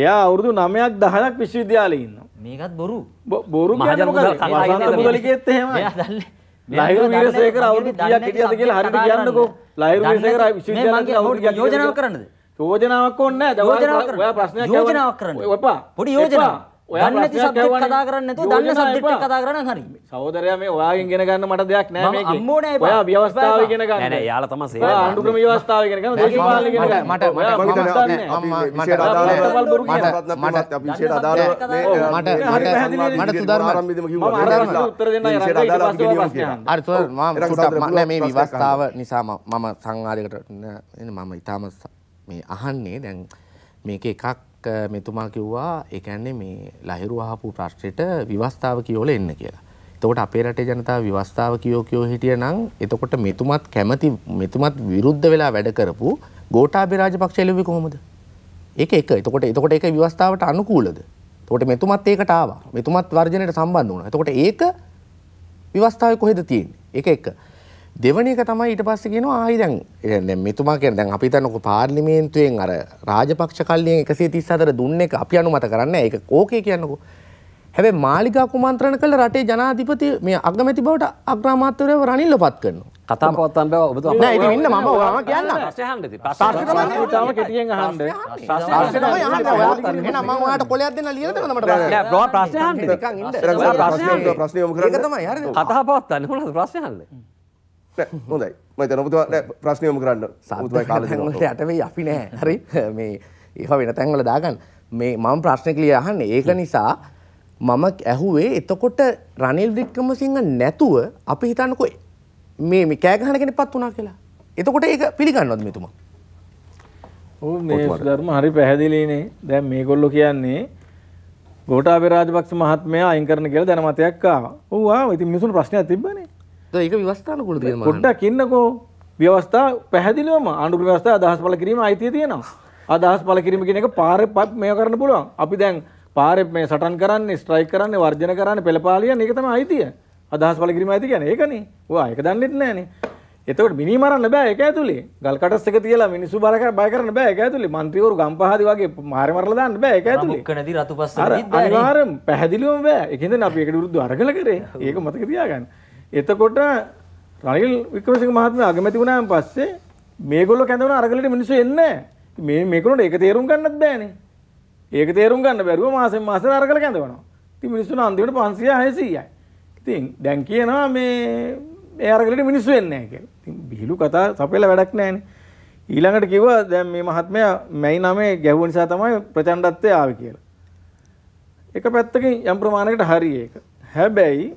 එයා අවුරුදු 9ක් 10ක් විශ්වවිද්‍යාලේ ඉන්නවා. මේකත් බොරු. බොරු කියන්නේ මොකද? වසන්ත මුදලිකෙත් එහෙමයි. එයා දන්නේ ලහිරු වීරසේකර අවුරුදු 100ක් හිටියද කියලා හරියට කියන්නකෝ. ලහිරු වීරසේකර විශ්වවිද්‍යාලේ අවුරුදු 100ක් යෝජනාව කරන්නද? යෝජනාවක් ඕන්න යෝජනාවක් ඔයා ප්‍රශ්නයක් යෝජනාවක් කරන්න එපා පොඩි යෝජනාවක් ඔයා නැති සබ්ජෙක්ට් කතා කරන්න නැතුව දන්න සබ්ජෙක්ට් කතා කරන්න හරි සහෝදරයා මේ ඔයාගෙන් ඉගෙන ගන්න මට දෙයක් නෑ මේකේ මම අම්මෝ නෑ ඔයා ව්‍යවස්ථාව ඉගෙන ගන්න නෑ නෑ යාලා තමයි සේවය ඔයා අනුගම ව්‍යවස්ථාව ඉගෙන ගන්න දේශපාලන ඉගෙන ගන්න මට මට මට අදාළ මට අපි විශේෂ අදාළ මට මට මට සුධර්ම ආරම්භයේදීම කිව්වා මම උත්තර දෙන්න යන්න ඊට පස්සේ ප්‍රශ්න හරි සුධර්ම මම මේ ව්‍යවස්ථාව නිසා මම සංවාදයකට එන්නේ මම ඊටම මේ අහන්නේ දැන් මේක එකක් මෙතුමා කිව්වා ඒ කියන්නේ මේ ලහිරු අහපු ප්‍රශ්නෙට විවස්ථාව කියෝල එන්න කියලා. එතකොට අපේ රටේ ජනතාව විවස්ථාව කියෝ කියෝ හිටියනම් එතකොට මෙතුමත් කැමති මෙතුමත් විරුද්ධ වෙලා වැඩ කරපු ගෝඨාභය රාජපක්ෂ එළුවේ කොහොමද? ඒක එක. එතකොට එතකොට ඒක විවස්ථාවට අනුකූලද? එතකොට මෙතුමත් ඒකට ආවා. මෙතුමත් වර්ජනයට සම්බන්ධ වුණා. එතකොට ඒක විවස්ථාවේ කොහෙද තියෙන්නේ? ඒක එක. දෙවන එක තමයි ඊට පස්සේ කියනවා ආයි දැන් දැන් මෙතුමා කියන දැන් අපි හිතන්නකො පාර්ලිමේන්තුවෙන් අර රාජපක්ෂ කල්ලියෙන් 134 දුන්න එක අපි අනුමත කරන්නේ ඒක කෝකේ කියන්නකො හැබැයි මාලිගා කුමන්ත්‍රණ කළ රටේ ජනාධිපති මේ අගමැති බවට අග්‍රාමාත්‍යවරයව රනිල්ලපත් කරනවා කතා පවත්තන් බෑ ඔබතුමා නෑ ඉතින් ඉන්න මම ඔයාම කියන්න ප්‍රශ්නේ අහන්න ඉතින් ප්‍රශ්නේ තමයි ඔයාම කෙටියෙන් අහන්න ප්‍රශ්නේ තමයි අහන්න එහෙනම් මම ඔයාට කොලයක් දෙන්න ලියලා දෙන්න මට ප්‍රශ්නේ නෑ ප්‍රශ්නේ අහන්න ඉතින් නිකන් ඉන්න ප්‍රශ්නේ ප්‍රශ්නේ යොමු කරන්න ඒක තමයි හරිද කතා පවත්තන්නේ මොනවද ප්‍රශ්නේ අහන්නේ හොඳයි මත නොතුවා ප්‍රශ්නයම කරන්න සතුමයි කාලට ඇටමයි අපි නෑ හරි මේ ඒහ වෙන තැන්වල දාගන්න මේ මම ප්‍රශ්නකලිය අහන්න ඒක නිසා මම ඇහුවේ එතකොට රනිල් වික්‍රම සිංහ නැතුව අපි හිතන්නකොයි මේ මේ කෑගහන කෙන පත් වනා කියලා එතකොට ඒක පිළිගන්නවද මෙතුමා මේ ධර්ම හරි පැහැදිලිනේ දැන් මේ කොල්ලො කියන්නේ ගෝටාබේ රාජපක්ෂ මහත්මයා අයින් කරන කියලා දැනමතයක් ආවා. ඔව් ආ ඉතින් මිනිසුන් ප්‍රශ්නයක් තිබ්බනේ. ඒක ව්‍යවස්ථානකුල තියෙන ගොඩ්ඩක් ඉන්නකෝ ව්‍යවස්ථා පැහැදිලිවම ආණ්ඩු ව්‍යවස්ථා අදහස් පල කිරීම අයිතිය තියෙනවා අදහස් පල කිරීම කියන එක පාරේ පත් මේ කරන්න පුළුවන් අපි දැන් පාරේ මේ සටන් කරන්නේ ස්ට්‍රයික් කරන්නේ වර්ජන කරන්නේ පෙළපාලියන් ඒක තමයි අයිතිය අදහස් පල කිරීම අයිති කියන්නේ ඒකනේ ඔයා ඒක දන්නෙත් නෑනේ එතකට මිනිමරන්න බෑ එක ඇතුලේ ගල්කටස් එක තියලා මිනිස්සු බල බය කරන්න බෑ එක ඇතුලේ මන්ත්‍රීවරු ගම්පහදි වගේ මාරි මරලා දාන්න බෑ ඒක ඇතුලේ කනදී රතුපස්ස අනිවාර්යෙන් පැහැදිලිවම බෑ ඒකෙන්ද අපි ඒකට විරුද්ධව අරගල කරේ ඒක මතක තියාගන්න එතකොට රනිල් වික්‍රමසිංහ මහත්මයා අගමැති වුණාන් පස්සේ මේගොල්ලෝ කැඳවන අරගලට මිනිස්සු එන්නේ නැහැ. මේ මේගොල්ලන්ට ඒක තේරුම් ගන්නත් බෑනේ. ඒක තේරුම් ගන්න බැරුව මාසෙන් මාසෙ අරගල කැඳවනවා. ඉතින් මිනිස්සුන අන්තිමට 500 600යි. ඉතින් දැන් කියනවා මේ ඒ අරගලට මිනිස්සු එන්නේ නැහැ කියලා. ඉතින් බිහිලු කතා සපෙලා වැඩක් නැහැනේ. ඊළඟට කිව්වා දැන් මේ මහත්මයා මැයි 9 ගැහුව නිසා තමයි ප්‍රචණ්ඩත්වය ආවේ කියලා. එක පැත්තකින් යම් ප්‍රමාණයකට හරි ඒක. හැබැයි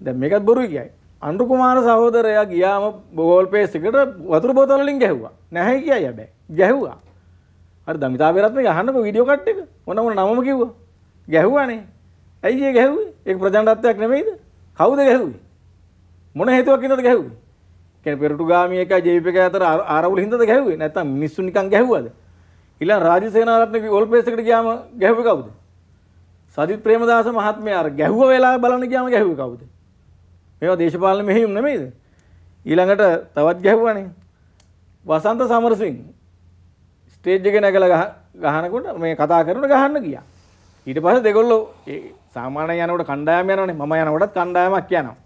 දැ මේකත් බොරු කියයි. අන්ඩු කුමාර සහෝදරයා ගියාම බෝල් පේසිකට වතුර බෝතලින් ගැහ්වා නැහැ කිය යබැ ගැහ්වා අර දමිතා පෙරත්ම යහන්නක විඩියෝ කට් එක ඔන්න ඕන නම කිව්ව ගැහ්වානේ ඇයි ඒ ගැහුවේ ඒක ප්‍රජාතත්වයක් නෙමෙයිද කවුද ගැහුවේ මොන හේතුවක් හින්දාද ගැහුවේ කියන්නේ පෙරටුගාමී එක ජේපීක අතර ආරවුල හින්දාද ගැහුවේ නැත්නම් මිනිස්සු නිකන් ගැහුවාද ඊළඟ රාජසේනාරත්න ගෝල් පේස් එකට ගියාම ගැහුවේ කවුද සජිත් ප්‍රේමදාස මහත්මයා අර ගැහුව වෙලාව බලන්න ගියාම ගැහුවේ කවුද මේවා දේශපාලන මෙහෙයුම් නෙමෙයිද? ඊළඟට තවත් ගැහුවානේ. වසන්ත සමරසිංහ ස්ටේජ් එක නැගලා ගහනකොට මේ කතා කරනකොට ගහන්න ගියා. ඊට පස්සේ දෙගොල්ලෝ ඒ සාමාන්‍ය යනකොට කණ්ඩායම යනවනේ. මම යනකොටත් කණ්ඩායමක් යනවා.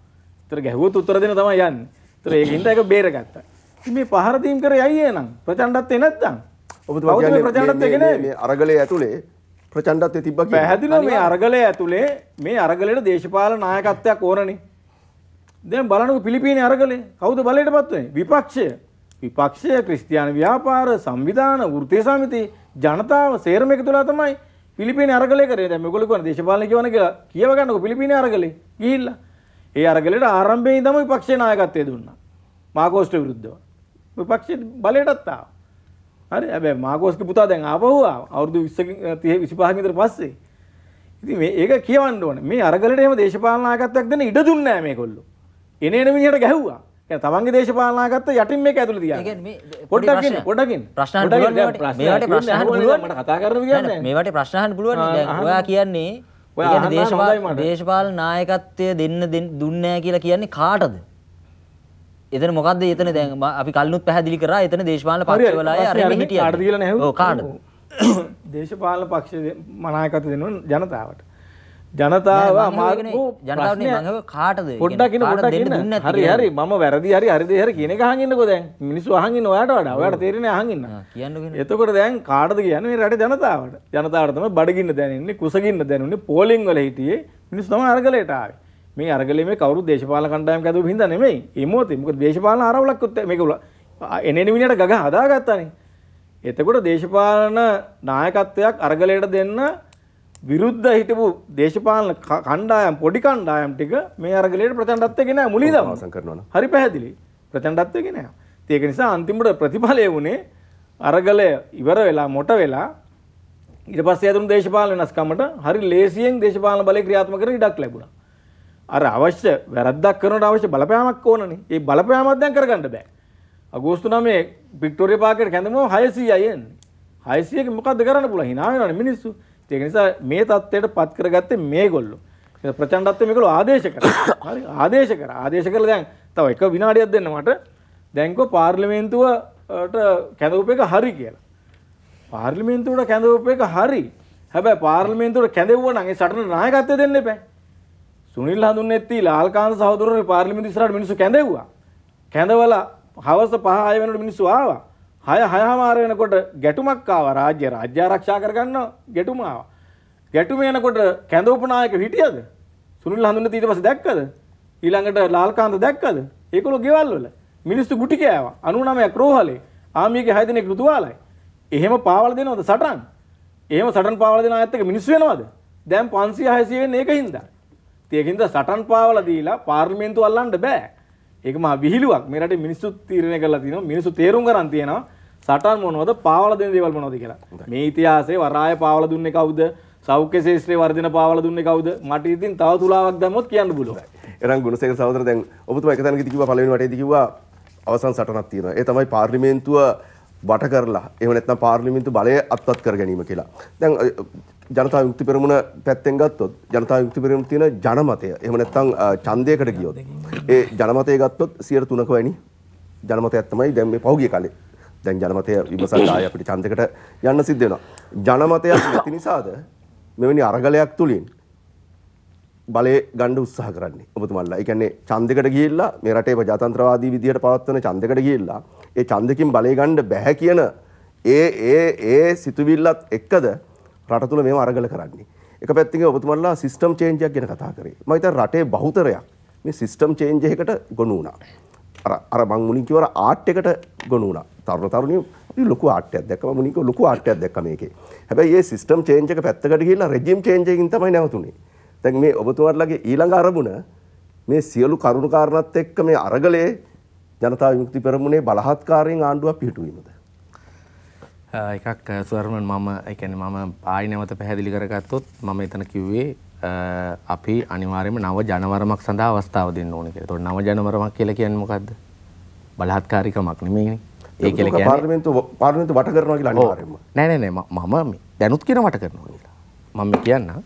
ඒතර ගැහුවොත් උත්තර දෙන්න තමයි යන්නේ. ඒතර ඒකින්ද ඒක බේරගත්තා. මේ පහර දීම් කරේ අයියේ නම් ප්‍රචණ්ඩත්වේ නැත්තම්. ඔබතුමා කියන්නේ ප්‍රචණ්ඩත්වේ කියන්නේ මේ අරගලයේ ඇතුලේ ප්‍රචණ්ඩත්වේ තිබ්බ කියලා. පැහැදිලිව මේ අරගලයේ ඇතුලේ මේ අරගලයට දේශපාලන නායකත්වයක් ඕනනේ. දැන් බලනක පිලිපීනේ අරගලේ කවුද බලයට පත් වෙන්නේ විපක්ෂය විපක්ෂය ක්‍රිස්තියානි ව්‍යාපාර සංවිධාන වෘත්තීය සමිති ජනතාව සේරම එකතු වෙලා තමයි පිලිපීනේ අරගලේ කරේ දැන් මේගොල්ලෝ කියන දේශපාලන කියවන කියලා කියව ගන්නකො පිලිපීනේ අරගලේ ගිහිල්ලා ඒ අරගලේට ආරම්භයේ ඉඳම විපක්ෂේ නායකත්වය දුන්නා මාගෝස්ට විරුද්ධව විපක්ෂය බලයටත් ආවා හරි හැබැයි මාගෝස්ගේ පුතා දැන් ආපහු ආවා අවුරුදු 20 30 25 කට පස්සේ ඉතින් මේ ඒක කියවන්න ඕනේ මේ අරගලේට එහෙම දේශපාලන නායකත්වයක් දෙන්න ඉඩ දුන්නේ නැහැ මේගොල්ලෝ එන එන මිනිහට ගැහුවා. يعني තමන්ගේ දේශපාලනාගත්ත යටින් මේක ඇතුළේ තියන. ඒ කියන්නේ මේ පොඩ්ඩක් ඉන්න පොඩ්ඩක් ඉන්න. ප්‍රශ්න අහන්න පුළුවන්. මේවට ප්‍රශ්න අහන්න පුළුවන්. මට කතා කරන්න කියන්නේ. මේවට ප්‍රශ්න අහන්න පුළුවන්. දැන් ඔයා කියන්නේ ඔය කියන්නේ දේශපාලන දේශපාලන නායකත්වය දෙන්න දුන්නේ නැහැ කියලා කියන්නේ කාටද? එතන මොකක්ද එතන දැන් අපි කල්නුත් පැහැදිලි කරා එතන දේශපාලන පක්ෂවල අය අරගෙන හිටියා. කාටද කියලා නැහැ. ඔව් කාටද? දේශපාලන පක්ෂ මනායකත්ව දෙනවා ජනතාවට. ජනතාව අමාගෙන ජනතාවන මඟ කාටද පොඩ්ඩකින පොඩ න්න හරි හරි ම වැරදි හරි හරිද හර කියන හගන්නක දැන් මිනිස්සු හගන්න ඔයාට වඩ ඔයාට තේරෙන හගන්න කියන්න එතකොට දැන් කාටද කියන්නේ රට ජනතාවට ජනතාවටම බඩගින්න දැනන්නේ කුසගින්න දැනුන්නේ පෝලිං වල හිටියේ මිනිස් තම අරගලයටාවේ මේ අරගලේ මේ කවුරු දේශපාලන කණ්ඩායම් කැදුව හින්දා නෙමෙයි. ඒ මොහොතේ මොකද දේශපාලන ආරවුලක් උත් මේක එනේන විනියට ගග හදාගත්තානේ. එතකොට දේශපාලන නායකත්වයක් අරගලයට දෙන්න විරුද්ධ හිටපු දේශපාලන කණ්ඩායම් පොඩි කණ්ඩායම් ටික මේ අරගලයට ප්‍රචණ්ඩත්වය ගෙන මුලින් දවසම් කරනවා හරි පැහැදිලි ප්‍රචණ්ඩත්වය ගෙන ඒක නිසා අන්තිමට ප්‍රතිඵලය වුණේ අරගලය ඉවර වෙලා මොට වෙලා ඊට පස්සේ ඇතුණු දේශපාලන වෙනස්කමට හරි ලේසියෙන් දේශපාලන බලය ක්‍රියාත්මක කරන ඉඩක් ලැබුණා අර අවශ්‍ය වැරද්දක් කරනට අවශ්‍ය බලපෑමක් ඕනනේ ඒ බලපෑමක් දැන් කරගන්න බෑ අගෝස්තු 9 වික්ටෝරියා පාර්කේට කැඳවුවම 600යි එන්නේ 600ක මොකද්ද කරන්න පුළුවන් hina වෙනවනේ මිනිස්සු ඒක නිසා මේ தත්ත්වයට පත් කරගත්තේ මේගොල්ලෝ. ඒක ප්‍රචණ්ඩත්වය මේගොල්ලෝ ආදේශ කරා. හරි ආදේශ කරා. ආදේශ කරලා දැන් තව එක විනාඩියක් දෙන්න මට. දැන්කෝ පාර්ලිමේන්තුවට කැඳවුප එක හරි කියලා. පාර්ලිමේන්තුවට කැඳවුප එක හරි. හැබැයි පාර්ලිමේන්තුවට කැඳෙව්වා නම් ඒ සටන නායකත්වය දෙන්න එපා. සුනිල් හඳුන්නෙත්ති ලාල්කාන්ත සහෝදරවරු පාර්ලිමේන්තු ඉස්සරහට මිනිස්සු කැඳෙව්වා. කැඳවලා හවස පහ හය වෙනකොට මිනිස්සු ආවා. හය හයහමාර වෙනකොට ගැටුමක් ආව රාජ්‍ය රාජ්‍ය ආරක්ෂා කරගන්නවා ගැටුම ආවා. ගැටුම එනකොට කැඳවපු නායක හිටියද? සුනිල් හඳුන්න ඊට පස්සේ දැක්කද? ඊළඟට ලාල්කාන්ත දැක්කද? ඒගොල්ලෝ ගෙවල් වල මිනිස්සු ගුටි කෑවා. 99ක් රෝහලේ. ආමියගේ 6 දිනක රුතුවාලයි. එහෙම පාවල දෙනවද සටන්? එහෙම සටන් පාවල දෙන අයත් එක්ක මිනිස්සු වෙනවද? දැන් 500 600 වෙන්නේ ඒකින්ද? ඒකින්ද සටන් පාවල දීලා පාර්ලිමේන්තුව අල්ලන්න බෑ. ඒක මහ විහිළුවක් මේ රටේ මිනිස්සු තීරණය කරලා තිනවා මිනිස්සු තේරුම් ගන්න තියෙනවා සටන් මොනවද පාවල දෙන දේවල් මොනවද කියලා මේ ඉතිහාසයේ වරාය පාවල දුන්නේ කවුද සෞඛ්‍ය ශාස්ත්‍රයේ වර්ධන පාවල දුන්නේ කවුද මට ඉතින් තව තුලාවක් දැම්මොත් කියන්න පුළුවන් එරන් ගුණසේකර සහෝදර දැන් ඔබතුමා එක තැනකදී කිව්වා පළවෙනි වටේදී කිව්වා අවසන් සටනක් තියෙනවා ඒ තමයි පාර්ලිමේන්තුව වට කරලා එහෙම නැත්නම් පාර්ලිමේන්තු බලය අත්පත් කර ගැනීම කියලා. දැන් ජනතා යුක්ති පෙරමුණ පැත්තෙන් ගත්තොත් ජනතා යුක්ති පෙරමුණ තියෙන ජනමතය එහෙම නැත්නම් ඡන්දයකට ගියොත් ඒ ජනමතය ගත්තොත් 3.3ක වැනි ජනමතයක් තමයි දැන් මේ පහුගිය කාලේ දැන් ජනමතය විමසලා ආය අපිට ඡන්දයකට යන්න සිද්ධ වෙනවා. ජනමතයක් නැති නිසාද මෙවැනි අරගලයක් තුලින් බලය ගණ්ඩ උත්සාහ කරන්නේ ඔබතුමල්ලා එකන්නේ චන්දකට ගිල්ලා මේ රටේ ප්‍රජාතන්ත්‍රවාදී විදිහට පවත්වන චන්දකට ගිල්ලා ඒ චන්දකින් බලය ගණ්ඩ බැහැ කියන ඒ ඒ ඒ සිතුවිල්ලත් එක්කද රට තුළ මේ අරගල කරන්නේ එක පැත්තිගේ ඔබතුමල්ලා සිස්ටම් චේන්ජයක් ගැන කතා කරේ මහිත රටේ බහුතරයක් මේ සිස්ටම් චේන්ජ එකට ගොුණ වුණා අර මං මුලින් කිවර ආට් එකට ගොුණ වුණා තරුණ තරුණය ලොකු ආට්‍යයක් දැක්ක මුලික ලොකු ආට්‍යයක් දැක්ක මේකේ හැබැයි ඒ සිස්ටම් චේන්ජක පැත්තකට කියලා රජම් චේන්ජකින් තමයි නැවතුනේ දැන් මේ ඔබතුමාටලගේ ඊළඟ අරමුණ මේ සියලු කරුණු කාරණාත් එක්ක මේ අරගලයේ ජනතා විමුක්ති පෙරමුණේ බලහත්කාරයෙන් ආණ්ඩුවක් පිහිටුවීමද? එකක් සුවර්මන් මම ඒ කියන්නේ මම ආයි නැවත පැහැදිලි කරගත්තොත් මම එතන කිව්වේ අපි අනිවාර්යයෙන්ම නව ජනවරමක් සඳහා අවස්ථාව දෙන්න ඕනේ කියලා. ඒතකොට නව ජනවරමක් කියලා කියන්නේ මොකද්ද? බලහත්කාරිකමක් නෙමෙයිනේ. ඒ කියලා කියන්නේ පාර්ලිමේන්තුව පාර්ලිමේන්තුව වට කරනවා කියලා අනිවාර්යයෙන්ම. නෑ නෑ නෑ මම දැනුත් කියන වට කරනවා කියලා. මම කියන්නම්.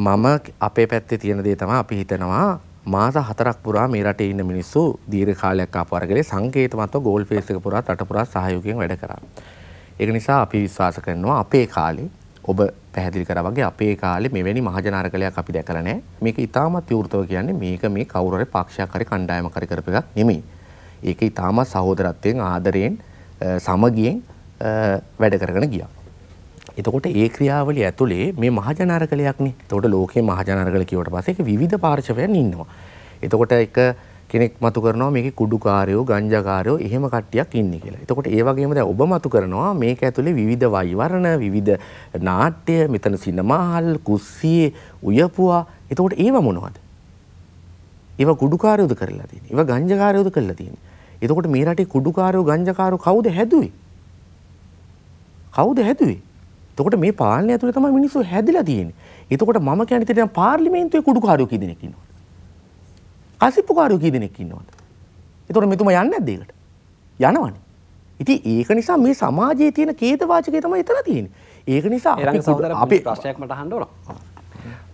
මම අපේ පැත්තේ තියෙන දේ තමයි අපි හිතනවා මාස හතරක් පුරා මේ රටේ ඉන්න මිනිස්සු දීර්ඝ කාලයක් ආපු අරගලේ සංකේතමත්ව ගෝල් ෆේස් එක පුරා රට පුරා සහයෝගයෙන් වැඩ කරා. ඒක නිසා අපි විශ්වාස කරනවා අපේ කාලේ ඔබ පැහැදිලි කරා වගේ අපේ කාලේ මෙවැනි මහජන අරගලයක් අපි දැකලා නැහැ. මේක ඉතාමත් විවෘතව කියන්නේ මේක මේ කවුරු හරි පක්ෂයක් හරි කණ්ඩායමක් හරි කරපු එකක් නෙමෙයි. ඒක ඉතාමත් සහෝදරත්වයෙන් ආදරයෙන් සමගියෙන් වැඩ කරගෙන ගියා. එතකොට ඒ ක්‍රියාවලිය ඇතුලේ මේ මහජන අරගලයක්නේ. එතකොට ලෝකයේ මහජන අරගල කියවට පස්සේ ඒක විවිධ පාර්ශවයන් ඉන්නවා. එතකොට එක කෙනෙක් මතු කරනවා මේකේ කුඩුකාරයෝ, ගංජාකාරයෝ එහෙම කට්ටියක් ඉන්නේ කියලා. එතකොට ඒ වගේම දැන් ඔබ මතු කරනවා මේක ඇතුලේ විවිධ වයිවරණ, විවිධ නාට්‍ය, මෙතන සිනමාහල්, කුස්සියේ උයපුවා. එතකොට ඒව මොනවද? ඒව කුඩුකාරයෝද කරලා තියෙන්නේ. ඒව ගංජාකාරයෝද කරලා තියෙන්නේ. එතකොට මේ රටේ කුඩුකාරයෝ, ගංජාකාරයෝ කවුද හැදුවේ? කවුද හැදුවේ? එතකොට මේ පාලනය ඇතුලේ තමයි මිනිස්සු හැදිලා තියෙන්නේ. එතකොට මම කියන්නේ ඉතින් පාර්ලිමේන්තුවේ කුඩුකාරයෝ කී දෙනෙක් ඉන්නවද? කසිප්පුකාරයෝ කී දෙනෙක් ඉන්නවද? එතකොට මෙතුමා යන්නේ නැද්ද ඒකට? යනවනේ. ඉතින් ඒක නිසා මේ සමාජයේ තියෙන ඛේදවාචකය තමයි එතන තියෙන්නේ. ඒක නිසා අපි ප්‍රශ්නයක් මට අහන්න ඕන.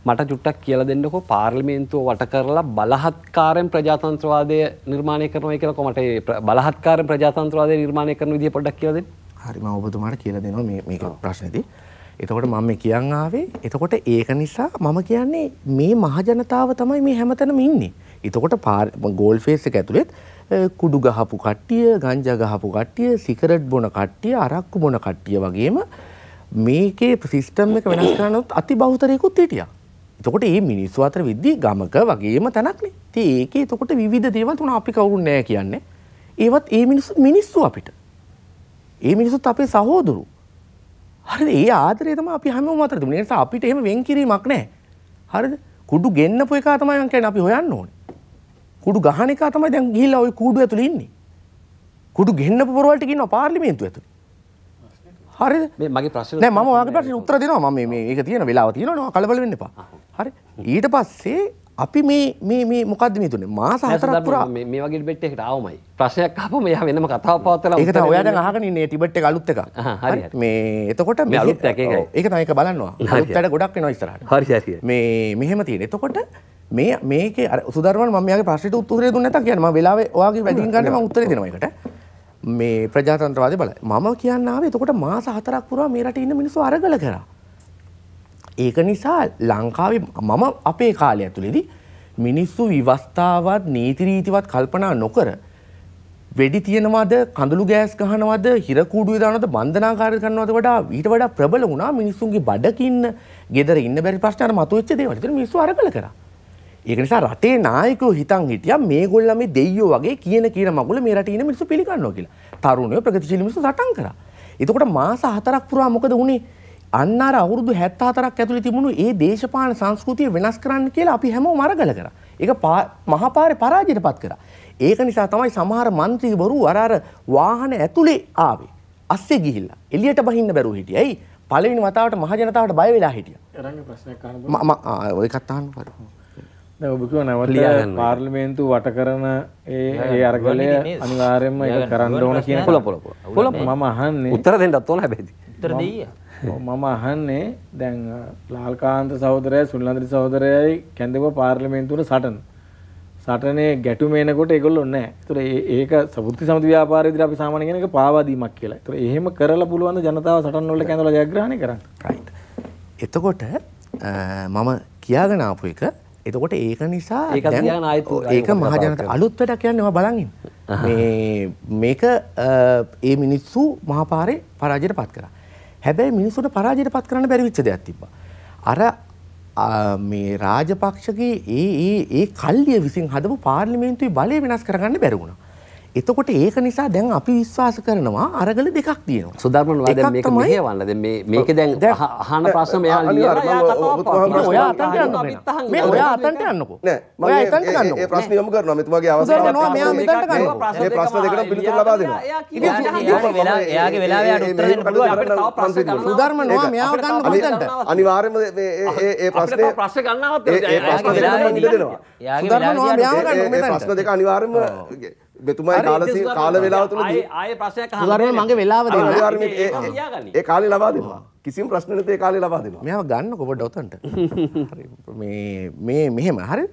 මට චුට්ටක් කියලා දෙන්නකෝ පාර්ලිමේන්තුව වට කරලා බලහත්කාරයෙන් ප්‍රජාතන්ත්‍රවාදය නිර්මාණය කරනවා කියලා කොහොමද බලහත්කාරයෙන් ප්‍රජාතන්ත්‍රවාදය නිර්මාණය කරන විදිය පොඩ්ඩක් කියලා දෙන්න. හරිම ඔබතුමාට කියලා දෙනවා මේ ප්‍රශ්නති. එතකොට මම කියන් ආවේ එතකොට ඒක නිසා මම කියන්නේ මේ මහජනතාව තමයි මේ හැමතැනම ඉන්නේ. එතකොට ගෝල් ෆේස් එක ඇතුළෙත් කුඩු ගහපු කට්ටිය, ගංජා ගහපු කට්ටිය, සිගරට් බොන කට්ටිය, අරක්කු බොන කට්ටිය වගේම මේකේ සිස්ටම් එක වෙනස් කරනොත් අති බහුතරයකුත් හිටියා. එතකොට මේ මිනිස්සු අතර විද්දී ගමක වගේම තැනක්නේ. ඉතින් ඒකේ එතකොට විවිධ දේවල් තුන අපි කවුරුන් නෑ කියන්නේ. ඒවත් මේ මිනිස්සු මිනිස්සු අපිට. ඒ මිනිසුත් අපේ සහෝදුරු. හරිද? ඒ ආදරය තමයි අපි හැමෝම අතර තිබුණේ. ඒ නිසා අපිට එහෙම වෙන් කිරීමක් නැහැ. හරිද? කුඩු ගෙන්නපු එකා තමයි මං කියන්නේ අපි හොයන්න ඕනේ. කුඩු ගහන එකා තමයි දැන් ගිහිල්ලා ওই කූඩු ඇතුලේ ඉන්නේ. කුඩු ගෙන්නපු පොරවලට කියනවා පාර්ලිමේන්තුව ඇතුලේ. හරිද? මේ මගේ ප්‍රශ්න නෑ මම ඔයාගේ ප්‍රශ්නෙට උත්තර දෙනවා. මම මේ මේක තියෙන වෙලාව තියෙනවා. කලබල වෙන්න එපා. හරි. ඊට පස්සේ අපි මේ මොකද මේ තුනේ මාස හතරක් පුරා මේ වගේ ඩිබේට් එකකට ආවමයි ප්‍රශ්නයක් ආපම එයා වෙනම කතාවක් පවත්වලා ඒක තමයි ඔයාට අහගෙන ඉන්නේ ටිබට් එක අලුත් එක හරි මේ එතකොට මේ අලුත් එක ඒකයි ඒක තමයි ඒක බලනවා අලුත් ඇට ගොඩක් එනවා ඉස්සරහට හරි හරි මේ මෙහෙම තියෙන එතකොට මේ මේකේ අර සුදර්මන් මම මෙයාගේ ප්‍රශ්නෙට උත්තරේ දුන්නේ නැත්තම් කියන්නේ මම වෙලාවේ ඔයාගේ වැඩිින් ගන්න මම උත්තරේ දෙනවා ඒකට මේ ප්‍රජාතන්ත්‍රවාදී බලයි මම කියන්න ආවේ එතකොට මාස හතරක් පුරා මේ රටේ ඉන්න මිනිස්සු අරගල කරා ඒක නිසා ලංකාවේ මම අපේ කාලය ඇතුළේදී මිනිස්සු විවස්ථාවත් නීතිරීතිවත් කල්පනා නොකර වෙඩි තියෙනවද කඳුළු ගෑස් ගහනවද හිර කූඩුවේ දානවද බන්ධනාකාරී කරනවද වඩා ඊට වඩා ප්‍රබල වුණා මිනිස්සුන්ගේ බඩකින්න ගෙදර ඉන්න බැරි ප්‍රශ්න අර මතුවෙච්ච දේවල්. ඉතින් මිනිස්සු අරගල කරා. ඒක නිසා රටේ නායකයෝ හිතන් හිටියා මේගොල්ලෝ මේ දෙයියෝ වගේ කියන කියන මගුල මේ රටේ ඉන්න මිනිස්සු පිළිගන්නවා කියලා. තරුණයෝ ප්‍රගතිශීලී මිනිස්සු සටන් කරා. එතකොට මාස 4ක් පුරා මොකද වුනේ? අන්න අර අවුරුදු 74ක් ඇතුළේ තිබුණු ඒ දේශපාලන සංස්කෘතිය වෙනස් කරන්න කියලා අපි හැමෝම අරගල කරා. ඒක මහපාරේ පරාජයටපත් කරා. ඒක නිසා තමයි සමහර മന്ത്രിවරු අර අර වාහන ඇතුලේ ආවේ. අස්සේ ගිහිල්ලා. එළියට බහින්න බැරුව හිටියා. ඇයි? පළවෙනි වතාවට මහජනතාවට බය වෙලා හිටියා. එරන්ගේ ප්‍රශ්නයක් අහන්න බෑ. මම ඔයකත් අහන්න බලන්න. දැන් ඔබ කිව්වා නැවත පාර්ලිමේන්තු වට කරන ඒ ඒ අරගලය අනිවාර්යයෙන්ම ඒක කරන්න ඕන කියන පොළ පොළ පොළ. මම අහන්නේ උත්තර දෙන්නත් ඕන හැබැයි. උත්තර දෙයියා. මම අහන්නේ දැන් ලාල්කාන්ත සහෝදරය සුල්ලන්දරි සහෝදරයයි කැඳව පාර්ලිමේන්තුවට සටන. සටනේ ගැටුමේනකොට ඒගොල්ලෝ නැහැ. ඒතර ඒක සබුද්ධි සමිති ව්‍යාපාරයේදී අපි සාමාන්‍ය කියන එක පාවාදීමක් කියලා. ඒතර එහෙම කරලා පුළුවන් ද ජනතාව සටන් වල කැඳවලා ජයග්‍රහණය කරන්න. right. එතකොට මම කියාගෙන ආපු එක එතකොට ඒක නිසා ඒක තියාගෙන ආයෙත් ඒක මහ ජනතාව අලුත් වැඩක් කියන්නේ මම බලන් ඉන්නේ. මේ මේක ඒ මිනිස්සු මහපාරේ පරාජයට පත් කරා. හැබැයි මිනිසුන්ට පරාජයට පත් කරන්න බැරි වෙච්ච දෙයක් තිබ්බා. අර මේ රාජපක්ෂගේ ඒ ඒ ඒ කල්ලිය විසින් හදපු පාර්ලිමේන්තුවේ බලය වෙනස් කරගන්න බැරි වුණා. එතකොට ඒක නිසා දැන් අපි විශ්වාස කරනවා අරගල දෙකක් තියෙනවා. සුධර්මන් වාද දැන් මේක මෙහෙවන්න. දැන් මේ මේක දැන් අහන ප්‍රශ්න මෙයා ලියලා ඔයා අතන්ට යන්න වෙනවා. මේ ඔයා අතන්ට යන්නකෝ. නෑ ඔයා අතන්ට ගන්නකෝ. ඒ ප්‍රශ්න යොමු කරනවා මෙතුමාගේ අවස්ථාව. කරනවා මෙයා මෙතනට ගන්නවා. මේ ප්‍රශ්න දෙකටම පිළිතුරු ලබා දෙනවා. ඉතින් එයාගේ වෙලාව එයාට උත්තර දෙන්න පුළුවන්. අපිට තව ප්‍රශ්න ගන්නවා. සුධර්මන් වා මෙයාව ගන්න පුතන්ට. අනිවාර්යයෙන්ම මේ ඒ ප්‍රශ්නේ ප්‍රශ්න ගන්නවත් ඒ ප්‍රශ්න දෙකම දෙනවා. සුධර්මන් වා මෙයාව ගන්න පුතන්ට. ඒ ප්‍රශ්න දෙක අනිවාර්යයෙන්ම මෙතුමයි කාලසි කාල වෙලාව තුළ ආය ප්‍රශ්නයක් අහන්නේ මගේ වෙලාව දෙන්න. ඒ කාලේ ලබා දෙනවා. කිසිම ප්‍රශ්න නැති ඒ කාලේ ලබා දෙනවා. මෙයාව ගන්නකො පොඩ්ඩ උතන්ට. මේ මේ මෙහෙම හරි.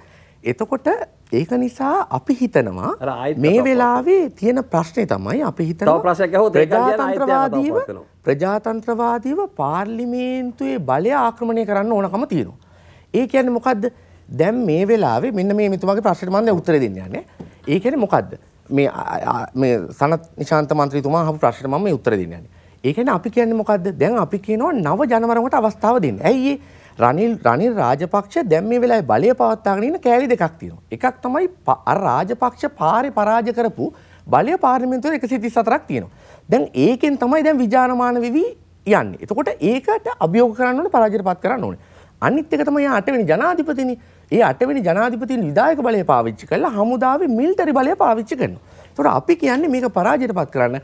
එතකොට ඒක නිසා අපි හිතනවා මේ වෙලාවේ තියෙන ප්‍රශ්නේ තමයි අපි හිතනවා ප්‍රශ්නයක් ඇහුවොත් ඒක ප්‍රජාතන්ත්‍රවාදීව ප්‍රජාතන්ත්‍රවාදීව පාර්ලිමේන්තුවේ බලය ආක්‍රමණය කරන්න ඕනකම තියෙනවා. ඒ කියන්නේ මොකද්ද? දැන් මේ වෙලාවේ මෙන්න මේ මෙතුමාගේ ප්‍රශ්නෙට මම දැන් උත්තර දෙන්න යන්නේ. ඒ කියන්නේ මොකද්ද? මේ මේ සනත් නිශාන්ත මන්ත්‍රීතුමා අහපු ප්‍රශ්නට මම මේ උත්තර දෙන්න යන්නේ. ඒ කියන්නේ අපි කියන්නේ මොකද්ද? දැන් අපි කියනවා නව ජනවරමකට අවස්ථාව දෙන්න. ඇයි රනිල් රනිල් රාජපක්ෂ දැන් මේ වෙලාවේ බලය පවත්වාගෙන ඉන්න කෑලි දෙකක් තියෙනවා. එකක් තමයි අර රාජපක්ෂ පාරේ පරාජය කරපු බලය පාර්ලිමේන්තුවේ 134ක් තියෙනවා. දැන් ඒකෙන් තමයි දැන් විජානමාන වෙවි යන්නේ. එතකොට ඒකට අභියෝග කරන්න ඕනේ පරාජයට පත් කරන්න ඕනේ. අනිත් එක තමයි යා 8 වෙනි ජනාධිපතිනි ඒ අටවෙනි ජනාධිපතින් විදායක බලය පාවිච්චි කළා හමුදාවේ මිල්ටරි බලය පාවිච්චි කරනවා. ඒතකොට අපි කියන්නේ මේක පරාජයටපත් කරන්න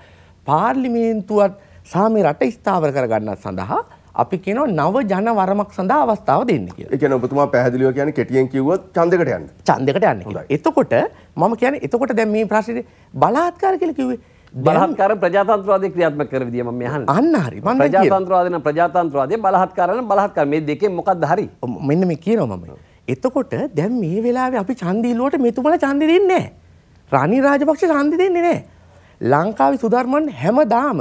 පාර්ලිමේන්තුවත් සහ මේ රට ස්ථාවර කරගන්නත් සඳහා අපි කියනවා නව ජන වරමක් සඳහා අවස්ථාව දෙන්න කියලා. ඒ කියන්නේ ඔබතුමා පැහැදිලිව කියන්නේ කෙටියෙන් කිව්වොත් ඡන්දයකට යන්න. ඡන්දයකට යන්න කියලා. එතකොට මම කියන්නේ එතකොට දැන් මේ ප්‍රශ්නේ බලාත්කාර කියලා කිව්වේ බලහත්කාර ප්‍රජාතන්ත්‍රවාදය ක්‍රියාත්මක කර විදිය මම අහන්නේ. අන්න හරි. මම ප්‍රජාතන්ත්‍රවාදේ නම් ප්‍රජාතන්ත්‍රවාදය බලහත්කාරන බලහත්කාර මේ දෙකෙන් මොකක්ද හරි? මෙන්න මේ කියනවා මම. එතකොට දැන් මේ වෙලාවේ අපි චන්දීලුවට මෙතුමලා ඡන්දෙ දෙන්නේ නැහැ. රණි රාජපක්ෂ ඡන්දෙ දෙන්නේ නැහැ. ලංකාවේ සුධර්මන් හැමදාම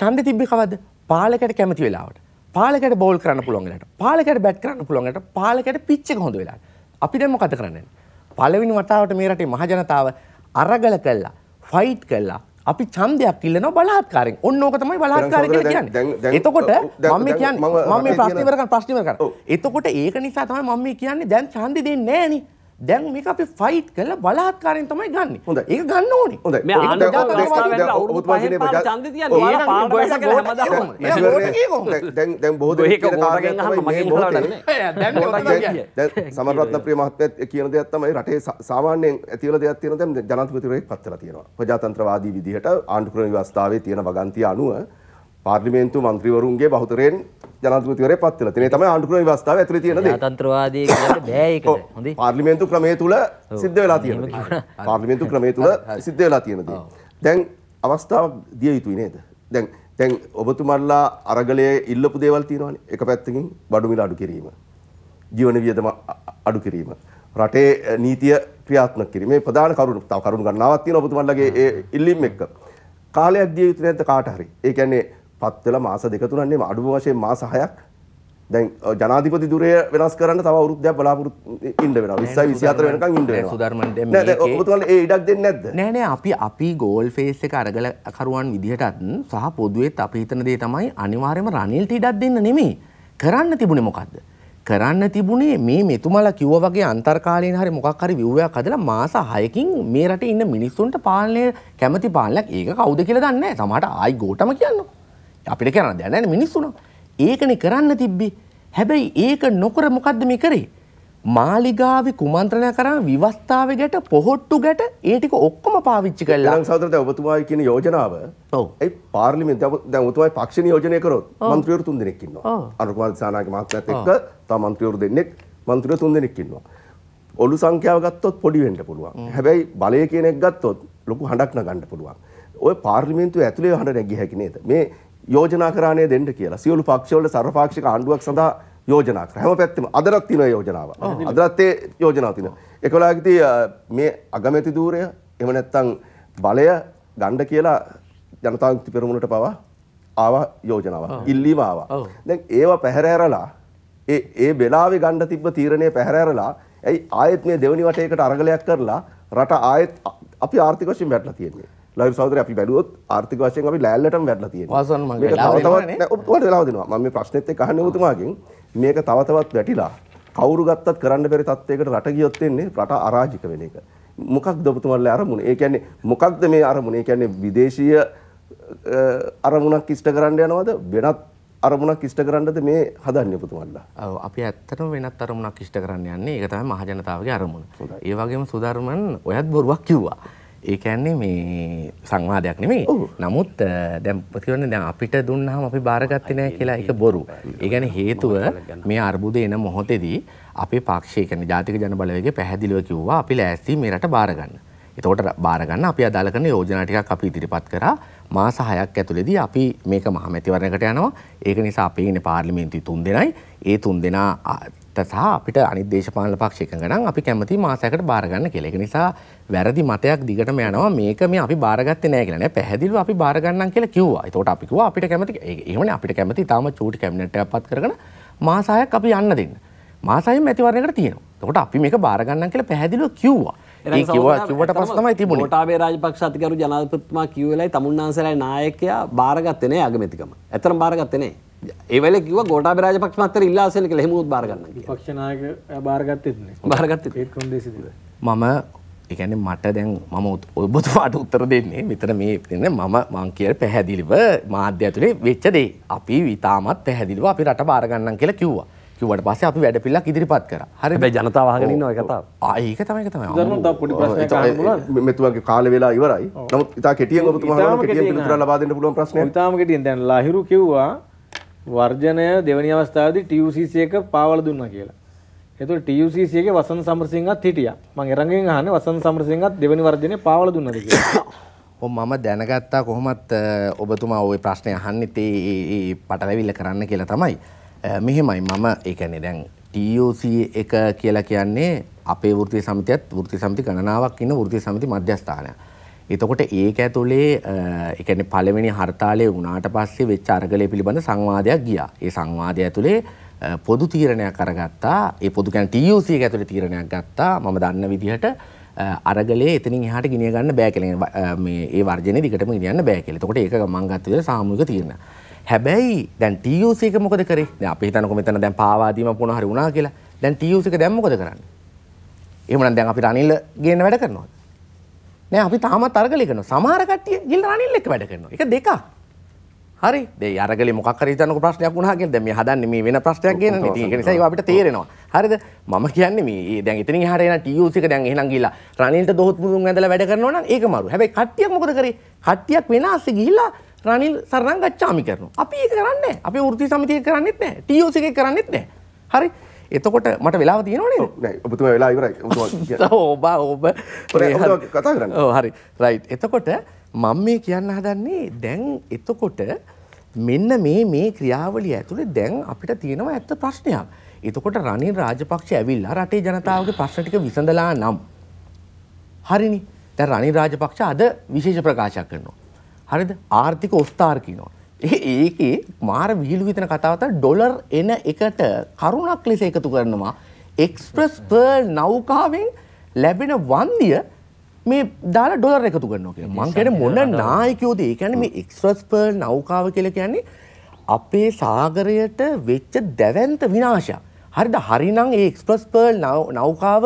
ඡන්දෙ තිබ්බේ කවද්ද? පාලකයට කැමති වෙලාවට. පාලකයට බෝල් කරන්න පුළුවන් වෙලාවට. පාලකයට බැට් කරන්න පුළුවන් වෙලාවට. පාලකයට පිච් එක හොඳ වෙලාවට. අපි දැන් මොකද කරන්නේ? පළවෙනි වතාවට මේ රටේ මහජනතාව අරගල කළා, ෆයිට් කළා, අපි ඡන්දයක් ඉල්ලනවා බලහත්කාරයෙන්. ඔන්න ඕක තමයි බලහත්කාරය කියලා කියන්නේ. එතකොට මම මේ කියන්නේ මම මේ ප්‍රශ්න ඉවර කරන ප්‍රශ්න ඉවර කරන. එතකොට ඒක නිසා තමයි මම මේ කියන්නේ දැන් ඡන්දෙ දෙන්නේ නැහැ නේ. දැන් මේක අපි ෆයිට් කරලා බලහත්කාරයෙන් තමයි ගන්න. හොඳ. ඒක ගන්න ඕනේ. හොඳ. මේ ආන්දජාතකවාදයෙන් අවුරුදු පහෙන් පාර ඡන්ද තියන්නේ. ඔයාලා පාර බයසක හැමදාම. ඒක ඕනේ කීකෝ. දැන් දැන් බොහෝ දෙනෙක් කියන කාරණා අහන්න මගෙන් බලන්න නෑ. දැන් ඕනේ. දැන් සමරරත්න ප්‍රිය මහත්මයා කියන දෙයක් තමයි රටේ සාමාන්‍යයෙන් ඇති වෙලා දෙයක් තියෙනවා දැන් ජනාධිපතිවරයෙක් පත් වෙලා තියෙනවා. ප්‍රජාතන්ත්‍රවාදී විදිහට ආණ්ඩුක්‍රම ව්‍යවස්ථාවේ තියෙන වගන්තිය අනුව පාර්ලිමේන්තු මන්ත්‍රීවරුන්ගේ බහුතරයෙන් ජනතතුතිවරේ පත්වල තිනේ තම ආණ්ඩුක්‍රම ව්‍යවස්ථාව ඇතුළේ තියෙන දේ. තන්ත්‍රවාදී කියන්නේ බෑ ඒක. හොඳයි. පාර්ලිමේන්තු ක්‍රමය තුල සිද්ධ වෙලා තියෙන දේ. පාර්ලිමේන්තු ක්‍රමය තුල සිද්ධ වෙලා තියෙන දේ. දැන් අවස්ථාවක් දිය යුතුයි නේද? දැන් දැන් ඔබතුමන්ලා අරගලයේ ඉල්ලපු දේවල් තියෙනවානේ. එක පැත්තකින් බඩු මිල අඩු කිරීම. ජීවන වියදම අඩු කිරීම. රටේ නීතිය ක්‍රියාත්මක කිරීම. මේ ප්‍රධාන කරුණු. තව කරුණු ගණනාවක් තියෙනවා ඔබතුමන්ලගේ ඒ ඉල්ලීම් එක්ක. කාලයක් දිය යුතු නැද්ද කාට හරි? ඒ කියන්නේ පත් වෙලා මාස දෙක තුනක් නෙමෙයි අඩුම වශයෙන් මාස 6ක් දැන් ජනාධිපති ධුරය වෙනස් කරන්න තව අවුරුද්දක් බලාපොරොත්තු ඉන්න වෙනවා 20 24 වෙනකන් ඉන්න වෙනවා සුධර්මන් දැන් මේකේ නෑ ඔබතුමාලා ඒ ඉඩක් දෙන්නේ නැද්ද නෑ නෑ අපි අපි ගෝල් ෆේස් එක අරගල කරුවන් විදිහටත් සහ පොදුවේත් අපි හිතන දේ තමයි අනිවාර්යයෙන්ම රනිල්ට ඉඩක් දෙන්න නෙමෙයි කරන්න තිබුණේ මොකද්ද කරන්න තිබුණේ මේ මෙතුමලා කිව්ව වගේ අන්තර්කාලීන හරි මොකක් හරි ව්‍යුහයක් හදලා මාස 6කින් මේ රටේ ඉන්න මිනිස්සුන්ට පාලනය කැමැති පාලනයක් ඒක කවුද කියලා දන්නේ නැහැ. සමහරට ආයි ගෝටම කියන්නකෝ. අපිට කරන්න දැන මිනිස්සුන ඒකන කරන්න තිබ්බි හැබැයි ඒක නොකර මොකක්ද මේ කරේ මාලිගාව කුමන්ත්‍රණය කරන විවස්ථාව ගැට පොහොට්ටු ගැට ඒටික ඔක්කොම පාවිච්චි කල්ලා සදරත ඔබතුමා කියන යෝජනාව ඒ පාර්ලිමෙන් දැ තුමයි පක්ෂණ යෝජනය කරොත් මන්ත්‍රියවරු තුන් දෙනෙක්කින්නවා අනුකුමාර සානාගේ මහත්තයත් එක්ක තා මන්ත්‍රියවරු දෙන්නෙක් මන්ත්‍රිය තුන් දෙනෙක්කින්නවා. ඔලු සංඛ්‍යාව ගත්තොත් පොඩි වෙන්න පුළුවන්. හැබැයි බලය කියන එක ගත්තොත් ලොකු හඬක් නගන්න පුළුවන්. ඔය පාර්ලිමේන්තුව ඇතුලේ හඬ නැගිය හැකි නේද? මේ යෝජනා කරාණය දෙන්න කියලා සියලු පක්ෂවල සර්වපාක්ෂික ආණ්ඩුවක් සඳහා යෝජනා කරා. හැම පැත්තෙම අදටත් තියෙන යෝජනාව. අදටත් ඒ යෝජනාව තියෙනවා. ඒකලාගදී මේ අගමැති ධූරය එහෙම නැත්නම් බලය ගන්න කියලා ජනතා විමුක්ති පෙරමුණට පවා ආවා යෝජනාවක්. ඉල්ලීම ආවා. දැන් ඒව පැහැරහැරලා ඒ ඒ වෙලාවේ ගන්න තිබ්බ තීරණය පැහැරහැරලා ඇයි ආයෙත් මේ දෙවනි වටේකට අරගලයක් කරලා රට ආයෙත් අපි ආර්ථික වශයෙන් වැටලා තියෙන්නේ. ලයි සෞදර අපි බැලුවොත් ආර්ථික වශයෙන් අපි ලෑල්ලටම වැටලා තියෙනවා. වාසන් මගේ තව තවත් ඔයාලට වෙලාව දෙනවා. මම මේ ප්‍රශ්නෙත් එක්ක අහන්නේ ඔබතුමාගෙන් මේක තව තවත් වැටිලා කවුරු ගත්තත් කරන්න බැරි තත්යකට රට ගියොත් එන්නේ රට අරාජික වෙන එක. මොකක්ද ඔබතුමාලේ අරමුණ? ඒ කියන්නේ මොකක්ද මේ අරමුණ? ඒ කියන්නේ විදේශීය අරමුණක් ඉෂ්ට කරන්න යනවද? වෙනත් අරමුණක් ඉෂ්ට කරන්නද මේ හදන්නේ ඔබතුමාලා? ඔව් අපි ඇත්තටම වෙනත් අරමුණක් ඉෂ්ට කරන්න යන්නේ. ඒක තමයි මහජනතාවගේ අරමුණ. ඒ වගේම සුධර්මන් ඔයත් බොරුවක් කිව්වා. ඒ කියන්නේ මේ සංවාදයක් නෙමෙයි. නමුත් දැන් ප්‍රතිවන්නේ දැන් අපිට දුන්නාම අපි බාරගත්තේ නැහැ කියලා ඒක බොරු. ඒ කියන්නේ හේතුව මේ අර්බුද එන මොහොතේදී අපේ පාක්ෂික කියන්නේ ජාතික ජන බලවේගය පැහැදිලිව කිව්වා අපි ලෑස්ති මේ රට බාර ගන්න. එතකොට බාර ගන්න අපි අදාළ කරන යෝජනා ටිකක් අපි ඉදිරිපත් කරා. මාස 6ක් ඇතුළේදී අපි මේක මහමැතිවරණයකට යනවා. ඒක නිසා අපේ ඉන්නේ පාර්ලිමේන්තුවේ 3 දෙනයි. ඒ 3 දෙනා සහ අපිට අනිත් දේශපාලන පක්ෂ එකඟ නම් අපි කැමති මාසයකට බාර ගන්න කියලා. ඒක නිසා වැරදි මතයක් දිගටම යනවා මේක මේ අපි බාරගත්තේ නැහැ කියලා. නෑ පැහැදිලිව අපි බාර ගන්නම් කියලා කිව්වා. ඒතකොට අපි කිව්වා අපිට කැමති එහෙමනේ අපිට කැමති තාම චූටි කැබිනට් එකක් පත් කරගෙන මාසයක් අපි යන්න දෙන්න. මාසයෙන් මැතිවරණයකට තියෙනවා. එතකොට අපි මේක බාර ගන්නම් කියලා පැහැදිලිව කිව්වා. කිවට පස් තමයි තිබුණ ටාබේ රාජපක්ෂතිකරු ජනාධපතුමා කිවලයි තමුන්නාන්සරයි නායකයා භාරගත්තනය අගමැතිකම ඇතරම් භාරගත්තනේ ඒවල කිව ගොට රාජ පක්ෂමත්තර ඉල්ලාසනක හෙමුත් බාරගන්න පක්ෂනායක භාරගත්ත භාරගත්ත මම එකන මට දැන් මම ඔබතුමාට උත්තර දෙන්නේ මෙතර මේ තින්න මම මංකල් පැහැදිලිව මාධ්‍ය ඇතුළේ වෙච්චදේ අපි විතාමත් පැහැදිලිව අපි රට බාරගන්නන් කියලා කිව්වා කිවට පස අපි වැඩ පිල්ලක් ඉදිරිපත් කර හරි ජනතාවහගන්න කතාව ඒක තමයි තමයි මෙතුවගේ කාල වෙලා ඉවරයි නමුත් ඉතා කෙටිය තු ලබාදන්න පුළුවන් ප්‍රශ්න තාම ගෙටිය දැන් ලහිරු කිව්වා වර්ජනය දෙවනි අවස්ථාද ටියසිසියක පාවල දුන්න කියලා එතු ටියසිසියගේ වසන් සම්රසිංහත් හිටිය මං එරඟෙන් හන වසන් සම්රසිංහත් දෙවනි වර්ජනය පාවල දුන්නද මම දැනගත්තා කොහොමත් ඔබතුමා ඔය ප්‍රශ්නය හන්න තේ පටලැවිල්ල කරන්න කියලා තමයි මෙහෙමයි මම ඒකැනෙ දැන් TOC එක කියලා කියන්නේ අපේ වෘතිය සමිතියත් වෘති සමති ගණනාවක් ඉන්න වෘති සමති මධ්‍යස්ථානය. එතකොට ඒක ඇතුලේ එකන පළවෙනි හර්තාලය වුණාට පස්සේ වෙච්ච අරගලය පිළිබඳ සංවාදයක් ගියා. ඒ සංවාදය ඇතුලේ පොදු තීරණයක් අරගත්තා. ඒ පොදු කියන්නේ TOC එක ඇතුලේ තීරණයක් ගත්තා. මම දන්න විදිහට අරගලේ එතනින් එහාට ගෙනිය ගන්න බෑ කියලා. මේ ඒ වර්ජනේ දිගටම ගෙනියන්න බෑ කියලා. එතකොට ඒක මම ගත්ත විදිහට සාමූහික තීරණයක්. හැබැයි දැන් TUC එක මොකද කරේ? දැන් අපි හිතනකො මෙතන දැන් පාවා දීම පුණා හරි වුණා කියලා. දැන් TUC එක දැන් මොකද කරන්නේ? එහෙමනම් දැන් අපිට අනිල් ගේන්න වැඩ කරනවද? නෑ අපි තාමත් අරගලි කරනවා. සමහර කට්ටිය ගිල්ලා අනිල් එක වැඩ කරනවා. ඒක දෙකක්. හරි. දැන් අරගලි මොකක් හරි හිතනකො ප්‍රශ්නයක් වුණා කියලා දැන් මේ හදන්නේ මේ වෙන ප්‍රශ්නයක් ගේනනේ. ඉතින් ඒක නිසා ඒක අපිට තේරෙනවා. හරිද? මම කියන්නේ මේ දැන් එතනින් එහාට එන TUC එක දැන් එහෙනම් ගිල්ලා රනිල්ට දොහොත් මුදුන් ඇඳලා වැඩ කරනවා නම් ඒක මරු. හැබැයි කට්ටියක් මොකද කරේ? කට්ටියක් වෙනස්සේ ගිහිල්ලා රනිල් සරණං ගච්ඡාමි කරනවා. අපි ඒක කරන්නේ නැහැ. අපි වෘත්ති සමිතිය කරන්නේත් නැහැ. TOC එකේ කරන්නේත් නැහැ. හරි. එතකොට මට වෙලාව තියෙනව නේද? නෑ ඔබතුමා වෙලාව ඉවරයි. ඔබතුමා ඔබ ඔබ කතා කරන්න. ඔව් හරි. රයිට්. එතකොට මම මේ කියන්න හදන්නේ දැන් එතකොට මෙන්න මේ මේ ක්‍රියාවලිය ඇතුලේ දැන් අපිට තියෙනවා ඇත්ත ප්‍රශ්නයක්. එතකොට රනිල් රාජපක්ෂ ඇවිල්ලා රටේ ජනතාවගේ ප්‍රශ්න ටික විසඳලා නම් හරිනේ. දැන් රනිල් රාජපක්ෂ අද විශේෂ ප්‍රකාශයක් කරනවා. හරිද ආර්ථික ඔස්ථාර කියනවා. ඒකේ මාර විහිළු හිතන කතාවත ඩොලර් එන එකට කරුණක් ලෙස එකතු කරනවා එක්ස්ප්‍රස් පර් නෞකාවෙන් ලැබෙන වන්දිය මේ දාලා ඩොලර් එකතු කරනවා කියලා. මං කියන්නේ මොන නායකයෝද? ඒ කියන්නේ මේ එක්ස්ප්‍රස් පර් නෞකාව කියලා කියන්නේ අපේ සාගරයට වෙච්ච දැවැන්ත විනාශයක්. හරිද? හරිනම් ඒ එක්ස්ප්‍රස් පර් නෞකාව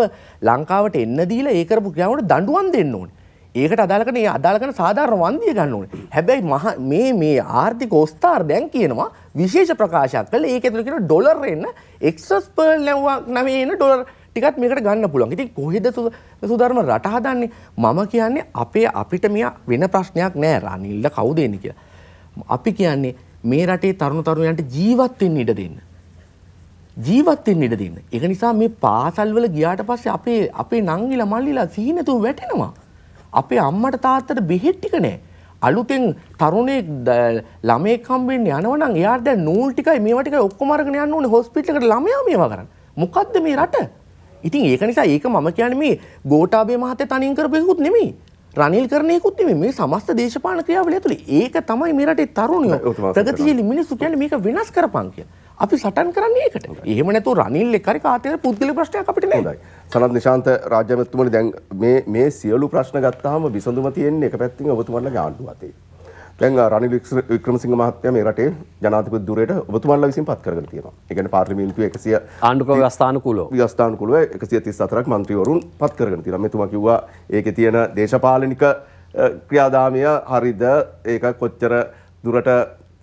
ලංකාවට එන්න දීලා ඒ කරපු ක්‍රියාවට දඬුවම් දෙන්න ඕනේ. ඒකට අදාළකට ඒ අදාළකන සාධාරණ වන්දිය ගන්න ඕනේ. හැබැයි මහ මේ මේ ආර්ථික ඔස්ථාර දැන් කියනවා විශේෂ ප්‍රකාශයක් කළා. ඒක ඇතුළේ කියන ඩොලර් එන්න එක්සස් පර්ල් නමේ එන ඩොලර් ටිකත් මේකට ගන්න පුළුවන්. ඉතින් කොහෙද සුධර්ම රට හදන්නේ? මම කියන්නේ අපේ අපිට මෙයා වෙන ප්‍රශ්නයක් නෑ රනිල්ල කවුද එන්නේ කියලා. අපි කියන්නේ මේ රටේ තරුණ තරුණයන්ට ජීවත් වෙන්න ඉඩ දෙන්න. ජීවත් වෙන්න ඉඩ දෙන්න. ඒක නිසා මේ පාසල්වල ගියාට පස්සේ අපේ අපේ නංගිලා මල්ලිලා සීනතුව වැටෙනවා. අපේ අම්මට තාත්තට බෙහෙත් ටික නැහැ. අලුතෙන් තරුණෙක් ළමයෙක් හම්බෙන්න යනවනම් එයාට දැන් නූල් ටිකයි මේවා ටිකයි ඔක්කොම අරගෙන යන්න ඕනේ හොස්පිටල් එකට ළමයා මේවා කරන්න. මොකද්ද මේ රට? ඉතින් ඒක නිසා ඒක මම කියන්නේ මේ ගෝඨාභය මහත්තයා තනින් කරපු එකකුත් නෙමෙයි. රනිල් කරන එකකුත් නෙමෙයි මේ සමස්ත දේශපාලන ක්‍රියාවලිය ඇතුලේ. ඒක තමයි මේ රටේ තරුණයෝ ප්‍රගතිශීලී මිනිස්සු කියන්නේ මේක වෙනස් කරපන් කියලා. අපි සටන් කරන්නේ ඒකට. එහෙම නැතුව රනිල් එක්කරි කාටද පුද්ගලික ප්‍රශ්නයක් අපිට නෑ. සනත් නිශාන්ත රාජ්‍යමතුමනි දැන් මේ මේ සියලු ප්‍රශ්න ගත්තාම විසඳුම තියෙන්නේ එක පැත්තකින් ඔබතුමන්ලගේ ආණ්ඩුව අතේ. දැන් රනිල් වික්‍රමසිංහ මහත්මයා මේ රටේ ජනාධිපති ධුරයට ඔබතුමන්ලා විසින් පත් කරගෙන තියෙනවා. ඒ කියන්නේ පාර්ලිමේන්තුව 100 ආණ්ඩුක ව්‍යවස්ථානුකූලව ව්‍යවස්ථානුකූලව 134ක් මන්ත්‍රීවරුන් පත් කරගෙන තියෙනවා. මෙතුමා කිව්වා ඒකේ තියෙන දේශපාලනික ක්‍රියාදාමය හරිද ඒක කොච්චර දුරට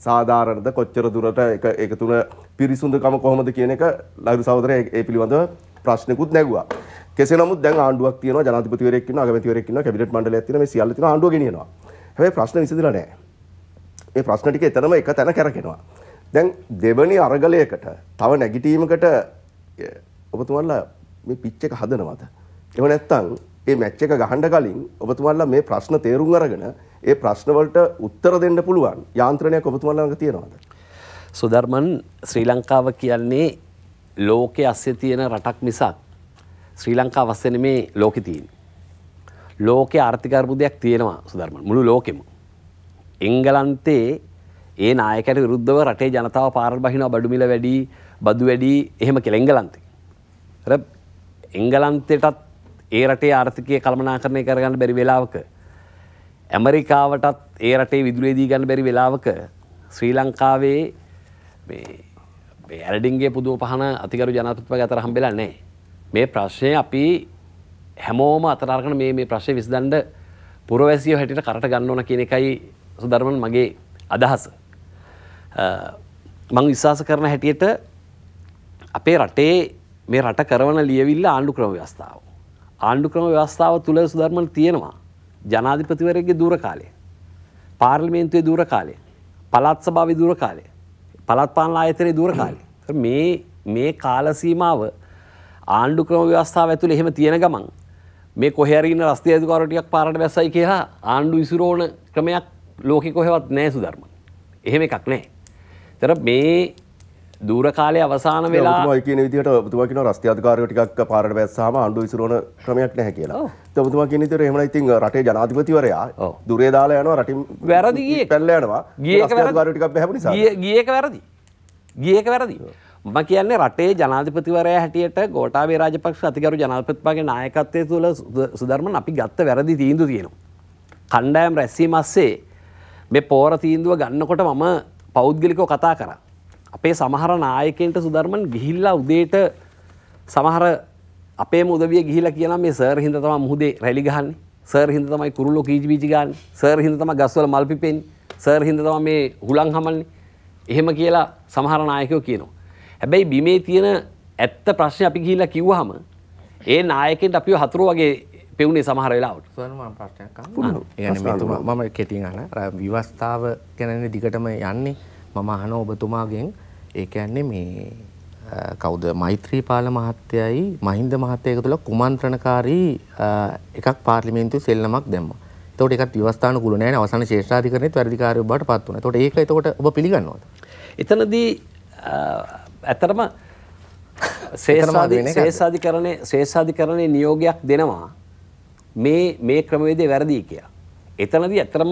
සාධාරණද කොච්චර දුරට එක එක තුන පිරිසුදුකම කොහොමද කියන එක ලයිරු සහෝදරයා ඒ පිළිබඳව ප්‍රශ්නකුත් නැගුවා. කෙසේ නමුත් දැන් ආණ්ඩුවක් තියෙනවා ජනාධිපතිවරයෙක් ඉන්නවා අගමැතිවරයෙක් ඉන්නවා කැබිනට් මණ්ඩලයක් තියෙනවා මේ සියල්ල තියෙනවා ආණ්ඩුව ගෙනියනවා. හැබැයි ප්‍රශ්න විසඳිලා නැහැ. මේ ප්‍රශ්න ටික එතරම් එක තැන කරකිනවා. දැන් දෙවනි අරගලයකට තව නැගිටීමකට ඔබතුමාලා මේ පිච් එක හදනවද? එහෙම නැත්නම් මේ මැච් එක ගහන්න කලින් ඔබතුමාලා මේ ප්‍රශ්න තේරුම් අරගෙන ඒ ප්‍රශ්නවලට උත්තර දෙන්න පුළුවන් යාන්ත්‍රණයක් ඔබතුමාලා ළඟ තියෙනවද? සුධර්මන් ශ්‍රී ලංකාව කියන්නේ ලෝකයේ ASCII තියෙන රටක් මිසක් ශ්‍රී ලංකාව ASCII නෙමේ ලෝකෙ තියෙන්නේ. ලෝකයේ ආර්ථික අර්බුදයක් තියෙනවා සුධර්මන් මුළු ලෝකෙම. එංගලන්තේ ඒ නායකයට විරුද්ධව රටේ ජනතාව පාරට බහිනවා බඩු මිල වැඩි, බදු වැඩි එහෙම කියලා එංගලන්තේ. එංගලන්තයටත් ඒ රටේ ආර්ථිකය කළමනාකරණය කරගන්න බැරි වෙලාවක ඇමරිකාවටත් ඒ රටේ විදුරේදී ගන්න බැරි වෙලාවක ශ්‍රී ලංකාවේ ඇරඩින්ගේ පුදුව පහන අතිකරු ජනතත්ව ගතර හම්බෙලා නෑ. මේ ප්‍රශ්නය අපි හැමෝම අතරාගන මේ මේ ප්‍රශ්ය විසදන්ඩ පුරවැසිය හැටිට කරට ගන්න ඕන කියන එකයි සුදර්මන් මගේ අදහස. මං විශ්වාස කරන හැටියට අපේ රටේ මේ රට කරවන ලියවිල්ල ආණ්ඩු ක්‍රම ව්‍යවස්ථාව. ආණ්ඩු ක්‍රම ව්‍යවස්ථාව තුළ සුදර්මන් තියෙනවා ජනාධිපතිවරගේ දුර කාලේ. පාර්ලිමේන්තුවේ දුර කාලේ. පළත් සභාව දුර කාලේ. පළත් පාලන ආයතනයේ දුර කාලේ. මේ මේ කාල සීමාව ආණ්ඩු ක්‍රම ව්‍යවස්ථාව ඇතුළේ එහෙම තියෙන ගමන් මේ කොහරින රස්තේ අධිකාරෝ ටිකක් පාරට බැස්සයි කියලා ආණ්ඩු ඉසුරෝණ ක්‍රමයක් ලෝකෙ කොහෙවත් නැහැ සුධර්ම. එහෙම එකක් නැහැ. ඒතර මේ දූර කාලය අවසාන වෙලා කියන විදිහට ඔබතුමා කියන රස්තියාධිකාරියෝ ටිකක් පාරට වැස්සාම ආණ්ඩුව විසිරවන ක්‍රමයක් නැහැ කියලා. ඒත් ඔබතුමා කියන විදිහට එහෙමනම් ඉතින් රටේ ජනාධිපතිවරයා දුරේ දාලා යනවා රටින් වැරදි ගියේ. පැල්ල යනවා. ගියේ එක වැරදි. ටිකක් බහැපු නිසා. ගියේ ගියේ එක වැරදි. ගියේ එක වැරදි. මම කියන්නේ රටේ ජනාධිපතිවරයා හැටියට ගෝඨාභය රාජපක්ෂ අතිගරු ජනාධිපතිතුමාගේ නායකත්වය තුළ සුධර්මන් අපි ගත්ත වැරදි තීන්දුව තියෙනවා. කණ්ඩායම් රැස්වීම අස්සේ මේ පෝර තීන්දුව ගන්නකොට මම පෞද්ගලිකව කතා කරා. අපේ සමහර නායකෙන්ට සුධර්මන් ගිහිල්ලා උදේට සමහර අපේ මුදවිය ගිහිලා කියන මේ සර් හින්ද තම මුහුදේ රැලි ගහන්නේ සර් හින්ද තමයි කුරුල්ලෝ කීජි බීජි ගන්න සර් හින්ද තම ගස්වල මල් පිපෙන්නේ සර් හින්ද තම මේ හුලං හමන්නේ එහෙම කියලා සමහර නායකයෝ කියනවා. හැබැයි බිමේ තියෙන ඇත්ත ප්‍රශ්නේ අපි ගිහිල්ලා කිව්වහම ඒ නායකෙන්ට අපිව හතුරු වගේ පෙවුණේ සමහර වෙලාවට ප්‍රශ්නයක් මම කෙටින් අහන විවස්ථාව ගැනනේ දිගටම යන්නේ මම අහන ඔබතුමාගෙන් ඒ කියන්නේ මේ කවුද මෛත්‍රී පාල මහත්තයයි මහින්ද මහත්තය එකතුළ කුමන්ත්‍රණකාරී එකක් පාර්ලිමේන්තු සෙල්ලමක් දැම්ම තොට එකක් වස්ථාන ගුල නෑ අවසන ශේෂාධිකරනය වැරදිකාරය බට පත් වන තොට ඒක තකොට ඔබ පිළිගන්නවද. එතනදී ඇතරම සේසාධිකරණය ශේෂාධිකරණය නියෝගයක් දෙනවා මේ මේ ක්‍රමවේදේ වැරදිී කියා. එතනදී ඇතරම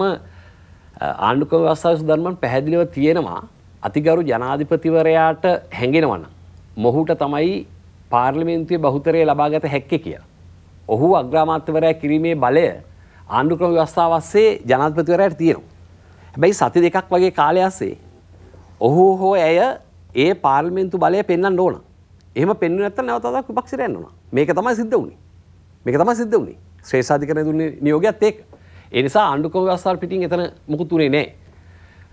ආණ්ඩුක්‍රම ව්‍යවස්ථාවේ සුදන්මන් පැහැදිලිව තියෙනවා අතිගරු ජනාධිපතිවරයාට හැඟෙනවනම් මොහුට තමයි පාර්ලිමේන්තුවේ බහුතරය ලබාගත හැක්කේ කියලා. ඔහු අග්‍රාමාත්‍යවරයා කිරීමේ බලය ආණ්ඩුක්‍රම ව්‍යවස්ථාව ඔස්සේ ජනාධිපතිවරයාට තියෙනවා. හැබැයි සති දෙකක් වගේ කාලය ඇස්සේ ඔහු හෝ ඇය ඒ පාර්ලිමේන්තු බලය පෙන්වන්න ඕන. එහෙම පෙන්වන්නේ නැත්නම් නැවත තවත් විපක්ෂයට යන්න ඕන. මේක තමයි සිද්ධ වුනේ. මේක තමයි සිද්ධ වුනේ. ශ්‍රේෂ්ඨාධිකරණය දුන්නේ නියෝගයත් ඒක. එනිසා ආණ්ඩුක්‍රම ව්‍යවස්ථාව පිටින් එතන මොකුත් උනේ නැහැ.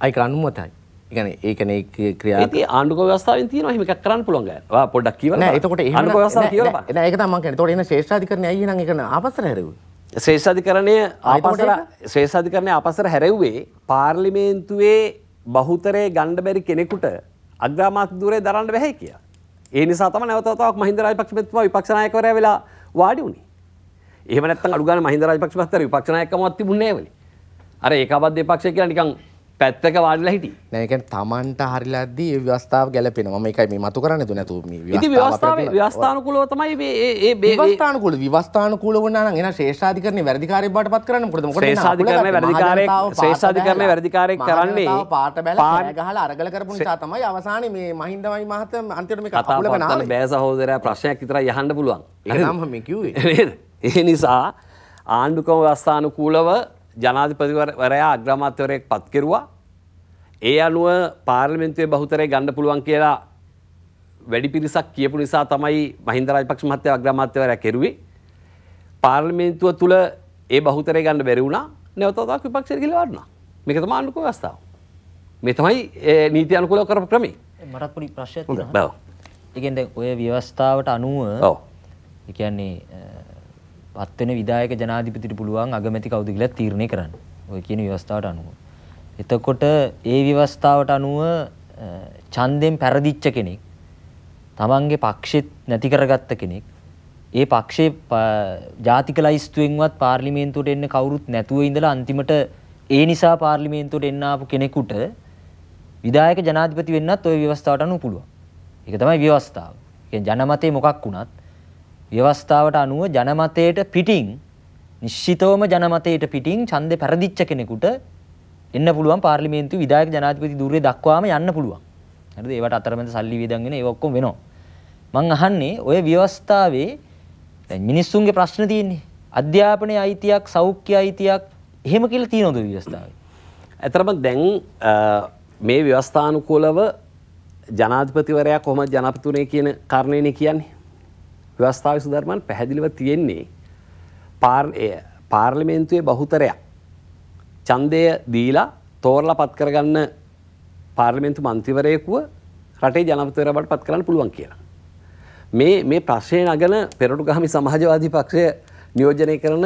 ඒක අනුමතයි. කියන්නේ ඒකනේ ක්‍රියාව. ඉතින් ආණ්ඩුක්‍රම ව්‍යවස්ථාවෙන් තියෙනවා එහෙම එකක් කරන්න පුළුවන් ගාන. ඔයා පොඩ්ඩක් කියවලා. නෑ එතකොට එහෙම ආණ්ඩුක්‍රම ව්‍යවස්ථාව කියවලා බලන්න. නෑ ඒක තමයි මම කියන්නේ. එතකොට එන ශ්‍රේෂ්ඨාධිකරණය අයියේ නම් ඒක ආපස්සට හැරෙව්වේ. ශ්‍රේෂ්ඨාධිකරණය ආපස්සට ශ්‍රේෂ්ඨාධිකරණය ආපස්සට හැරෙව්වේ පාර්ලිමේන්තුවේ බහුතරය ගණ්ඩ බැරි කෙනෙකුට අග්‍රාමාත්‍ය ධූරය දරන්න බැහැ කියලා. ඒ නිසා තමයි නැවත වතාවක් මහින්ද රාජපක්ෂ මහත්මයා විපක්ෂ නායකවරයා වෙලා වාඩි වුණේ. එහෙම නැත්නම් අඩු ගානේ මහින්ද රාජපක්ෂ මහත්තයා විපක්ෂ නායකකමක් තිබුණේ නැවනේ. අර ඒකාබද්ධ දෙපක්ෂය කියලා නිකන් පැත්තක වාඩිලා හිටියේ. නෑ ඒ කියන්නේ Tamanට හරිලාද්දී ඒ ව්‍යවස්ථාව ගැලපෙනවා. මම ඒකයි මේ මතු කරන්නේ තු නැතු මේ ව්‍යවස්ථාව. ඉතින් ව්‍යවස්ථාවේ ව්‍යවස්ථානුකූලව තමයි මේ ඒ ඒ ව්‍යවස්ථානුකූල ව්‍යවස්ථානුකූල වුණා නම් එහෙනම් ශේෂාධිකරණේ වැරදිකාරයෙක් බවට පත් කරන්න මොකද මොකද ශේෂාධිකරණේ වැරදිකාරයෙක් ශේෂාධිකරණේ වැරදිකාරයෙක් කරන්නේ පාට බැලලා පය ගහලා අරගල කරපු නිසා තමයි අවසානයේ මේ මහින්දමයි මහත්ම අන්තිමට මේක කපුලක නාමය. බෑ සහෝදරයා ප්‍රශ්නයක් විතරයි අහන්න පුළුවන්. එහෙනම් මම කිව්වේ. නේද? ඒ නිසා ආණ්ඩුකම ව්‍යවස්ථානුකූලව ජනාධිපතිවරයා අග්‍රාමාත්‍යවරයෙක් පත් කෙරුවා. ඒ අනුව පාර්ලිමේන්තුවේ බහුතරය ගන්න පුළුවන් කියලා වැඩි පිරිසක් කියපු නිසා තමයි මහින්ද රාජපක්ෂ මහත්තයා අග්‍රාමාත්‍යවරයා කෙරුවේ. පාර්ලිමේන්තුව තුල ඒ බහුතරය ගන්න බැරි වුණා. නැවත වතාවක් විපක්ෂයට ගිහිල්ලා වඩනවා. මේක තමයි අනුකූල අවස්ථාව. මේ තමයි නීති අනුකූලව කරපු ක්‍රමය. මටත් පොඩි ප්‍රශ්නයක් තියෙනවා. ඔව්. ඒ කියන්නේ ඔය ව්‍යවස්ථාවට අනුව ඔව්. ඒ කියන්නේ පත්වෙන විධායක ජනාධිපතිට පුළුවන් අගමැති කවුද කියලා තීරණය කරන්න. ඔය කියන ව්‍යවස්ථාවට අනුව. එතකොට ඒ ව්‍යවස්ථාවට අනුව ඡන්දෙන් පෙරදිච්ච කෙනෙක් තමන්ගේ පක්ෂෙත් නැති කරගත්ත කෙනෙක් ඒ පක්ෂේ ජාතික ලයිස්තුවෙන්වත් පාර්ලිමේන්තුවට එන්න කවුරුත් නැතුව ඉඳලා අන්තිමට ඒ නිසා පාර්ලිමේන්තුවට එන්න ආපු කෙනෙකුට විධායක ජනාධිපති වෙන්නත් ওই ව්‍යවස්ථාවට අනුව පුළුවන්. ඒක තමයි ව්‍යවස්ථාව. කියන්නේ ජනමතේ මොකක් වුණත් ව්‍යවස්ථාවට අනුව ජනමතයට පිටින් නිශ්චිතවම ජනමතයට පිටින් ඡන්දේ පෙරදිච්ච කෙනෙකුට එන්න පුළුවන් පාර්ලිමේන්තු විධායක ජනාධිපති ධූරයේ දක්වාම යන්න පුළුවන්. හරිද? ඒවට අතරමැද සල්ලි වියදම් වෙන ඒව ඔක්කොම වෙනවා. මං අහන්නේ ওই ව්‍යවස්ථාවේ දැන් මිනිස්සුන්ගේ ප්‍රශ්න තියෙන්නේ. අධ්‍යාපනයේ අයිතියක්, සෞඛ්‍ය අයිතියක් එහෙම කියලා තියෙනවද ව්‍යවස්ථාවේ? ඇතරම දැන් මේ ව්‍යවස්ථානුකූලව ජනාධිපතිවරයා කොහොමද ජනපතුනේ කියන කාරණේනේ කියන්නේ. ව්‍යවස්ථාව සුධර්මන් පැහැදිලිව තියෙන්නේ පාර්ලිමේන්තුවේ බහුතරයක් ඡන්දය දීලා තෝරලා පත් කරගන්න පාර්ලිමේන්තු මන්ත්‍රීවරයෙකුව රටේ ජනපතිවරයා බවට පත් කරන්න පුළුවන් කියලා. මේ මේ ප්‍රශ්නේ නගන පෙරටුගාමි සමාජවාදී පක්ෂය නියෝජනය කරන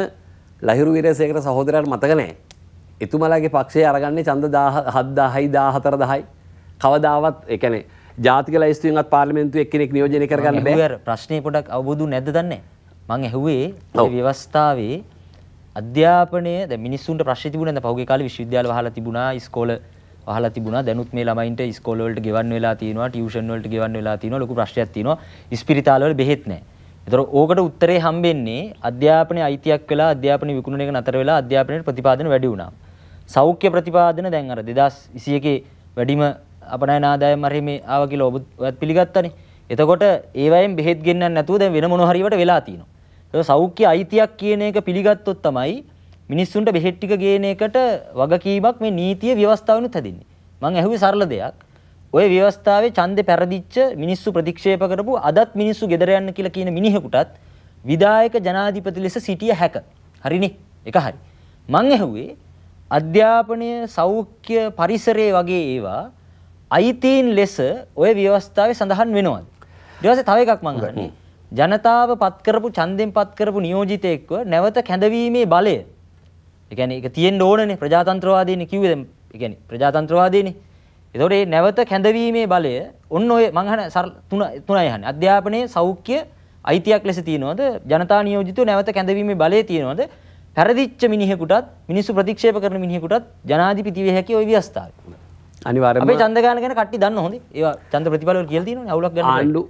ලහිරු වීරසේකර සහෝදරයාට මතක නැහැ. එතුමලාගේ පක්ෂය අරගන්නේ ඡන්ද 17000යි 14000යි. කවදාවත් ඒ කියන්නේ ජාතික ලයිස්තුවෙන්ත් පාර්ලිමෙන්තු එක්කෙනෙක් නියෝජනය කරගන්න බෑ ප්‍රශ්නය පොඩක් අවබෝධු නැද්ද දන්නේ මං ඇහුවේ ව්‍යවස්ථාවේ අධ්‍යාපනය මිනිස්සුන්ට ප්‍රශ්න තිබුණා දැන් පහුගිය කාලේ විශ්වවිද්‍යාල වහලා තිබුණා ඉස්කෝල අහලා තිබුණා දැනුත් මේ ළමයින්ට ඉස්කෝල වලට ගෙවන්න වෙලා තියෙනවා ටියුෂන් වලට ගෙවන්න වෙලා තියෙනවා ලොකු ප්‍රශ්නයක් තියෙනවා ඉස්පිරිතාල වල බෙහෙත් නැහැ. ඒතර ඕකට උත්තරේ හම්බෙන්නේ අධ්‍යාපනයේ අයිතියක් වෙලා අධ්‍යාපන විකුණන එක නතර වෙලා අධ්‍යාපනයේ ප්‍රතිපාදන වැඩි වුණා. සෞඛ්‍ය ප්‍රතිපාදන දැන් අර 2021 වැඩිම අපනය නාදායම් මරහිමේ ආව කියලා ඔබත් පිළිගත්තනේ. එතකොට ඒවයින් බෙහෙත් ගෙන්නන්න නැතුව දැන් වෙන මොන හරිවට වෙලා තියෙනවා. ඒක සෞඛ්‍ය අයිතියක් කියන එක පිළිගත්තොත් තමයි මිනිස්සුන්ට බෙහෙත් ටික ගේන එකට වගකීමක් මේ නීතිය ව්‍යවස්ථාවනුත් හැදින්නේ. මම ඇහුවේ සරල දෙයක්. ওই ව්‍යවස්ථාවේ ඡන්දේ පෙරදිච්ච මිනිස්සු ප්‍රතික්ෂේප කරපු අදත් මිනිස්සු ගෙදර යන්න කියලා කියන මිනිහෙකුටත් විධායක ජනාධිපති ලෙස සිටිය හැක. හරිනේ. ඒක හරි. මම ඇහුවේ අධ්‍යාපනය සෞඛ්‍ය පරිසරය වගේ ඒවා අයිතීන් ලෙස ඔය ව්‍යවස්ථාවේ සඳහන් වෙනවාද? ඊට තව එකක් මම අහන්නේ. ජනතාව පත් කරපු ඡන්දෙන් පත් කරපු නියෝජිතයෙක්ව නැවත කැඳවීමේ බලය. ඒ කියන්නේ ඒක තියෙන්න ඕනනේ ප්‍රජාතන්ත්‍රවාදීනේ කිව්වේ දැන්. ඒ කියන්නේ ප්‍රජාතන්ත්‍රවාදීනේ. ඒතකොට මේ නැවත කැඳවීමේ බලය ඔන්න ඔය මම අහන තුන තුනයි අහන්නේ. අධ්‍යාපනයේ සෞඛ්‍ය අයිතියක් ලෙස තියෙනවද? ජනතා නියෝජිතව නැවත කැඳවීමේ බලය තියෙනවද? පැරදිච්ච මිනිහෙකුටත් මිනිස්සු ප්‍රතික්ෂේප කරන මිනිහෙකුටත් ජනාධිපති විය හැකි ওই ව්‍යවස්ථාවේ. අනිවාර්ය අපේ චන්දගාන ගැන කට්ටි දන්න හොඳ ඒ චන්ද ප්‍රතිඵලවල කියලා තියෙනවනේ අවුලක් ගන්න ආණ්ඩු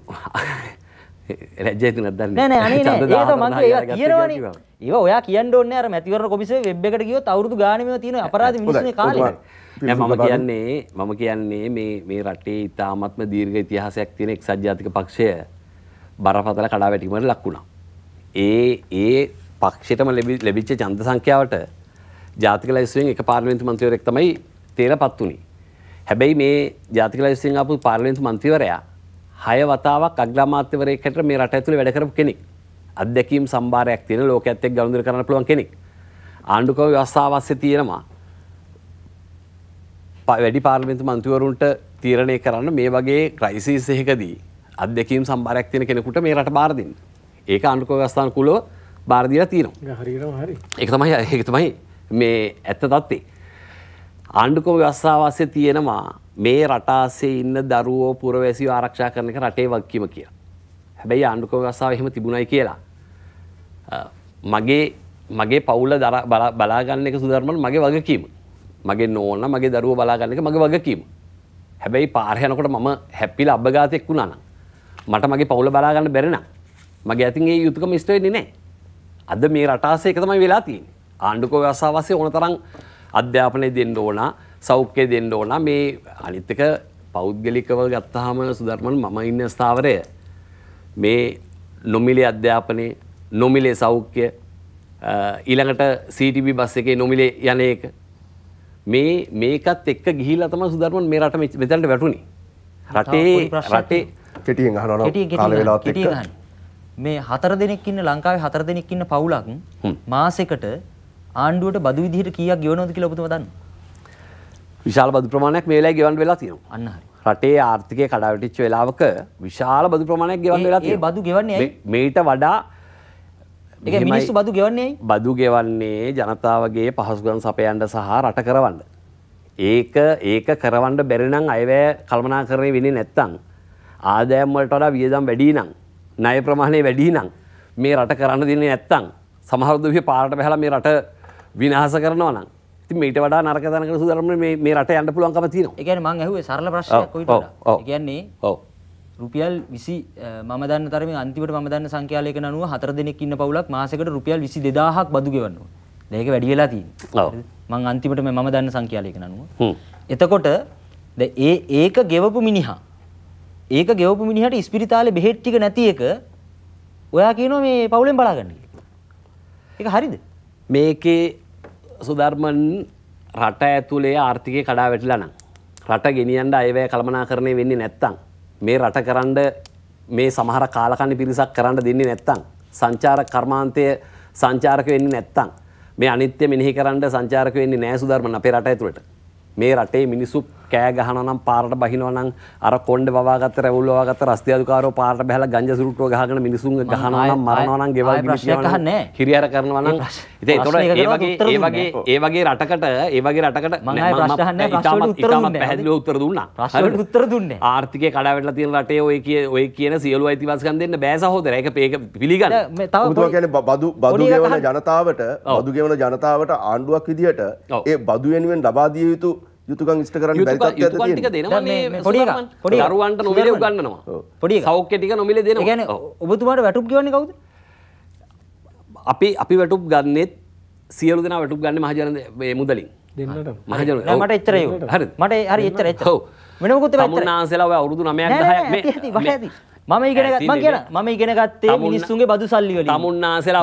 ලැජ්ජයි තුනක් දන්නේ නෑ නෑ අනේ නෑ ඒක මං ඒවා කියනවනේ ඒවා ඔයා කියන්න ඕනේ අර මැතිවරණ කොමිසමේ වෙබ් එකට ගියොත් අවුරුදු ගානේ මේවා තියෙන අපරාධ මිනිස්සුනේ කාලේ නෑ මම කියන්නේ මම කියන්නේ මේ මේ රටේ ඉතාමත්ම දීර්ඝ ඉතිහාසයක් තියෙන එක්සත් ජාතික පක්ෂය බරපතල කඩාවැටීමකට ලක් වුණා. ඒ ඒ පක්ෂයටම ලැබිච්ච ඡන්ද සංඛ්‍යාවට ජාතික ලයිස්තුවෙන් එක පාර්ලිමේන්තු මන්ත්‍රීවරයෙක් තමයි තේරපත් වුණේ. හැබැයි මේ ජාතික ලයිසින් ආපු පාර්ලිමේන්තු මන්ත්‍රීවරයා හය වතාවක් අග්‍රාමාත්‍යවරයෙක්ට මේ රට ඇතුලේ වැඩ කරපු කෙනෙක්. අත්දැකීම් සම්භාරයක් තියෙන ලෝකයේත් එක්ක ගනුදෙනු කරන්න පුළුවන් කෙනෙක්. ආණ්ඩුකම ව්‍යවස්ථාවස්සේ තියෙනවා. වැඩි පාර්ලිමේන්තු මන්ත්‍රීවරුන්ට තීරණය කරන්න මේ වගේ ක්‍රයිසිස් එකකදී අත්දැකීම් සම්භාරයක් තියෙන කෙනෙකුට මේ රට බාර දෙන්න. ඒක ආණ්ඩුකම ව්‍යවස්ථානුකූලව බාර දීලා තියෙනවා. හරියටම හරි. ඒක තමයි ඒක තමයි මේ ඇත්ත தත්ත්වේ. ආණ්ඩුක්‍රම ව්‍යවස්ථාවස්සේ තියෙනවා මේ රටාසේ ඉන්න දරුවෝ පුරවැසියෝ ආරක්ෂා කරන එක රටේ වගකීම කියලා. හැබැයි ආණ්ඩුක්‍රම ව්‍යවස්ථාව එහෙම තිබුණයි කියලා. මගේ මගේ පවුල බලාගන්න එක සුදර්මන මගේ වගකීම. මගේ නෝන මගේ දරුව බලාගන්න එක මගේ වගකීම. හැබැයි පාරයනකොට මම හැපිල අභගාතයෙක් වුණා නම් මට මගේ පවුල බලාගන්න බැරි නම් මගේ ඇතින් ඒ යුතුයකම ඉෂ්ට වෙන්නේ නැහැ. අද මේ රටාසේ එක තමයි වෙලා තියෙන්නේ. ආණ්ඩුක්‍රම ව්‍යවස්ථාවස්සේ ඕනතරම් අධ්‍යාපනය දෙන්න ඕන සෞඛ්‍යය දෙන්න ඕන මේ අනිත්තක පෞද්ගලිකව ගත්තහම සුදර්මන් මම ඉන්න ස්ථාවරය මේ නොමිලේ අධ්‍යාපනය නොමිලේ සෞඛ්‍ය ඊළඟට සීටිබි බස් එකේ නොමිලේ යන එක මේ මේකත් එක්ක ගිහිල්ලා තමයි සුදර්මන් මේ රට මෙතනට වැටුනේ රටේ රටේ කෙටියෙන් අහනවා කාල වේලාවත් එක්ක මේ හතර දෙනෙක් ඉන්න ලංකාවේ හතර දෙනෙක් ඉන්න පවුලක් මාසෙකට ආණ්ඩුවට බදු විදිහට කීයක් ගෙවනවද කියලා ඔබතුමා දන්නවා? විශාල බදු ප්‍රමාණයක් මේ වෙලාවේ ගෙවන්න වෙලා තියෙනවා. අන්න හරි. රටේ ආර්ථිකය කඩාවැටිච්ච වෙලාවක විශාල බදු ප්‍රමාණයක් ගෙවන්න වෙලා තියෙනවා. ඒ බදු ගෙවන්නේ ඇයි? මේට වඩා ඒ මිනිස්සු බදු ගෙවන්නේ ඇයි? බදු ගෙවන්නේ ජනතාවගේ පහසුකම් සපයන්න සහ රට කරවන්න. ඒක ඒක කරවන්න බැරි නම් අයවැය කළමනාකරණය වෙන්නේ නැත්තම් ආදායම් වලට වඩා වියදම් වැඩි නම් ණය ප්‍රමාණය වැඩි නම් මේ රට කරන්න දෙන්නේ නැත්තම් සමහර දුවිය පාරට බහලා මේ රට විනාස කරනවා නම් ඉතින් මේට වඩා නරක තැනකට සූදානම් මේ රට යන්න පුළුවන්කම තියෙනවා. ඒ කියන්නේ මම ඇහුවේ සරල ප්‍රශ්නයක් කොයිට වඩා. ඒ කියන්නේ ඔව්. රුපියල් විසි මම දන්න තරම අන්තිමට මම දන්න සංඛ්‍යාලයක අනුව හතර දෙනෙක් ඉන්න පවුලක් මාසෙකට රුපියල් විසි දෙදාහක් බදු ගෙවන්නවා. ඒක වැඩි වෙලා තියෙනවා. මං අන්තිමට මම දන්න සංඛ්‍යාලයක අනුව. එතකොට ඒ ඒක ගෙවපු මිනිහා ඒක ගෙවපු මිනිහට ඉස්පිරිතාලේ බෙහෙත් ටික නැති එක ඔයා කියනවා මේ පවුලෙන් බලාගන්න කියලා. ඒක හරිද? මේකේ සුධර්මන් රට ඇතුළේ ආර්ථිකය කඩා වැටිලා නම් රට ගෙනියන්න අයවැය කළමනාකරණය වෙන්නේ නැත්තම් මේ රට කරන්න මේ සමහර කාලකන්න පිරිසක් කරන්න දෙන්නේ නැත්තම් සංචාර කර්මාන්තය සංචාරක වෙන්නේ නැත්තම් මේ අනිත්‍ය මෙනෙහි කරන්න සංචාරක වෙන්නේ නැහැ සුධර්මන් අපේ රට ඇතුළට මේ රටේ මිනිස්සු කෑ ගහනනම් පාරට බහිනවනම් අර කොන්ඩ වවාගත රැවුල්වාගත රස්තියාදුකාරෝ පාරට බැහල ගංජ සුරුට්ටුව ගහගෙන මිනිසුන් ගහනවනම් මරනවනම් ගෙවල් ගිහිනවනම් හිරිහැර කරනවනම් ඉතින් ඒතකොට ඒ වගේ ඒ වගේ ඒ වගේ රටකට ඒ වගේ රටකට මම ඉතාමත් ඉතාමත් පැහැදිලිව උත්තර දුන්නා ප්‍රශ්නෙට උත්තර දුන්නේ ආර්ථිකය කඩාවැටලා තියෙන රටේ ඔය කිය ඔය කියන සියලු අයිතිවාසිකම් දෙන්න බෑ සහෝදර ඒක ඒක පිළිගන්න ඔබතුමා කියන්නේ බදු බදු ගෙවන ජනතාවට බදු ගෙවන ජනතාවට ආණ්ඩුවක් විදිහට ඒ බදු වෙනුවෙන් ලබා දිය යුතු යුතුකන් ඉස්ට කරන්න ටික දෙනවා පොඩි පොඩි අරුවන්ට නොමිල උගන්නවා පොඩි සෞඛ්‍ය ටික නොමිල දෙන ගැන ඔබතුමාට වැටුප් ගවන්න කවුද අපි අපි වැටුප් ගන්නෙත් සියලු දෙනා වැටුප් ගන්න මහජන මුදලින් මහජන මට එච්චරය හරි මට හරි එච්චර එච්ච වෙනකුත් මුන්නාන්සලා අවුරුදු නමයක් දහයක් මම ඉගෙන ම කියන මම ඉගෙන ගත්තේ මිනිස්සුන්ගේ බදු සල්ලිවල මුන්නාසලා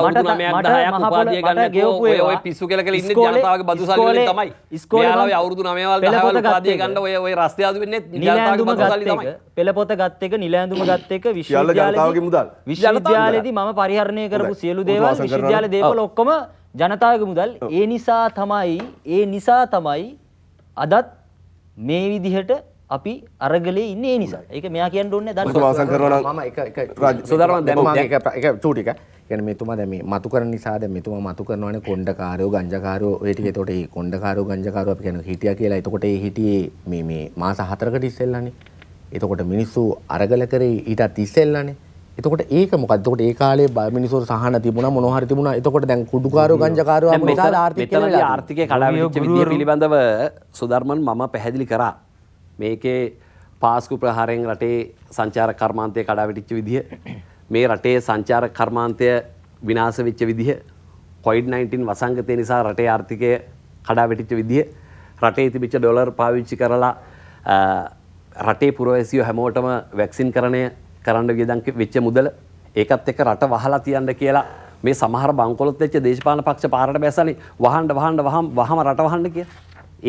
මට ගේපු ඔය පිස්සු කෙල ඉන්න ජනතාවගේ බදු සල්ලි තමයි ස්කෝලාව අවුරුදු නමවල් හවල ගත්ය ගන්න ඔය ඔය රස්තයාද වෙන්නේ නිලෑඳුම ගත්තක පෙළපොත ගත්තක නිලෑඳුම ගත්තක විශ්වවිද්‍යාලයේ මුදල් විශ්වවිද්‍යාලයේදී මම පරිහරණය කරපු සියලු දේවල් විශ්වවිද්‍යාල දේවල් ඔක්කොම ජනතාවගේ මුදල් ඒ නිසා තමයි ඒ නිසා තමයි අදත් මේ විදිහට අපි අරගලේ ඉන්නේ ඒ නිසා. ඒක මෙයා කියන්න ඕනේ දැන් සුභාසන් කරනවා නම් මම එක එක සුදාරමන් දැන් මම එක එක චූටි එක. කියන්නේ මෙතුමා දැන් මේ මතු කරන නිසා දැන් මෙතුමා මතු කරනවානේ කොණ්ඩකාරයෝ ගංජකාරයෝ ඒ ටික. එතකොට මේ කොණ්ඩකාරයෝ ගංජකාරයෝ අපි කියන හිටියා කියලා. එතකොට ඒ හිටියේ මේ මේ මාස 4කට ඉස්සෙල්ලානේ. එතකොට මිනිස්සු අරගල කරේ ඊටත් ඉස්සෙල්ලානේ. එතකොට ඒක මොකක්ද? එතකොට ඒ කාලේ මිනිස්සු සහන තිබුණා මොනවා හරි තිබුණා. එතකොට දැන් කුඩුකාරෝ ගංජකාරෝ අපේ කාලේ ආර්ථිකය ආර්ථිකය කලාවිච්ච විදිය පිළිබඳව සුධර්මන් මම පැහැදිලි කරා. මේකේ පාස්කු ප්‍රහාරයෙන් රටේ සංචාර කර්මාන්තය කඩාවැටිච්ච විදිහ මේ රටේ සංචාර කර්මාන්තය විනාශ වෙච්ච විදිහ කොයිඩ්-19 වසංගතය නිසා රටේ ආර්ථිකය කඩාවැටිච්ච විදිහ රටේ තිබිච්ච ඩොලර් පාවිච්චි කරලා රටේ පුරවැසියෝ හැමෝටම වැක්සින් කරණය කරන්න වියදම් වෙච්ච මුදල ඒකත් එක්ක රට වහලා තියන්න කියලා මේ සමහර බංකොලොත් වෙච්ච දේශපාලන පක්ෂ පාරට බැසලානේ වහන්න වහන්න වහම රට වහන්න කියලා.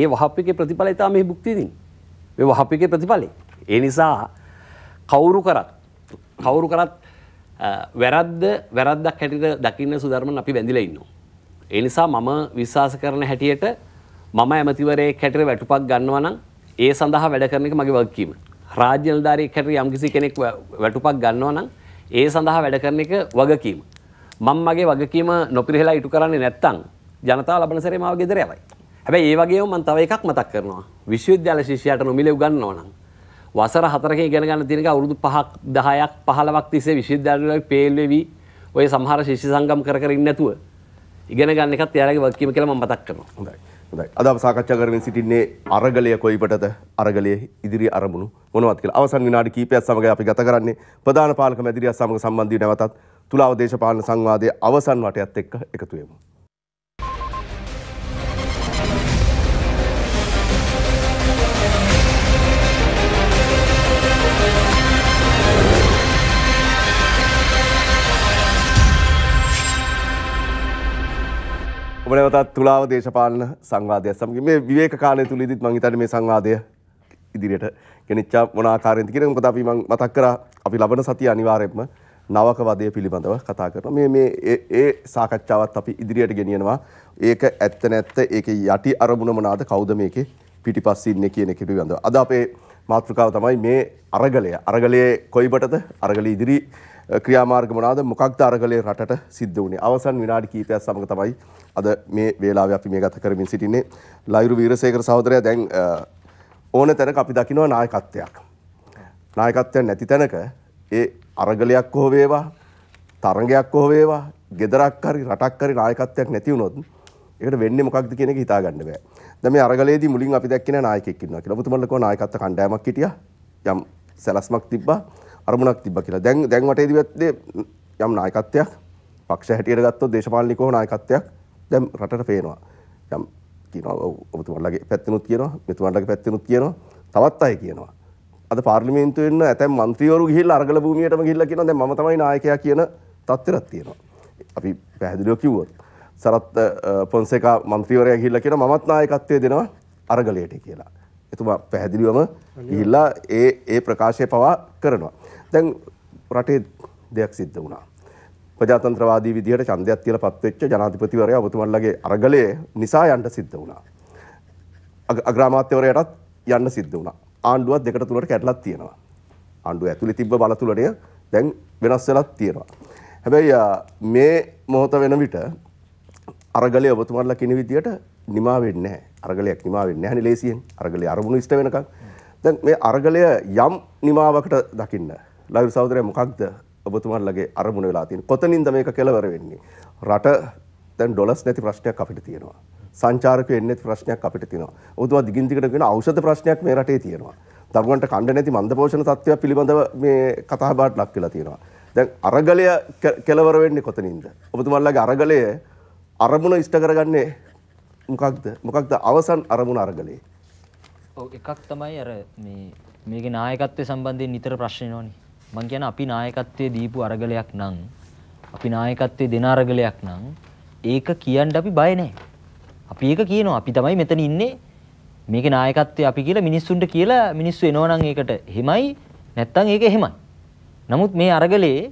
ඒ වහප් එකේ ප්‍රතිඵලය තමයි මේ භුක්තිය දින්නේ. මෙ වහපිගේ ප්‍රතිඵලේ. ඒ නිසා කවුරු කරත් කවුරු කරත් වැරද්ද වැරද්දක් හැටිට දකින්න සුධර්මන් අපි බැඳිලා ඉන්නවා. ඒ නිසා මම විශ්වාස කරන හැටියට මම ඇමතිවරේ කැටර වැටුපක් ගන්නවා නම් ඒ සඳහා වැඩ කරන එක මගේ වගකීම. රාජ්‍ය නිලධාරියෙක් හැටියට යම්කිසි කෙනෙක් වැටුපක් ගන්නවා නම් ඒ සඳහා වැඩ කරන එක වගකීම. මම මගේ වගකීම නොපිරිහෙලා ඉටු කරන්නේ නැත්තම් ජනතාව ලබන සැරේ මාව ගෙදර යවයි. හැබැයි ඒ වගේම මම තව එකක් මතක් කරනවා. විශ්වවිද්‍යාල ශිෂ්‍යයාට නොමිලේ උගන්වනවා නම් වසර 4කින් ඉගෙන ගන්න තියෙනක අවුරුදු 5ක් 10ක් 15ක් තිස්සේ විශ්වවිද්‍යාලවල පේල් වෙවි ඔය සමහර ශිෂ්‍ය සංගම් කර කර ඉන්නේ නැතුව ඉගෙන ගන්න එකත් එයාලගේ වගකීම කියලා මම මතක් කරනවා. හොඳයි. හොඳයි. අද අපි සාකච්ඡා කරමින් සිටින්නේ අරගලය කොයිපටද අරගලයේ ඉදිරි අරමුණු මොනවද කියලා. අවසන් විනාඩි කිහිපයක් සමග අපි ගත කරන්නේ ප්‍රධාන පාලක මැදිරියත් සමග සම්බන්ධ වී නැවතත් තුලාව දේශපාලන සංවාදයේ අවසන් වටයත් එක්ක එකතු වෙමු. ඔබනවතත් තුලාව දේශපාලන සංවාධය සමග මේ විවේක කාලය තුළිදිත් මංහිතට මේ සංවාධය ඉදිරියට ගෙනනිච්චා මොනාකාරෙන්ති කිරම කොද අපි මතක් කර අපි ලබන සති අනිවාරයෙන්ම නවක වදය පිළිබඳව කතා කරන මේ මේ ඒ සාකච්ඡාවත් අපි ඉදිරියට ගෙනියනවා ඒක ඇත්ත නැත්ත ඒක යටි අරමුණ මනාද කෞද මේක පිටි පස්සින්න කියන කිටිබඳ. අද අපේ මාතෘකාව තමයි මේ අරගලය අරගලයේ කොයිබටද අරගල ඉදිරි ක්‍රියාමාර්ග මනාද මොකක් අරගලය රටට සිද්ධ වුණේ අවසන් විනාඩි කීපයක් සමඟ තමයි අද මේ වේලාව අපි මේ ගත කරමින් සිටින්නේ ලයිරු වීරසේකර සහෝදරයා දැන් ඕන තැනක අපි දකිනවා නායකත්වයක්. නායකත්වයක් නැති තැනක ඒ අරගලයක් හෝ වේවා තරගයක් හෝ වේවා ගෙදරක් හරි රටක් හරි නායකත්වයක් නැති වුණොත් ඒකට වෙන්නේ මොකක්ද කියන එක හිතා ගන්න බෑ. දැන් මේ අරගලයේදී මුලින් අපි දැක්කේ නායකයෙක් ඉන්නවා කියලා. ඔබතුමන්ලා කෝ නායකත්ව කණ්ඩායමක් හිටියා. යම් සැලැස්මක් තිබ්බා අරමුණක් තිබ්බා කියලා. දැන් දැන් වටේදී යම් නායකත්වයක් පක්ෂ හැටියට ගත්තොත් දේශපාලනිකව නායකත්වයක් දැන් රටට පේනවා. යම් කියනවා ඔබතුමාලගේ පැත්තෙනුත් කියනවා මෙතුමාලගේ පැත්තෙනුත් කියනවා තවත් අය කියනවා. අද පාර්ලිමේන්තුවේ ඉන්න ඇතැම් മന്ത്രിවරු ගිහිල්ලා අරගල භූමියටම ගිහිල්ලා කියනවා දැන් මම තමයි නායකයා කියන තත්ත්වයක් තියෙනවා. අපි පැහැදිලිව කිව්වොත් සරත් පොන්සේකා മന്ത്രിවරයා ගිහිල්ලා කියනවා මමත් නායකත්වය දෙනවා අරගලයට කියලා. එතුමා පැහැදිලිවම ගිහිල්ලා ඒ ඒ ප්‍රකාශය පවා කරනවා. දැන් රටේ දෙයක් සිද්ධ වුණා. ප්‍රජාතන්ත්‍රවාදී විදිහට ඡන්දයක් තියලා පත්වෙච්ච ජනාධිපතිවරයා ඔබතුමන්ලගේ අරගලයේ නිසා යන්න සිද්ධ වුණා. අග්‍රාමාත්‍යවරයාටත් යන්න සිද්ධ වුණා. ආණ්ඩුවත් දෙකට තුනට කැඩලක් තියෙනවා. ආණ්ඩුව ඇතුලේ තිබ්බ බලතුලණය දැන් වෙනස් වෙලක් තියෙනවා. හැබැයි මේ මොහොත වෙන විට අරගලයේ ඔබතුමන්ලා කියන විදිහට නිමා වෙන්නේ නැහැ. අරගලයක් නිමා වෙන්නේ නැහැ නේ ලේසියෙන්. අරගලයේ අරමුණු ඉෂ්ට වෙනකන්. දැන් මේ අරගලය යම් නිමාවකට දකින්න. ලයිව් සහෝදරය මොකක්ද ඔබතුමාලගේ අරමුණ වෙලා තියෙන. කොතනින්ද මේක කෙලවර වෙන්නේ? රට දැන් ඩොලර්ස් නැති ප්‍රශ්නයක් අපිට තියෙනවා. සංචාරකයෝ එන්නේ නැති ප්‍රශ්නයක් අපිට තියෙනවා. ඔබතුමා දිගින් දිගට කියන ඖෂධ ප්‍රශ්නයක් මේ රටේ තියෙනවා. දරුවන්ට කණ්ඩ නැති මන්දපෝෂණ තත්ත්වය පිළිබඳව මේ කතා බහට ලක් වෙලා තියෙනවා. දැන් අරගලය කෙලවර වෙන්නේ කොතනින්ද? ඔබතුමාලගේ අරගලය අරමුණ ඉෂ්ට කරගන්නේ මොකක්ද? මොකක්ද අවසන් අරමුණ අරගලේ? ඔව් එකක් තමයි අර මේ මේකේ නායකත්වය සම්බන්ධයෙන් නිතර ප්‍රශ්න එනවනේ. මං කියන අපි නායකත්වයේ දීපු අරගලයක් නම් අපි නායකත්වයේ දෙන අරගලයක් නම් ඒක කියන්න අපි බය නැහැ. අපි ඒක කියනවා. අපි තමයි මෙතන ඉන්නේ. මේකේ නායකත්වය අපි කියලා මිනිස්සුන්ට කියලා මිනිස්සු එනවනම් ඒකට එහෙමයි නැත්තම් ඒක එහෙමයි. නමුත් මේ අරගලයේ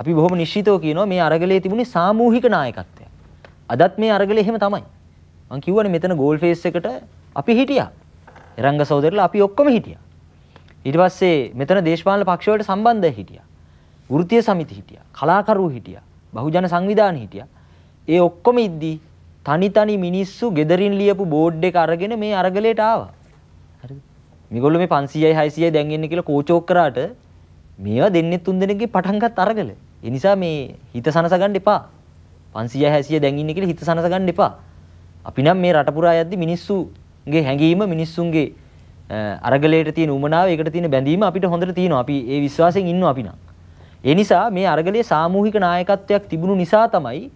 අපි බොහොම නිශ්චිතව කියනවා මේ අරගලයේ තිබුණේ සාමූහික නායකත්වයක්. අදත් මේ අරගලේ එහෙම තමයි. මං කිව්වනේ මෙතන ගෝල් ෆේස් එකට අපි හිටියා. එරංග සහෝදරලා අපි ඔක්කොම හිටියා. ඊට පස්සේ මෙතන දේශපාලන පක්ෂවලට සම්බන්ධ හිටියා. වෘත්තීය සමිති හිටියා. කලාකරුවෝ හිටියා. බහුජන සංවිධාන හිටියා. ඒ ඔක්කොම ඉද්දී තනි තනි මිනිස්සු gederin ලියපු බෝඩ් එක අරගෙන මේ අරගලයට ආවා. හරිද? මේගොල්ලෝ මේ 500යි 600යි දැන් එන්නේ කියලා කෝචෝක් කරාට මේවා දෙන්නේ තුන් දෙනෙක්ගේ පටන්ගත් අරගල. ඒ නිසා මේ හිත සනස ගන්න එපා. 500යි 600යි දැන් ඉන්නේ කියලා හිත සනස ගන්න එපා. අපි නම් මේ රට පුරා යද්දි මිනිස්සුගේ හැඟීම මිනිස්සුන්ගේ අරගලයට තියෙන උමනාව ඒකට තියෙන බැඳීම අපිට හොඳට තියෙනවා. අපි ඒ විශ්වාසයෙන් ඉන්නවා අපි නම්. ඒ නිසා මේ අරගලයේ සාමූහික නායකත්වයක් තිබුණු නිසා තමයි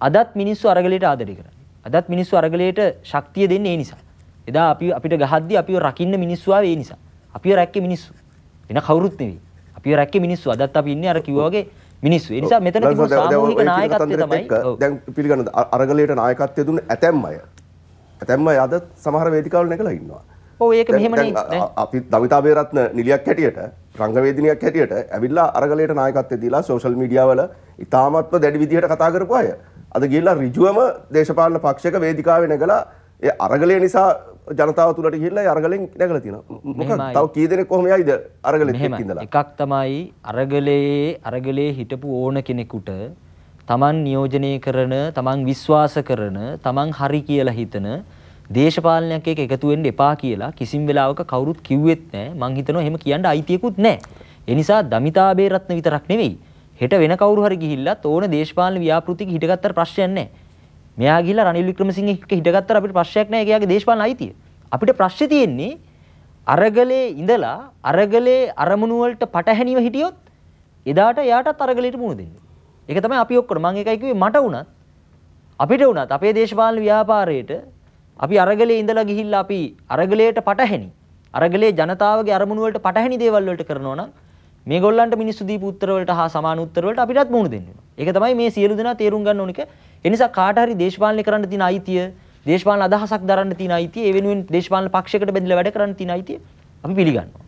අදත් මිනිස්සු අරගලයට ආදරය කරන්නේ. අදත් මිනිස්සු අරගලයට ශක්තිය දෙන්නේ ඒ නිසා. එදා අපි අපිට ගහද්දි අපිව රකින්න මිනිස්සු ආවේ ඒ නිසා. අපිව රැක්කේ මිනිස්සු. වෙන කවුරුත් නෙවෙයි. අපිව රැක්කේ මිනිස්සු. අදත් අපි ඉන්නේ අර කිව්වා වගේ මිනිස්සු. ඒ නිසා මෙතන තිබුණු සාමූහික නායකත්වය තමයි. දැන් පිළිගන්න අරගලයට නායකත්වය දුන්න ඇතැම් අය. ඇතැම් අය අද සමහර වේදිකාවල නැගලා ඉන්නවා. ඒක මෙහමන අපි දවිතා බේරත්න නිලියක් හැටියට රංගවේදිනයක් හැටියට ඇවිල්ලා අරගලයට නායකත්වය දීලා සෝෂල් මීඩියාවල ඉතාමත්ව දැඩි විදිහට කතා කරපු අය. අද ගිහිල්ලා ඍජුවම දේශපාලන පක්ෂයක වේදිකාවේ නැගලා ඒ අරගලය නිසා ජනතාව තුළට ගිහිල්ලා අරගලෙන් නැගලා තියෙනවා. මොකක් තව කී දෙනෙක් කොහොම යයිද අරගලෙත් එක්ක ඉඳලා. එකක් තමයි අරගලයේ අරගලයේ හිටපු ඕන කෙනෙකුට තමන් නියෝජනය කරන, තමන් විශ්වාස කරන, තමන් හරි කියලා හිතන දේශපාලනයක් එක එකතු වෙන්න එපා කියලා කිසිම වෙලාවක කවුරුත් කිව්වෙත් නැහැ. මං හිතනවා එහෙම කියන්න අයිතියකුත් නැහැ. ඒ නිසා දමිතා බේරත්න විතරක් නෙවෙයි. හෙට වෙන කවුරු හරි ගිහිල්ලත් ඕන දේශපාලන ව්‍යාපෘතික හිටගත්තට ප්‍රශ්නයක් නැහැ. මෙයා ගිහිල්ලා රනිල් වික්‍රමසිංහ එක්ක හිටගත්තට අපිට ප්‍රශ්නයක් නැහැ. එයාගේ දේශපාලන අයිතිය. අපිට ප්‍රශ්නේ තියෙන්නේ අරගලේ ඉඳලා අරගලේ අරමුණු වලට පටහැනිව හිටියොත් එදාට එයාටත් අරගලයට මුහුණ දෙන්න. ඒක තමයි අපි ඔක්කොම මම එකයි කිව්වේ මට වුණත් අපිට වුණත් අපේ දේශපාලන ව්‍යාපාරයේට අපි අරගලේ ඉඳලා ගිහිල්ලා අපි අරගලයට පටහැනි. අරගලේ ජනතාවගේ අරමුණු වලට පටහැනි දේවල් වලට කරනවා නම් මේගොල්ලන්ට මිනිස්සු දීපු උත්තර වලට හා සමාන උත්තර වලට අපිටත් මුහුණ දෙන්න වෙනවා. ඒක තමයි මේ සියලු දෙනා තේරුම් ගන්න ඕනික. ඒ නිසා කාට හරි දේශපාලනය කරන්න තියෙන අයිතිය, දේශපාලන අදහසක් දරන්න තියෙන අයිතිය, ඒ වෙනුවෙන් දේශපාලන පක්ෂයකට බැඳිලා වැඩ කරන්න තියෙන අයිතිය අපි පිළිගන්නවා.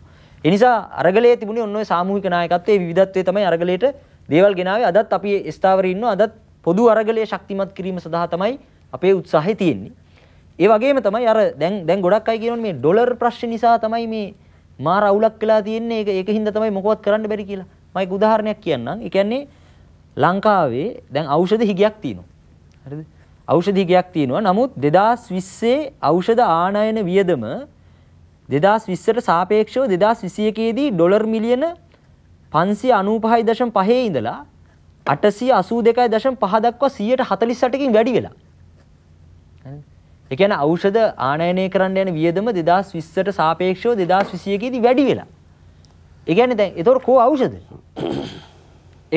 ඒ නිසා අරගලයේ තිබුණේ ඔන්න ඔය සාමූහික නායකත්වයේ විවිධත්වයේ තමයි අරගලයට දේවල් ගෙනාවේ. අදත් අපි ස්ථාවරේ ඉන්නවා. අදත් පොදු අරගලයේ ශක්තිමත් කිරීම සඳහා තමයි අපේ උත්සාහය තියෙන්නේ. ඒ වගේම තමයි අර දැන් දැන් ගොඩක් අය කියනවනේ මේ ඩොලර් ප්‍රශ්න නිසා තමයි මේ මාර අවුලක් වෙලා තියෙන්නේ. ඒක ඒක හින්දා තමයි මොකවත් කරන්න බැරි කියලා. මම ඒක උදාහරණයක් කියන්නම්. ඒ කියන්නේ ලංකාවේ දැන් ඖෂධ හිගයක් තියෙනවා. හරිද? ඖෂධ හිගයක් තියෙනවා. නමුත් 2020 ඖෂධ ආනයන වියදම 2020ට සාපේක්ෂව 2021 දී ඩොලර් මිලියන 595.5 ඉඳලා 882.5 දක්වා 148කින් වැඩි වෙලා. ඒ කියන්නේ ඖෂධ ආනයනය කරන්න යන වියදම 2020ට සාපේක්ෂව 2021 කේදී වැඩි වෙලා. ඒ කියන්නේ දැන් ඒතකොට කෝ ඖෂධ?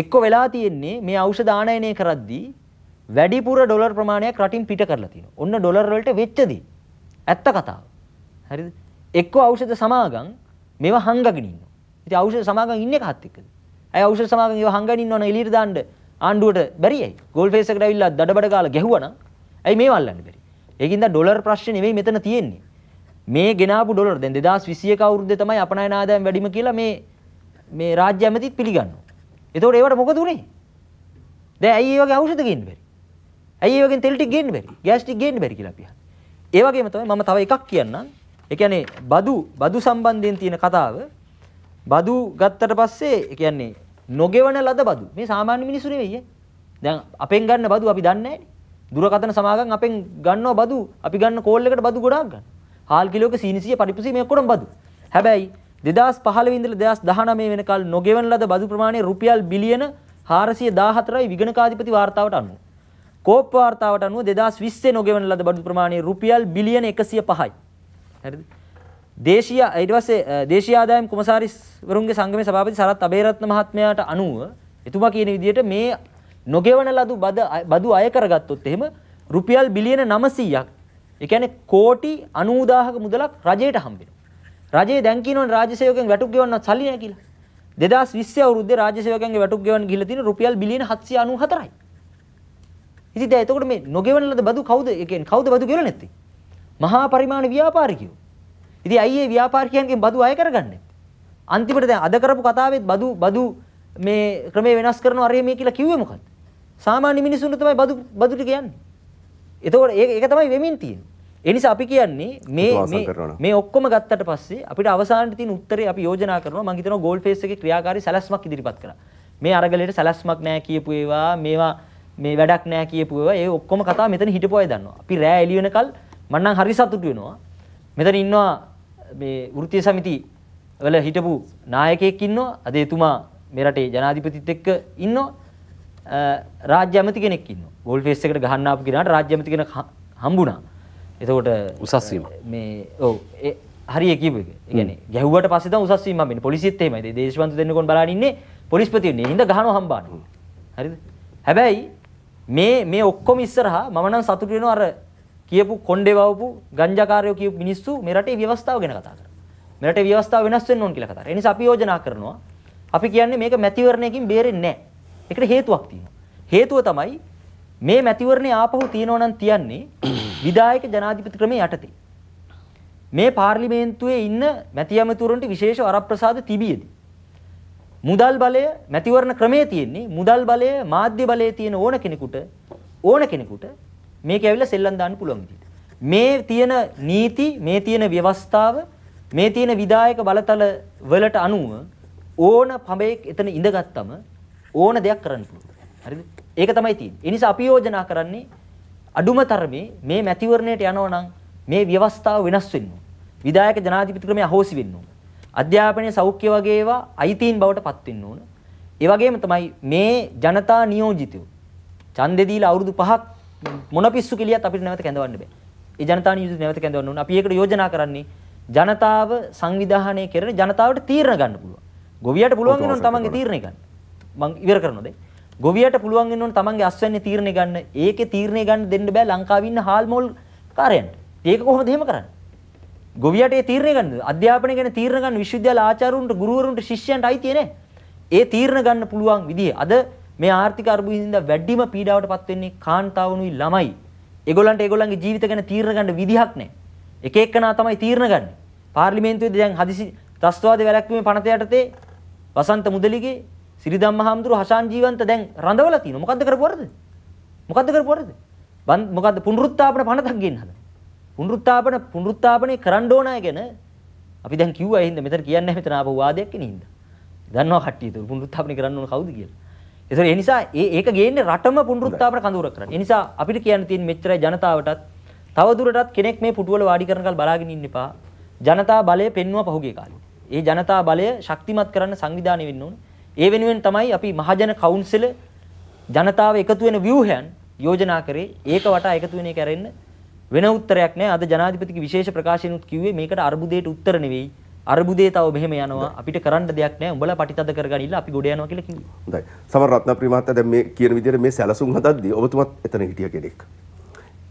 එක්ක වෙලා තියෙන්නේ මේ ඖෂධ ආනයනය කරද්දී වැඩිපුර ඩොලර් ප්‍රමාණයක් රටින් පිට කරලා තියෙනවා. ඔන්න ඩොලර් වලට වෙච්චදී. ඇත්ත කතාව. හරිද? එක්ක ඖෂධ සමාගම් මේවා හංගගෙන ඉන්නවා. ඉතින් ඖෂධ සමාගම් ඉන්නේ කාත් එක්කද? අය ඖෂධ සමාගම් ඒවා හංගගෙන ඉන්නවනම් එළියට දාන්න ආණ්ඩුවට බැරියයි. ගෝල් ෆේස් එකට ඇවිල්ලා දඩබඩ ගාලා ගැහුවනම් ඇයි මේව අල්ලන්න බැරි? ඒකින්ද ඩොලර් ප්‍රශ්නේ නෙවෙයි මෙතන තියෙන්නේ. මේ ගෙනාපු ඩොලර් දැන් 2021 අවුරුද්දේ තමයි අපනයන ආදායම් වැඩිම කියලා මේ මේ රාජ්‍ය ඇමතිත් පිළිගන්නවා. එතකොට ඒවට මොකද උනේ? දැන් ඇයි ඒ වගේ ඖෂධ ගේන්න බැරි? ඇයි ඒ වගේ තෙල් ටික ගේන්න බැරි? ගෑස් ටික ගේන්න බැරි කියලා අපි අහන්නේ. ඒ වගේම තමයි මම තව එකක් කියන්නම්. ඒ කියන්නේ බදු බදු සම්බන්ධයෙන් තියෙන කතාව බදු ගත්තට පස්සේ ඒ කියන්නේ නොගෙවන ලද බදු මේ සාමාන්‍ය මිනිස්සු නෙවෙයි. දැන් අපෙන් ගන්න බදු අපි දන්නේ නැහැ. දුරකථන සමාගම් අපෙන් ගන්නව බදු අපි ගන්න කෝල් එකට බදු ගොඩාක් ගන්න. හාල් කිලෝක 300 පරිප්පුසි මේ ඔක්කොම බදු. හැබැයි 2015 ඉඳලා 2019 වෙනකල් නොගෙවන ලද බදු ප්‍රමාණය රුපියල් බිලියන 414යි විගණකාධිපති වාර්තාවට අනුව. කෝප් වාර්තාවට අනුව 2020 නොගෙවන ලද බදු ප්‍රමාණය රුපියල් බිලියන 105යි. හරිද? දේශීය ඊට පස්සේ දේශීය ආදායම් කොමසාරිස්වරුන්ගේ සංගමේ සභාපති සරත් අබේරත්න මහත්මයාට අනුව එතුමා කියන විදිහට මේ නොගෙවන ලදු බද බදු අය කරගත්තොත් එහෙම රුපියල් බිලියන 900ක් ඒ කියන්නේ කෝටි 90000ක මුදලක් රජයට හම්බෙනවා රජයේ දැන් කියනවනේ රාජ්‍ය සේවකයන් වැටුප් ගෙවන්නත් සල්ලි නැහැ කියලා 2020 අවුරුද්දේ රාජ්‍ය සේවකයන්ගේ වැටුප් ගෙවන්න ගිහිල්ලා තියෙන රුපියල් බිලියන 794යි ඉතින් දැන් එතකොට මේ නොගෙවන ලද බදු කවුද ඒ කියන්නේ කවුද බදු ගෙවලා නැත්තේ මහා පරිමාණ ව්‍යාපාරිකයෝ ඉතින් අයි ඒ ව්‍යාපාරිකයන්ගෙන් බදු අය කරගන්නේ අන්තිමට දැන් අද කරපු කතාවෙත් බදු බදු මේ ක්‍රමේ වෙනස් කරනවා අරේ මේ කියලා කිව්වේ මොකද්ද සාමාන්‍ය මිනිසුන්ට තමයි බදු බදු ටික යන්නේ. එතකොට ඒක ඒක තමයි වෙමින් තියෙන්නේ. ඒ නිසා අපි කියන්නේ මේ මේ මේ ඔක්කොම ගත්තට පස්සේ අපිට අවසානයේ තියෙන උත්තරේ අපි යෝජනා කරනවා මම හිතනවා ගෝල් ෆේස් එකේ ක්‍රියාකාරී සැලැස්මක් ඉදිරිපත් කරා. මේ අරගලයට සැලැස්මක් නැහැ කියපු ඒවා මේවා මේ වැඩක් නැහැ කියපු ඒවා ඒ ඔක්කොම කතා මෙතන හිටපු අය දන්නවා. අපි රෑ එළිය වෙනකල් මම නම් හරි සතුටු වෙනවා. මෙතන ඉන්නවා මේ වෘත්තීය සමිති වල හිටපු නායකයෙක් ඉන්නවා. අද එතුමා මේ රටේ ජනාධිපතිත් එක්ක ඉන්නවා. රාජ්‍ය ඇමති කෙනෙක් ඉන්නවා. ගෝල් ෆේස් එකට ගහන්න ආපු කෙනාට රාජ්‍ය ඇමති කෙනෙක් හම්බුණා. එතකොට උසස් වීම. මේ ඔව් ඒ හරිය කියපු එක. ඒ කියන්නේ ගැහුවට පස්සේ තමයි උසස් වීම හම්බෙන්නේ. පොලිසියත් එහෙමයි. දේශවන්ත දෙන්නකොන් බලන ඉන්නේ පොලිස්පති ඉන්නේ. හින්දා ගහනවා හම්බාන. හරිද? හැබැයි මේ මේ ඔක්කොම ඉස්සරහා මම නම් සතුටු වෙනවා අර කියපු කොණ්ඩේ වවපු ගංජාකාරයෝ කියපු මිනිස්සු මේ රටේ ව්‍යවස්ථාව ගැන කතා කරනවා. මේ රටේ ව්‍යවස්ථාව වෙනස් වෙන්න ඕන කියලා කතා කරනවා. ඒ නිසා අපි යෝජනා කරනවා. අපි කියන්නේ මේක මැතිවරණයකින් බේරෙන්නේ නැහැ. ඒකට හේතුවක් තියෙනවා. හේතුව තමයි මේ මැතිවරණේ ආපහු තියෙනවා නම් තියන්නේ විධායක ජනාධිපති ක්‍රමයේ යටතේ. මේ පාර්ලිමේන්තුවේ ඉන්න මැති ඇමතිවරුන්ට විශේෂ වරප්‍රසාද තිබියදී මුදල් බලය මැතිවරණ ක්‍රමයේ තියෙන්නේ මුදල් බලය මාධ්‍ය බලයේ තියෙන ඕන කෙනෙකුට ඕන කෙනෙකුට මේක ඇවිල්ලා සෙල්ලම් දාන්න පුළුවන් විදිහට. මේ තියෙන නීති මේ තියෙන ව්‍යවස්ථාව මේ තියෙන විධායක බලතල වලට අනුව ඕන පඹයෙක් එතන ඉඳගත්තම ඕන දෙයක් කරන්න පුළුවන්. හරිද? ඒක තමයි තියෙන්නේ. ඒ නිසා අපි යෝජනා කරන්නේ අඩුම තරමේ මේ මැතිවරණයට යනවා නම් මේ ව්‍යවස්ථාව වෙනස් වෙන්න ඕන. විධායක ජනාධිපති ක්‍රමය අහෝසි වෙන්න ඕන. අධ්‍යාපනයේ සෞඛ්‍ය වගේ ඒවා අයිතීන් බවට පත් වෙන්න ඕන. ඒ වගේම තමයි මේ ජනතා නියෝජිතයෝ ඡන්දේ දීලා අවුරුදු 5ක් මොන පිස්සු කෙලියත් අපිට නැවත කැඳවන්න බෑ. ඒ ජනතා නියෝජිත නැවත කැඳවන්න ඕන. අපි ඒකට යෝජනා කරන්නේ ජනතාව සංවිධානය කරන ජනතාවට තීරණ ගන්න පුළුවන්. ගොවියට පුළුවන් වෙනවා තමන්ගේ තීරණය ගන්න. මං ඉවර කරනොද ගොවියට පුළුවන් වෙනවනේ තමන්ගේ අස්වැන්නේ තීරණේ ගන්න. ඒකේ තීරණේ ගන්න දෙන්න බෑ ලංකාවේ ඉන්න හාල් මෝල් කාර්යයන්ට. ඒක කොහොමද එහෙම කරන්නේ? ගොවියට ඒ තීරණේ ගන්න. අධ්‍යාපනය ගැන තීරණ ගන්න විශ්වවිද්‍යාල ආචාර්යවරුන්ට, ගුරුවරුන්ට, ශිෂ්‍යයන්ට අයිතිය නෑ. ඒ තීරණ ගන්න පුළුවන් විදිය. අද මේ ආර්ථික අර්බුදින්ද වැඩිම පීඩාවටපත් වෙන්නේ කාන්තාවනුයි ළමයි. ඒගොල්ලන්ට ඒගොල්ලන්ගේ ජීවිත ගැන තීරණ ගන්න විදිහක් නෑ. එක එක්කනා තමයි තීරණ ගන්න. පාර්ලිමේන්තුවේදී දැන් හදිසි ත්‍රස්තවාදී වැළැක්වීමේ පනත යටතේ වසන්ත මුදලිගේ සිරිධම්ම හාමුදුරුව හෂාන් ජීවන්ත දැන් රඳවලා තියෙනවා. මොකද්ද කරපු වරද? මොකද්ද කරපු වරද? මොකද්ද පුනරුත්ථාපන පණතක් ගේන්න හදන. පුනරුත්ථාපන පුනරුත්ථාපනය කරන්න ඕන අය ගැන අපි දැන් කිව්වා එහෙනම් මෙතන කියන්නේ නැහැ මෙතන ආපහු වාදයක් කෙනින්ද. දන්නවා කට්ටිය තුරු පුනරුත්ථාපනය කරන්න ඕන කවුද කියලා. ඒතර ඒ නිසා ඒ ඒක ගේන්නේ රටම පුනරුත්ථාපන කඳවුරක් කරන්න. ඒ නිසා අපිට කියන්න තියෙන මෙච්චරයි ජනතාවටත් තව දුරටත් කෙනෙක් මේ පුටුවල වාඩි කරනකල් බලාගෙන ඉන්න එපා. ජනතා බලය පෙන්වුවා පහුගිය කාලේ. ඒ ජනතා බලය ශක්තිමත් කරන්න සංවිධානය වෙන්න ඕනේ. ඒ වෙනුවෙන් තමයි අපි මහජන කවුන්සිල ජනතාව එකතු වෙන ව්‍යුහයන් යෝජනා කරේ ඒක වටා එකතු වෙන එක ඇරෙන්න වෙන උත්තරයක් නැහැ අද ජනාධිපතිගේ විශේෂ ප්‍රකාශනයත් කිව්වේ මේකට අර්බුදයට උත්තර නෙවෙයි අර්බුදේ තව මෙහෙම යනවා අපිට කරන්න දෙයක් නැහැ උඹලා පටිතද කරගන්න ඉල්ල අපි ගොඩ යනවා කියලා කිව්වා. හොඳයි. සමර රත්නප්‍රිය මහත්තයා දැන් මේ කියන විදිහට මේ සැලසුම් හදද්දී ඔබතුමත් එතන හිටිය කෙනෙක්.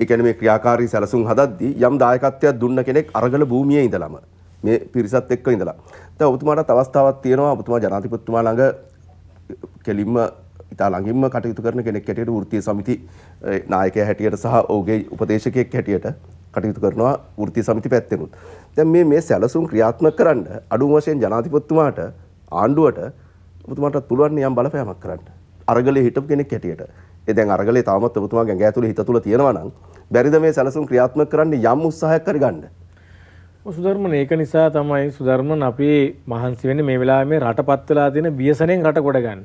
ඒ කියන්නේ මේ ක්‍රියාකාරී සැලසුම් හදද්දී යම් දායකත්වයක් දුන්න කෙනෙක් අරගල භූමියේ ඉඳලම මේ පිරිසත් එක්ක ඉඳලා. දැන් ඔබතුමාට අවස්ථාවක් තියෙනවා ඔබතුමා ජනාධිපතිතුමා ළඟ කෙලින්ම ඉතා ළඟින්ම කටයුතු කරන කෙනෙක් හැටියට වෘත්තීය සමිති නායකයා හැටියට සහ ඔහුගේ උපදේශකයෙක් හැටියට කටයුතු කරනවා වෘත්තීය සමිති පැත්තෙනුත්. දැන් මේ මේ සැලසුම් ක්‍රියාත්මක කරන්න අඩුම වශයෙන් ජනාධිපතිතුමාට ආණ්ඩුවට ඔබතුමාට පුළුවන් යම් බලපෑමක් කරන්න. අරගලේ හිටපු කෙනෙක් හැටියට. ඒ දැන් අරගලේ තාමත් ඔබතුමා ගැඟ ඇතුලේ හිත තුල තියෙනවා නම් බැරිද මේ සැලසුම් ක්‍රියාත්මක කරන්න යම් උත්සාහයක් කරගන්න. සුධර්මන ඒක නිසා තමයි සුධර්මන් අපි මහන්සි වෙන්නේ මේ වෙලාවේ මේ රටපත් වෙලා තියෙන ව්‍යසනයෙන් රට කොට ගන්න.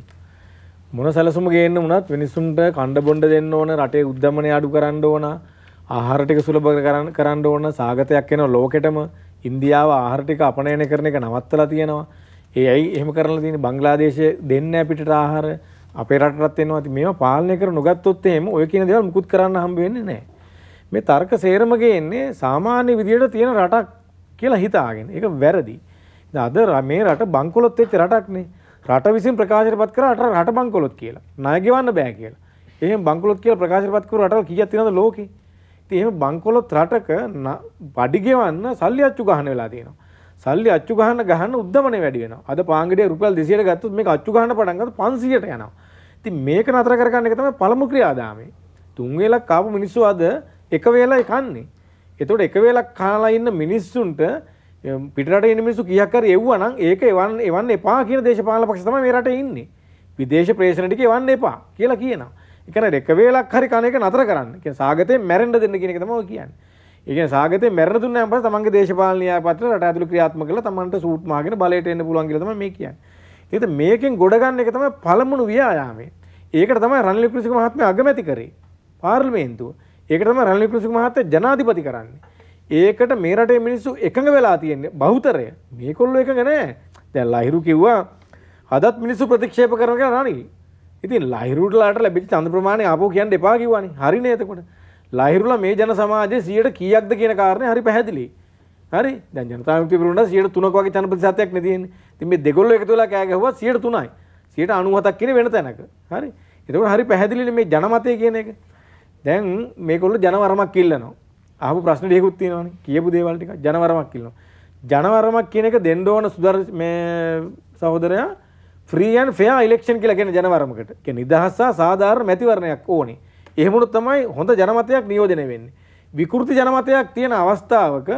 මොන සැලසුම ගේන්න වුණත් මිනිස්සුන්ට කණ්ඩ බොණ්ඩ දෙන්න ඕන, රටේ උද්දමනය අඩු කරන්න ඕන, ආහාර ටික සුලභ කරන්න ඕන, සාගතයක් එන ලෝකෙටම ඉන්දියාව ආහාර ටික අපනයන කරන එක නවත්තලා තියෙනවා. ඒ ඇයි එහෙම කරලා තියෙන්නේ? බංග්ලාදේශය දෙන්නේ අපිට ආහාර අපේ රටටත් එනවා. ඉතින් මේවා පාලනය කර නොගත්තොත් එහෙම ඔය කියන දේවල් මුකුත් කරන්න හම්බ වෙන්නේ නැහැ. මේ තර්ක සේරම ගේන්නේ සාමාන්‍ය විදියට තියෙන රටක් කියලා හිතාගෙන ඒක වැරදි. අද මේ රට බංකොලොත් වෙච්ච රටක්නේ. රට විසින් ප්‍රකාශයට පත් කරා රට රට බංකොලොත් කියලා. ණය ගෙවන්න බෑ කියලා. එහෙම බංකොලොත් කියලා ප්‍රකාශයට පත් කරු රටවල් කීයක් තියෙනවද ලෝකේ? ඉතින් එහෙම බංකොලොත් රටක බඩි ගෙවන්න සල්ලි අච්චු ගන්න වෙලා තියෙනවා. සල්ලි අච්චු ගන්න ගන්න උද්දමනේ වැඩි වෙනවා. අද පාංගඩේ රුපියල් 200ට ගත්තොත් මේක අච්චු ගන්න පටන් ගත්තොත් 500ට යනවා. ඉතින් මේක නතර කරගන්න එක තමයි පළමු ක්‍රියාදාමය. තුන් වේලක් කාපු මිනිස්සු අද එක වේලයි කන්නේ. එතකොට එක වෙලක් කාලා ඉන්න මිනිස්සුන්ට පිටරට එන මිනිස්සු කීයක් හරි එව්වනම් ඒක එවන්න එවන්න එපා කියන දේශපාලන පක්ෂ තමයි මේ රටේ ඉන්නේ. විදේශ ප්‍රේෂණ ටික එවන්න එපා කියලා කියනවා. ඒ කියන්නේ එක වෙලක් හරි කණ එක නතර කරන්න. ඒ කියන්නේ සාගතයෙන් මැරෙන්න දෙන්න කියන එක තමයි ඔය කියන්නේ. ඒ කියන්නේ සාගතයෙන් මැරෙන්න දුන්නාම පස්සේ තමන්ගේ දේශපාලන න්‍යාය පත්‍ර රට ඇතුළු ක්‍රියාත්මක කරලා තමන්ට සූට් මාගෙන බලයට එන්න පුළුවන් කියලා තමයි මේ කියන්නේ. ඒකද මේකෙන් ගොඩ ගන්න එක තමයි පළමුණු ව්‍යායාමය. ඒකට තමයි රනිල් වික්‍රමසිංහ මහත්මයා අගමැති කරේ. පාර්ලිමේන්තුව. ඒකට තමයි රනිල් වික්‍රමසිංහ මහත්තයා ජනාධිපති කරන්නේ. ඒකට මේ රටේ මිනිස්සු එකඟ වෙලා තියෙන්නේ බහුතරය. මේකොල්ලෝ එකඟ නැහැ. දැන් ලහිරු කිව්වා හදත් මිනිස්සු ප්‍රතික්ෂේප කරනවා කියලා රනිල්. ඉතින් ලහිරුලාට ලැබිච්ච ඡන්ද ප්‍රමාණය ආපහු කියන්න එපා කිව්වනේ. හරිනේ එතකොට. ලහිරුලා මේ ජන සමාජයේ 100ට කීයක්ද කියන කාරණේ හරි පැහැදිලියි. හරි දැන් ජනතා විමුක්ති පෙරමුණට 103ක් වගේ ජන ප්‍රතිශතයක් නේ තියෙන්නේ. ඉතින් මේ දෙගොල්ලෝ එකතු වෙලා කෑ ගැහුවා 103යි. 97ක් කියන වෙන තැනක. හරි. එතකොට හරි පැහැදිලිනේ මේ ජනමතය කියන එක. දැන් මේකොල්ල ජනවරමක් ඉල්ලනවා. අහපු ප්‍රශ්න ටිකකුත් තියෙනවානේ. කියපු දේවල් ටික ජනවරමක් ඉල්ලනවා. ජනවරමක් කියන එක දෙන්න ඕන සුදර් මේ සහෝදරයා ෆ්‍රී ඇන් ෆෙයා ඉලෙක්ෂන් කියලා කියන ජනවරමකට. කියන්නේ නිදහස සහ සාධාරණ මැතිවරණයක් ඕනේ. එහෙම තමයි හොඳ ජනමතයක් නියෝජනය වෙන්නේ. විකෘති ජනමතයක් තියෙන අවස්ථාවක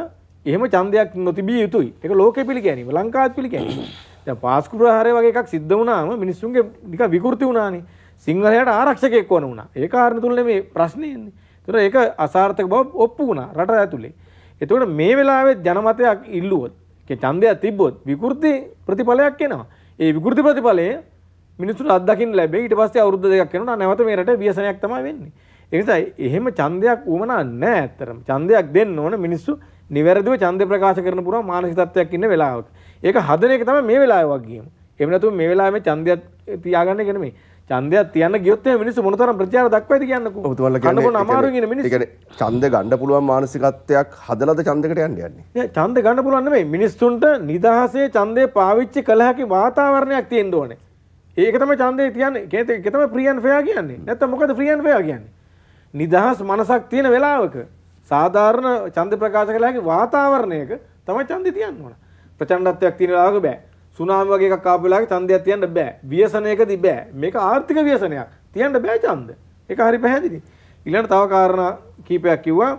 එහෙම ඡන්දයක් නොතිබිය යුතුයි. ඒක ලෝකෙ පිළිගැනීම, ලංකාවත් පිළිගැනීම. දැන් පාස්කුරහරය වගේ එකක් සිද්ධ වුණාම මිනිස්සුන්ගේ නිකන් විකෘති වුණානේ. සිංහලයට ආරක්ෂකයෙක් වන වුණා. ඒ කාරණේ තුල මේ ප්‍රශ්නේ එන්නේ. ඒතර ඒක අසාර්ථක බව ඔප්පු වුණා රට ඇතුලේ. එතකොට මේ වෙලාවේ ජනමතයක් ඉල්ලුවොත්, ඒ ඡන්දයක් තිබ්බොත් විකෘති ප්‍රතිඵලයක් එනවා. ඒ විකෘති ප්‍රතිඵලය මිනිස්සුන්ට අත්දකින්න ලැබෙයි. ඊට පස්සේ අවුරුදු දෙකක් යනවා නැවත මේ රටේ ව්‍යසනයක් තමයි වෙන්නේ. ඒ නිසා එහෙම ඡන්දයක් වුණා නැහැ අතරම. ඡන්දයක් දෙන්න ඕන මිනිස්සු නිවැරදිව ඡන්දය ප්‍රකාශ කරන පුරා මානසික තත්ත්වයක් ඉන්න වෙලාවක. ඒක හදන එක තමයි මේ වෙලාවේ වගේම. එහෙම නැතුව මේ වෙලාවේ ඡන්දයක් තියාගන්න එක නෙමෙයි. චන්දයක් තියන්න ගියොත් මේ මිනිස්සු මොනතරම් ප්‍රචාර දක්වයිද කියන්නකෝ. ඔබතුමල්ලා කියන්නේ කනකොන අමාරුවෙන් ඉන මිනිස්සු. ඒ කියන්නේ ඡන්ද ගන්න පුළුවන් මානසිකත්වයක් හදලාද ඡන්දකට යන්න යන්නේ. නෑ ඡන්ද ගන්න පුළුවන් නෙමෙයි මිනිස්සුන්ට නිදහසේ ඡන්දේ පාවිච්චි කළ හැකි වාතාවරණයක් තියෙන්න ඕනේ. ඒක තමයි ඡන්දේ කියන්නේ. ඒක තමයි ෆ්‍රී ඇන්ඩ් ෆෙයා කියන්නේ. නැත්තම් මොකද ෆ්‍රී ඇන්ඩ් ෆෙයා කියන්නේ? නිදහස් මනසක් තියෙන වෙලාවක සාධාරණ ඡන්ද ප්‍රකාශ කළ හැකි වාතාවරණයක තමයි ඡන්දේ තියන්න ඕන. ප්‍රචණ්ඩත්වයක් තියෙන වෙලාවක බෑ. සුනාමි වගේ එකක් ආපු වෙලාවේ ඡන්දයක් තියන්න බෑ. ව්‍යසනයකදී බෑ. මේක ආර්ථික ව්‍යසනයක්. තියන්න බෑ ඡන්ද. ඒක හරි පැහැදිලි. ඊළඟට තව කාරණා කීපයක් කිව්වා.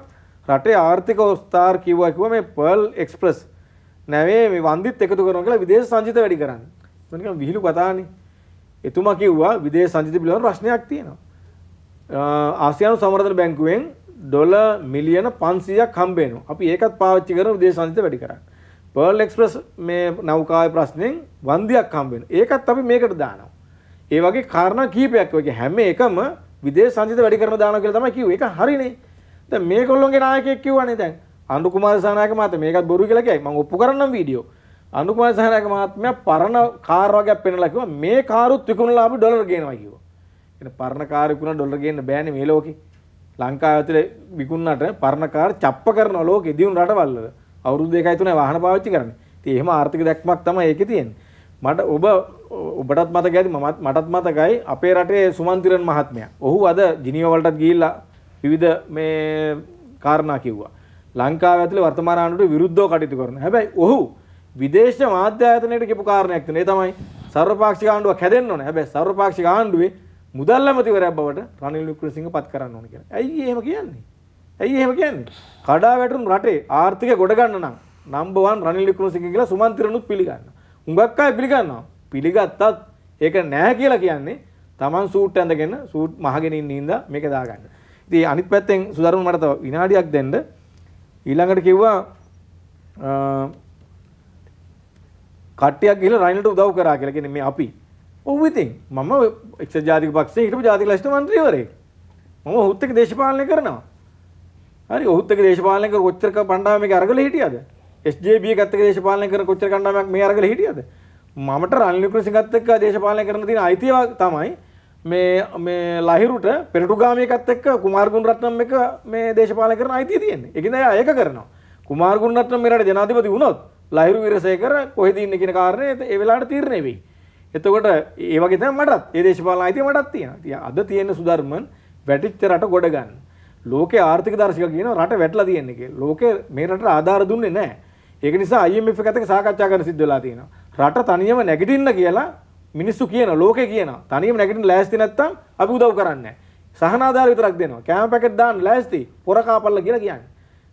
රටේ ආර්ථික ස්ථාර කිව්වා කිව්වා මේ පර්ල් එක්ස්ප්‍රස් නැවේ මේ වන්දිත් එකතු කරනවා කියලා විදේශ සංචිත වැඩි කරන්නේ. මම නිකන් විහිළු කතානේ. එතුමා කිව්වා විදේශ සංචිත පිළිබඳ ප්‍රශ්නයක් තියෙනවා. ආසියානු සමර්ථන බැංකුවෙන් ඩොලර් මිලියන 500ක් හම්බ වෙනවා. අපි ඒකත් පාවිච්චි කරන විදේශ සංචිත වැඩි කරන්නේ. පර්ල් එක්ස්ප්‍රස් මේ නෞකාවේ ප්‍රශ්නෙන් වන්දියක් හම්බ වෙන. ඒකත් අපි මේකට දානවා. ඒ වගේ කාරණා කීපයක් වගේ හැම එකම විදේශ සංචිත වැඩි කරන දානවා කියලා තමයි කිව්වේ. ඒක හරිනේ. දැන් මේගොල්ලෝගේ නායකයෙක් කිව්වනේ දැන් අනුර කුමාර සානායක මහත්මයා මේකත් බොරු කියලා කියයි. මම ඔප්පු කරන්නම් වීඩියෝ. අනුර කුමාර සානායක මහත්මයා පරණ කාර් වගේක් පෙන්නලා කිව්වා මේ කාරුත් විකුණලා අපි ඩොලර් ගේනවා කිව්වා. එන පරණ කාර් විකුණලා ඩොලර් ගේන්න බෑනේ මේ ලෝකේ. ලංකාව ඇතුලේ විකුණනට පරණ කාර් චප්ප කරන ලෝකෙ දියුණු රටවල් වල. අවුරුදු දෙකයි තුනයි වාහන පාවිච්චි කරන්නේ. ඉතින් එහෙම ආර්ථික දැක්මක් තමයි ඒකේ තියෙන්නේ. මට ඔබ ඔබටත් මතකයි මමත් මටත් මතකයි අපේ රටේ සුමන්තිරන් මහත්මයා. ඔහු අද ජිනීවා වලටත් ගිහිල්ලා විවිධ මේ කාරණා කිව්වා. ලංකාව ඇතුළේ වර්තමාන ආණ්ඩුවට විරුද්ධව කටයුතු කරනවා. හැබැයි ඔහු විදේශ මාධ්‍ය ආයතනයට කියපු කාරණයක් තියෙනවා. ඒ තමයි සර්වපාක්ෂික ආණ්ඩුවක් හැදෙන්න ඕනේ. හැබැයි සර්වපාක්ෂික ආණ්ඩුවේ මුදල් ඇමතිවරයා බවට රනිල් වික්‍රමසිංහ පත් කරන්න ඕනේ කියලා. ඇයි එහෙම කියන්නේ? ඇයි එහෙම කියන්නේ? කඩා වැටුණු රටේ ආර්ථිකය ගොඩ ගන්න නම් නම්බර් 1 රනිල් වික්‍රමසිංහ කියලා සුමන්ත්‍රණුත් පිළිගන්නවා. හුඟක් අය පිළිගන්නවා. පිළිගත්තත් ඒක නැහැ කියලා කියන්නේ Taman සූට් ඇඳගෙන සූට් මහගෙන ඉන්න හින්දා මේක දාගන්න. ඉතින් අනිත් පැත්තෙන් සුදරුන් මට තව විනාඩියක් දෙන්න. ඊළඟට කිව්වා කට්ටියක් ගිහලා රනිල්ට උදව් කරා කියලා කියන්නේ මේ අපි. ඔව් ඉතින් මම එක්සත් ජාතික පක්ෂයේ හිටපු ජාතික ලැයිස්තු මන්ත්‍රීවරයෙක්. මම ඔහුත් එක්ක දේශපාලනය කරනවා. හරි ඔහුත්තක දේශපාලනය කර කොච්චර කණ්ඩායමක අරගල හිටියද SJB එකත් එක්ක දේශපාලනය කරන කොච්චර කණ්ඩායමක් මේ අරගල හිටියද මමට රනිල් වික්‍රමසිංහත් එක්ක දේශපාලනය කරන තියෙන අයිතිය තමයි මේ මේ ලහිරුට පෙරටුගාමී එකත් එක්ක කුමාර් ගුණරත්නම් එක මේ දේශපාලනය කරන අයිතිය තියෙන්නේ. ඒකින්ද එයා ඒක කරනවා. කුමාර් ගුණරත්නම් මෙරට ජනාධිපති වුණොත් ලහිරු වීරසේකර කොහෙද ඉන්නේ කියන කාරණේ ඒ වෙලාවට තීරණය වෙයි. එතකොට ඒ වගේ තමයි මටත්. ඒ දේශපාලන අයිතිය මටත් තියෙනවා. ඉතින් අද තියෙන සුධර්මන් වැටිච්ච රට ගොඩ ගන්න. ලෝක ආර්ථික දර්ශක කියන රට වැටලා තියෙන්නේ කියලා. ලෝකේ මේ රටට ආධාර දුන්නේ නැහැ. ඒක නිසා IMF එකත් එක්ක සාකච්ඡා කරන සිද්ධ වෙලා තියෙනවා. රට තනියම නැගිටින්න කියලා මිනිස්සු කියනවා. ලෝකේ කියනවා. තනියම නැගිටින්න ලෑස්ති නැත්තම් අපි උදව් කරන්නේ නැහැ. සහනාධාර විතරක් දෙනවා. කෑම පැකට් දාන්න ලෑස්ති. පොර කාපල්ලා කියලා කියන්නේ.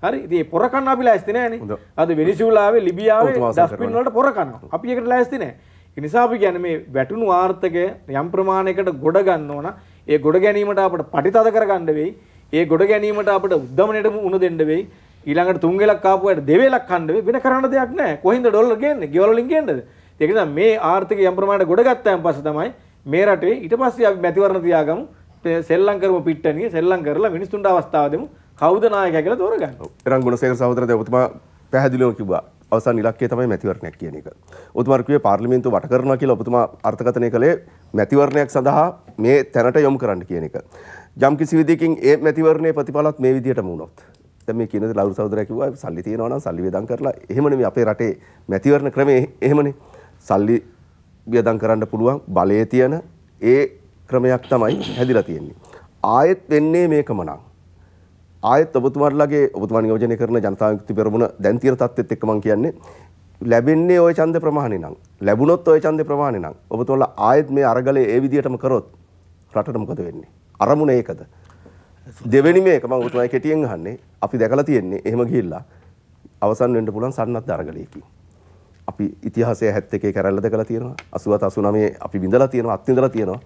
හරි ඉතින් පොර කන්න අපි ලෑස්ති නැහැනේ. අද වෙනිසුලාවේ ලිබියාවේ ඩස්පින් වලට පොර කනවා. අපි ඒකට ලෑස්ති නැහැ. ඒ නිසා අපි කියන්නේ මේ වැටුණු ආර්ථකය යම් ප්‍රමාණයකට ගොඩ ගන්න ඕන. ඒ ගොඩ ගැනීමට අපට පටිතද කරගන්න වෙයි. ඒ ගොඩ ගැනීමට අපට උද්දමනයටම උණ දෙන්න වෙයි. ඊළඟට තුන් වෙලක් කාපුවාට දෙවෙලක් කන්න වෙයි. වෙන කරන්න දෙයක් නැහැ. කොහින්ද ඩොලර් ගේන්නේ? ගෙවල් වලින් ගේන්නද? ඒක නිසා මේ ආර්ථිකය යම් ප්‍රමාණයට ගොඩ ගත්තාන් පස්සේ තමයි මේ රටේ ඊට පස්සේ අපි මැතිවරණ තියාගමු. සෙල්ලම් කරමු පිට්ටනිය. සෙල්ලම් කරලා මිනිස්සුන්ට අවස්ථාව දෙමු. කවුද නායකයා කියලා තෝරගන්න. එරන් ගුණසේන සහෝදරද ඔබතුමා පැහැදිලිව කිව්වා. අවසන් ඉලක්කය තමයි මැතිවරණයක් කියන එක. ඔබතුමාර්කුවේ පාර්ලිමේන්තුව වට කරනවා කියලා ඔබතුමා අර්ථකථනය කළේ මැතිවරණයක් සඳහා මේ තැනට යොමු කරන්න කියන එක. යම් කිසි විදිහකින් ඒ මැතිවරණයේ ප්‍රතිඵලත් මේ විදිහටම වුණොත් දැන් මේ කියන දේ ලවුරු සහෝදරයා කිව්වා සල්ලි තියෙනවා නම් සල්ලි වේදම් කරලා එහෙම නෙමෙයි අපේ රටේ මැතිවරණ ක්‍රමය එහෙමනේ සල්ලි වේදම් කරන්න පුළුවන් බලයේ තියෙන ඒ ක්‍රමයක් තමයි හැදිලා තියෙන්නේ ආයෙත් වෙන්නේ මේකම නම් ආයෙත් ඔබතුමාලාගේ ඔබතුමා නියෝජනය කරන ජනතා විමුක්ති පෙරමුණ දැන් තියෙන තත්ත්වෙත් එක්ක මම කියන්නේ ලැබෙන්නේ ওই ඡන්ද ප්‍රමාණය නම් ලැබුණොත් ওই ඡන්ද ප්‍රමාණය නම් ඔබතුමාලා ආයෙත් මේ අරගලේ ඒ විදිහටම කරොත් රටට මොකද වෙන්නේ අරමුණ ඒකද? දෙවෙනි මේක මම උතුමයි කෙටියෙන් අහන්නේ. අපි දැකලා තියෙන්නේ එහෙම ගිහිල්ලා අවසන් වෙන්න පුළුවන් සන්නත් දරගලයකින්. අපි ඉතිහාසය 71 කැරැල්ල දැකලා තියෙනවා. 87 89 අපි විඳලා තියෙනවා, අත්විඳලා තියෙනවා.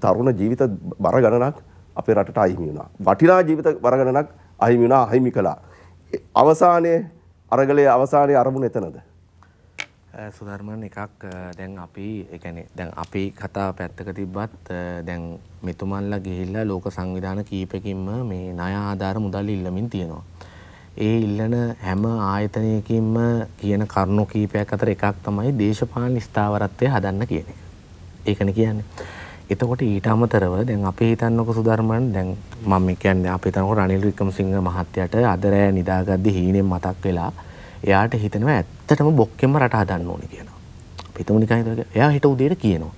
තරුණ ජීවිත බර ගණනක් අපේ රටට අහිමි වුණා. වටිනා ජීවිත බර ගණනක් අහිමි වුණා, අහිමි කළා. අවසානයේ අරගලයේ අවසානයේ අරමුණ එතනද? සුධර්මන් එකක් දැන් අපි එකැනෙ දැන් අපි කතා පැත්තක තිබ්බත් දැන් මෙතුමල්ල ගිහිල්ලා ලෝක සංවිධාන කීපකින්ම මේ නය ආධාර මුදල් ඉල්ලමින් තියෙනවා. ඒ ඉල්ලන හැම ආයතනයකින්ම කියන කරුණු කීපයක් අතර එකක් තමයි දේශපාලන ස්ථාවරත්වය හදන්න කියන එක. ඒකන කියන්නේ. එතකොට ඊට අමතරව දැන් අපි හිතන්නක සුධර්මන් දැන් මම කියන්නේ අපි හිතනකොට රනිල් වික්‍රමසිංහ මහත්තයාට අද රෑ නිදාගද්දි හීනෙන් මතක් වෙලා එයාට හිතනවා ඇත්තටම බොක්කෙම රට හදන්න ඕනි කියලා. පිටම නිකන් හිතලා එයා හිත උදේට කියනවා.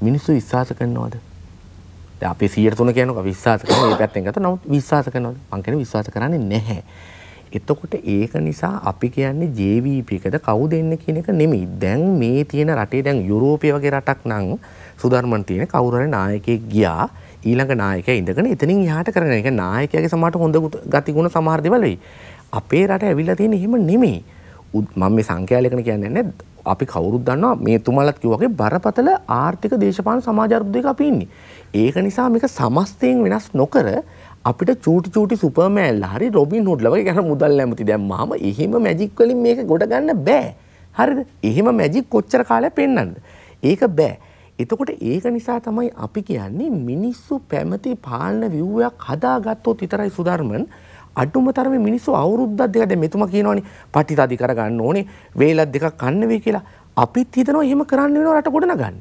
මිනිස්සු විශ්වාස කරනවද? දැන් අපි 103 කියනවා විශ්වාස කරනවා මේ පැත්තෙන් ගත්තා. නමුත් විශ්වාස කරනවද? මං කියන්නේ විශ්වාස කරන්නේ නැහැ. එතකොට ඒක නිසා අපි කියන්නේ JVP එකද කවුද එන්නේ කියන එක නෙමෙයි. දැන් මේ තියෙන රටේ දැන් යුරෝපය වගේ රටක් නම් සුධර්මන් තියෙන කවුරු හරි නායකයෙක් ගියා ඊළඟ නායකයා ඉඳගෙන එතනින් එහාට කරගෙන ඒක නායකයාගේ සමහරට හොඳ ගතිගුණ සමහර දේවල් වෙයි. අපේ රට ඇවිල්ලා තියෙන එහෙම නෙමෙයි. මම මේ සංඛ්‍යාලේකන කියන්නේ නැහැ. අපි කවුරුත් දන්නවා මේ තුමාලත් කිව්වාගේ බරපතල ආර්ථික දේශපාලන සමාජ අර්බුදයක අපි ඉන්නේ. ඒක නිසා මේක සමස්තයෙන් වෙනස් නොකර අපිට චූටි චූටි සුපර්මෑන්ලා හරි රොබින් හුඩ්ලා වගේ කරන මුදල් නැමති දැම්මම එහෙම මැජික් වලින් මේක ගොඩ ගන්න බෑ. හරිද? එහෙම මැජික් කොච්චර කාලයක් පෙන්වන්නද? ඒක බෑ. එතකොට ඒක නිසා තමයි අපි කියන්නේ මිනිස්සු පැමති පාලන ව්‍යුහයක් හදාගත්තොත් විතරයි සුධර්මන් අඩුම තරමේ මිනිස්සු අවුරුද්දක් දෙක දැන් මෙතුමා කියනවනේ පටිත අධිකර ගන්න ඕනේ වේලක් දෙකක් කන්න වෙයි කියලා අපිත් හිතනවා එහෙම කරන්න වෙනවා රට ගොඩනගන්න.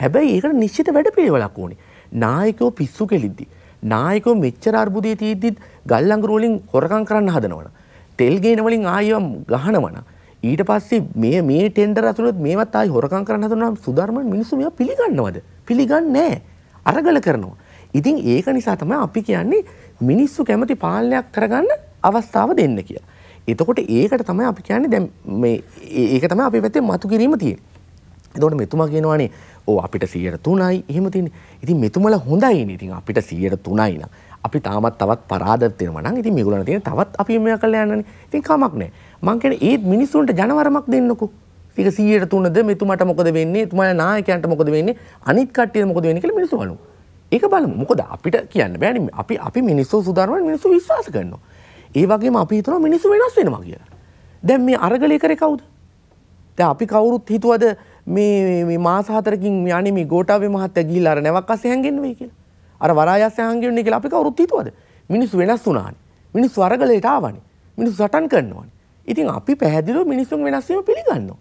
හැබැයි ඒකට නිශ්චිත වැඩපිළිවෙලක් ඕනේ. නායකයෝ පිස්සු කෙලිද්දි. නායකයෝ මෙච්චර අර්බුදයේ තියෙද්දිත් ගල් අඟුරු වලින් හොරකම් කරන්න හදනවනේ. තෙල් ගේන වලින් ආයෙම ගහනවනේ. ඊට පස්සේ මේ මේ ටෙන්ඩර් ඇතුළත් මේවත් ආයි හොරකම් කරන්න හදනවා සුධර්මන් මිනිස්සු මේවා පිළිගන්නවද? පිළිගන්නේ නැහැ. අරගල කරනවා. ඉතින් ඒක නිසා තමයි අපි කියන්නේ මිනිස්සු කැමති පාලනයක් කරගන්න අවස්ථාව දෙන්න කිය. එතකොට ඒකට තමයි අපි කියන්නේ දැන් මේ ඒක තමයි අපි පැත්තේ මතු කිරීම තියෙන්නේ. එතකොට මෙතුමා කියනවානේ ඕ අපිට 103යි එහෙම තියෙන්නේ. ඉතින් මෙතුමල හොඳයිනේ. ඉතින් අපිට 103යි නම් අපි තාමත් තවත් පරාද වෙනවා නම් ඉතින් මේගොල්ලන් තියෙන තවත් අපි මෙයා කරලා යන්නනේ. ඉතින් කමක් නැහැ. මං කියන්නේ ඒත් මිනිස්සුන්ට ජනවරමක් දෙන්නකෝ. ඒක 103ද මෙතුමට මොකද වෙන්නේ? එතුමාලා නායකයන්ට මොකද වෙන්නේ? අනිත් කට්ටියට මොකද වෙන්නේ කියලා මිනිස්සු බලනවා. ඒක බල මොකද අපිට කියන්න බෑන අපි අපි මිනිස්සු සුදරුවන් මිනිසු විශවාස කරනවා. ඒ වගේම අපි හිතනවා මිනිස්සු වෙනස් වෙනවා කියලා. දැන් මේ අරගලය කරේ කවුද? දැන් අපි කවුරුත් හිතුවද මේ මේ මාස හතරකින් යන්නේ මේ ගෝඨාභය මහත්තයා ගිහිල්ලා අර නැවක් අස්සේ හැංගෙන්න වෙයි කියලා. අර වරායස්සේ හැංගෙන්න කියලා අපි කවුරුත් හිතුවද? මිනිස්සු වෙනස් වුණානේ. මිනිස්සු අරගලයට ආවනේ. මිනිස්සු සටන් කරනවානේ. ඉතින් අපි පැහැදිලිව මිනිස්සුන් වෙනස් වීම පිළිගන්නවා.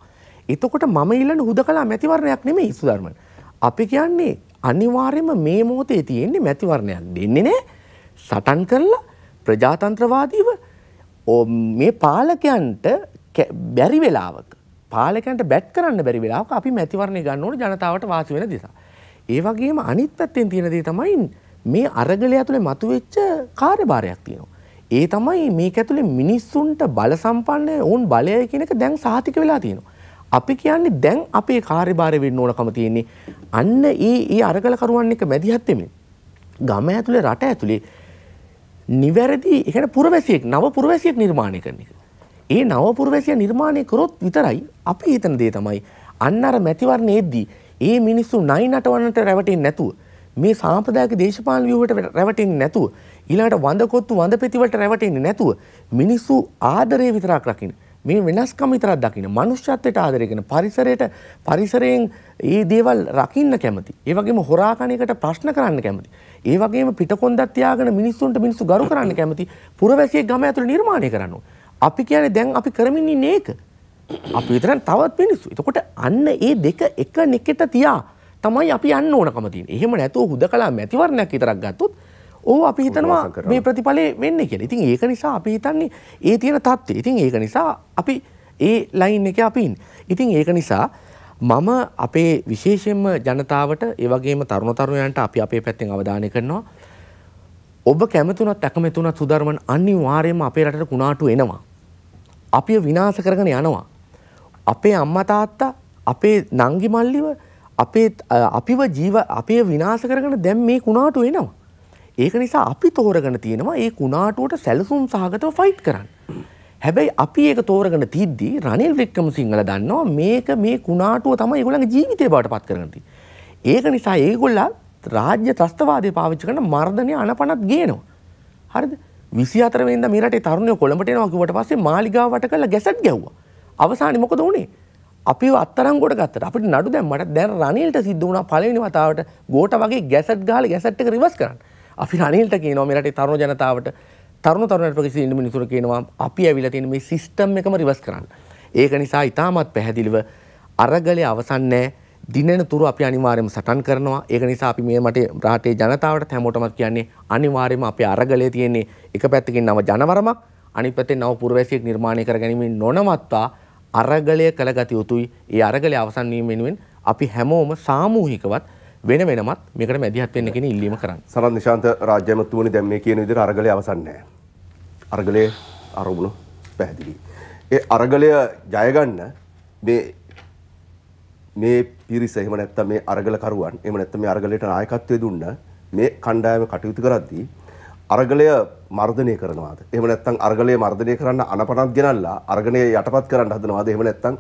එතකොට මම ඊළඟ හුදකලා මැතිවරණයක් නෙමෙයි සුධර්මන්. අපි කියන්නේ අනිවාර්යයෙන්ම මේ මොහොතේ තියෙන්නේ මැතිවරණයක් දෙන්නේ නැහැ. සටන් කරලා ප්‍රජාතන්ත්‍රවාදීව මේ පාලකයන්ට බැරි වෙලාවක පාලකයන්ට බැට් කරන්න බැරි වෙලාවක අපි මැතිවරණය ගන්න ඕන ජනතාවට වාසි වෙන දිසා. ඒ වගේම අනිත් පැත්තෙන් තියෙන දේ තමයි මේ අරගලය ඇතුලේ මතුවෙච්ච කාර්යභාරයක් තියෙනවා. ඒ තමයි මේක ඇතුලේ මිනිස්සුන්ට බල සම්පන්න ඕන් බලය කියන එක දැන් සාතික වෙලා තියෙනවා. අපි කියන්නේ දැන් අපේ කාර්යභාරය වෙන්න ඕනකම තියෙන්නේ අන්න ඒ ඒ අරගලකරුවන් එක මැදිහත් වෙමින් ගම ඇතුලේ රට ඇතුලේ නිවැරදි එහෙට පුරවැසියෙක් නව පුරවැසියෙක් නිර්මාණය කරන එක. ඒ නව පුරවැසිය නිර්මාණය කරොත් විතරයි අපි හිතන දේ තමයි අන්න අර මැතිවරණයේදී ඒ මිනිස්සු නයි නටවන්නට රැවටෙන්නේ නැතුව මේ සාම්ප්‍රදායික දේශපාලන ව්‍යුහයට රැවටෙන්නේ නැතුව ඊළඟට වඳකොත්තු වඳපෙතිවලට රැවටෙන්නේ නැතුව මිනිස්සු ආදරය විතරක් රකින්න මේ වෙනස්කම විතරක් දකින්න මනුෂ්‍යත්වයට ආදරය කරන පරිසරයට පරිසරයෙන් ඒ දේවල් රකින්න කැමති. ඒ වගේම හොරාකණයකට ප්‍රශ්න කරන්න කැමති. ඒ වගේම පිටකොන්දක් තියාගෙන මිනිස්සුන්ට මිනිස්සු ගරු කරන්න කැමති. පුරවැසියෙක් ගම ඇතුළේ නිර්මාණය කරනවා. අපි කියන්නේ දැන් අපි කරමින් ඉන්නේ ඒක. අපි විතරක් තවත් මිනිස්සු. එතකොට අන්න ඒ දෙක එක නෙකට තියා තමයි අපි යන්න ඕනකම තියෙන්නේ. එහෙම නැතුව හුදකලා මැතිවරණයක් විතරක් ගත්තොත් ඕ අපි හිතනවා මේ ප්‍රතිඵලය වෙන්න කියලා. ඉතින් ඒක නිසා අපි හිතන්නේ ඒ තියෙන தත්ත්වය. ඉතින් ඒක නිසා අපි ඒ ලයින් එකේ අපි ඉන්නේ. ඉතින් ඒක නිසා මම අපේ විශේෂයෙන්ම ජනතාවට ඒ වගේම තරුණ තරුණයන්ට අපි අපේ පැත්තෙන් අවධානය කරනවා. ඔබ කැමතුණත් අකමැතුණත් සුධර්මන් අනිවාර්යයෙන්ම අපේ රටට කුණාටු එනවා. අපිව විනාශ කරගෙන යනවා. අපේ අම්මා තාත්තා, අපේ නංගි මල්ලිව අපේ අපිව ජීව අපේ විනාශ කරගෙන දැන් මේ කුණාටු එනවා. ඒක නිසා අපි තෝරගෙන තියෙනවා ඒ කුණාටුවට සැලසුම් සහගතව ෆයිට් කරන්න. හැබැයි අපි ඒක තෝරගෙන තිද්දී රනිල් වික්‍රමසිංහල දන්නවා මේක මේ කුණාටුව තමයි ඒගොල්ලන්ගේ ජීවිතේ බවට පත් කරගෙන තියෙන්නේ. ඒක නිසා ඒගොල්ලෝ රාජ්‍ය ත්‍රස්තවාදය පාවිච්චි කරන මර්ධනය අනපනත් ගේනවා. හරිද? 24 වෙනිදා මේ රටේ තරුණයෝ කොළඹට එනවා කිව්වට පස්සේ මාලිගාව වට කරලා ගැසට් ගැව්වා. අවසානයේ මොකද වුනේ? අපිව අත්තරංගොඩ ගත්තට අපිට නඩු දැම්මට දැන් රනිල්ට සිද්ධ වුණා පළවෙනි වතාවට ගෝට වගේ ගැසට් ගහලා ගැසට් එක රිවර්ස් කරන්න. අපි රනිල්ට කියනවා මේ රටේ තරුණ ජනතාවට තරුණ තරුණයට ප්‍රගතිශීලී ඉන්න මිනිසුන්ට කියනවා අපි ඇවිල්ලා තියෙන මේ සිස්ටම් එකම රිවර්ස් කරන්න. ඒක නිසා ඉතාමත් පැහැදිලිව අරගලේ අවසන් නැහැ. දිනෙන තුරු අපි අනිවාර්යයෙන්ම සටන් කරනවා. ඒක නිසා අපි මේ මට රටේ ජනතාවට හැමෝටම කියන්නේ අනිවාර්යයෙන්ම අපේ අරගලේ තියෙන්නේ එක පැත්තකින් නව ජනවරමක් අනිත් පැත්තේ නව පුරවැසියෙක් නිර්මාණය කර ගැනීමෙන් නොනවත්වා අරගලය කළගත යුතුයි. ඒ අරගලය අවසන් වීම වෙනුවෙන් අපි හැමෝම සාමූහිකවත් වෙන වෙනමත් මේකට මැදිහත් වෙන්න කියන ඉල්ලීම කරන්න. සරත් නිශාන්ත රාජ්‍ය ඇමතුමනි දැන් මේ කියන විදිහට අරගලය අවසන් නැහැ. අරගලයේ අරමුණ පැහැදිලි. ඒ අරගලය ජය ගන්න මේ මේ පිරිස එහෙම නැත්නම් මේ අරගලකරුවන් එහෙම නැත්නම් මේ අරගලයට නායකත්වය දුන්න මේ කණ්ඩායම කටයුතු කරද්දී අරගලය මර්ධනය කරනවාද? එහෙම නැත්නම් අරගලය මර්ධනය කරන්න අනපනක් ගෙනල්ලා අරගලය යටපත් කරන්න හදනවාද? එහෙම නැත්නම්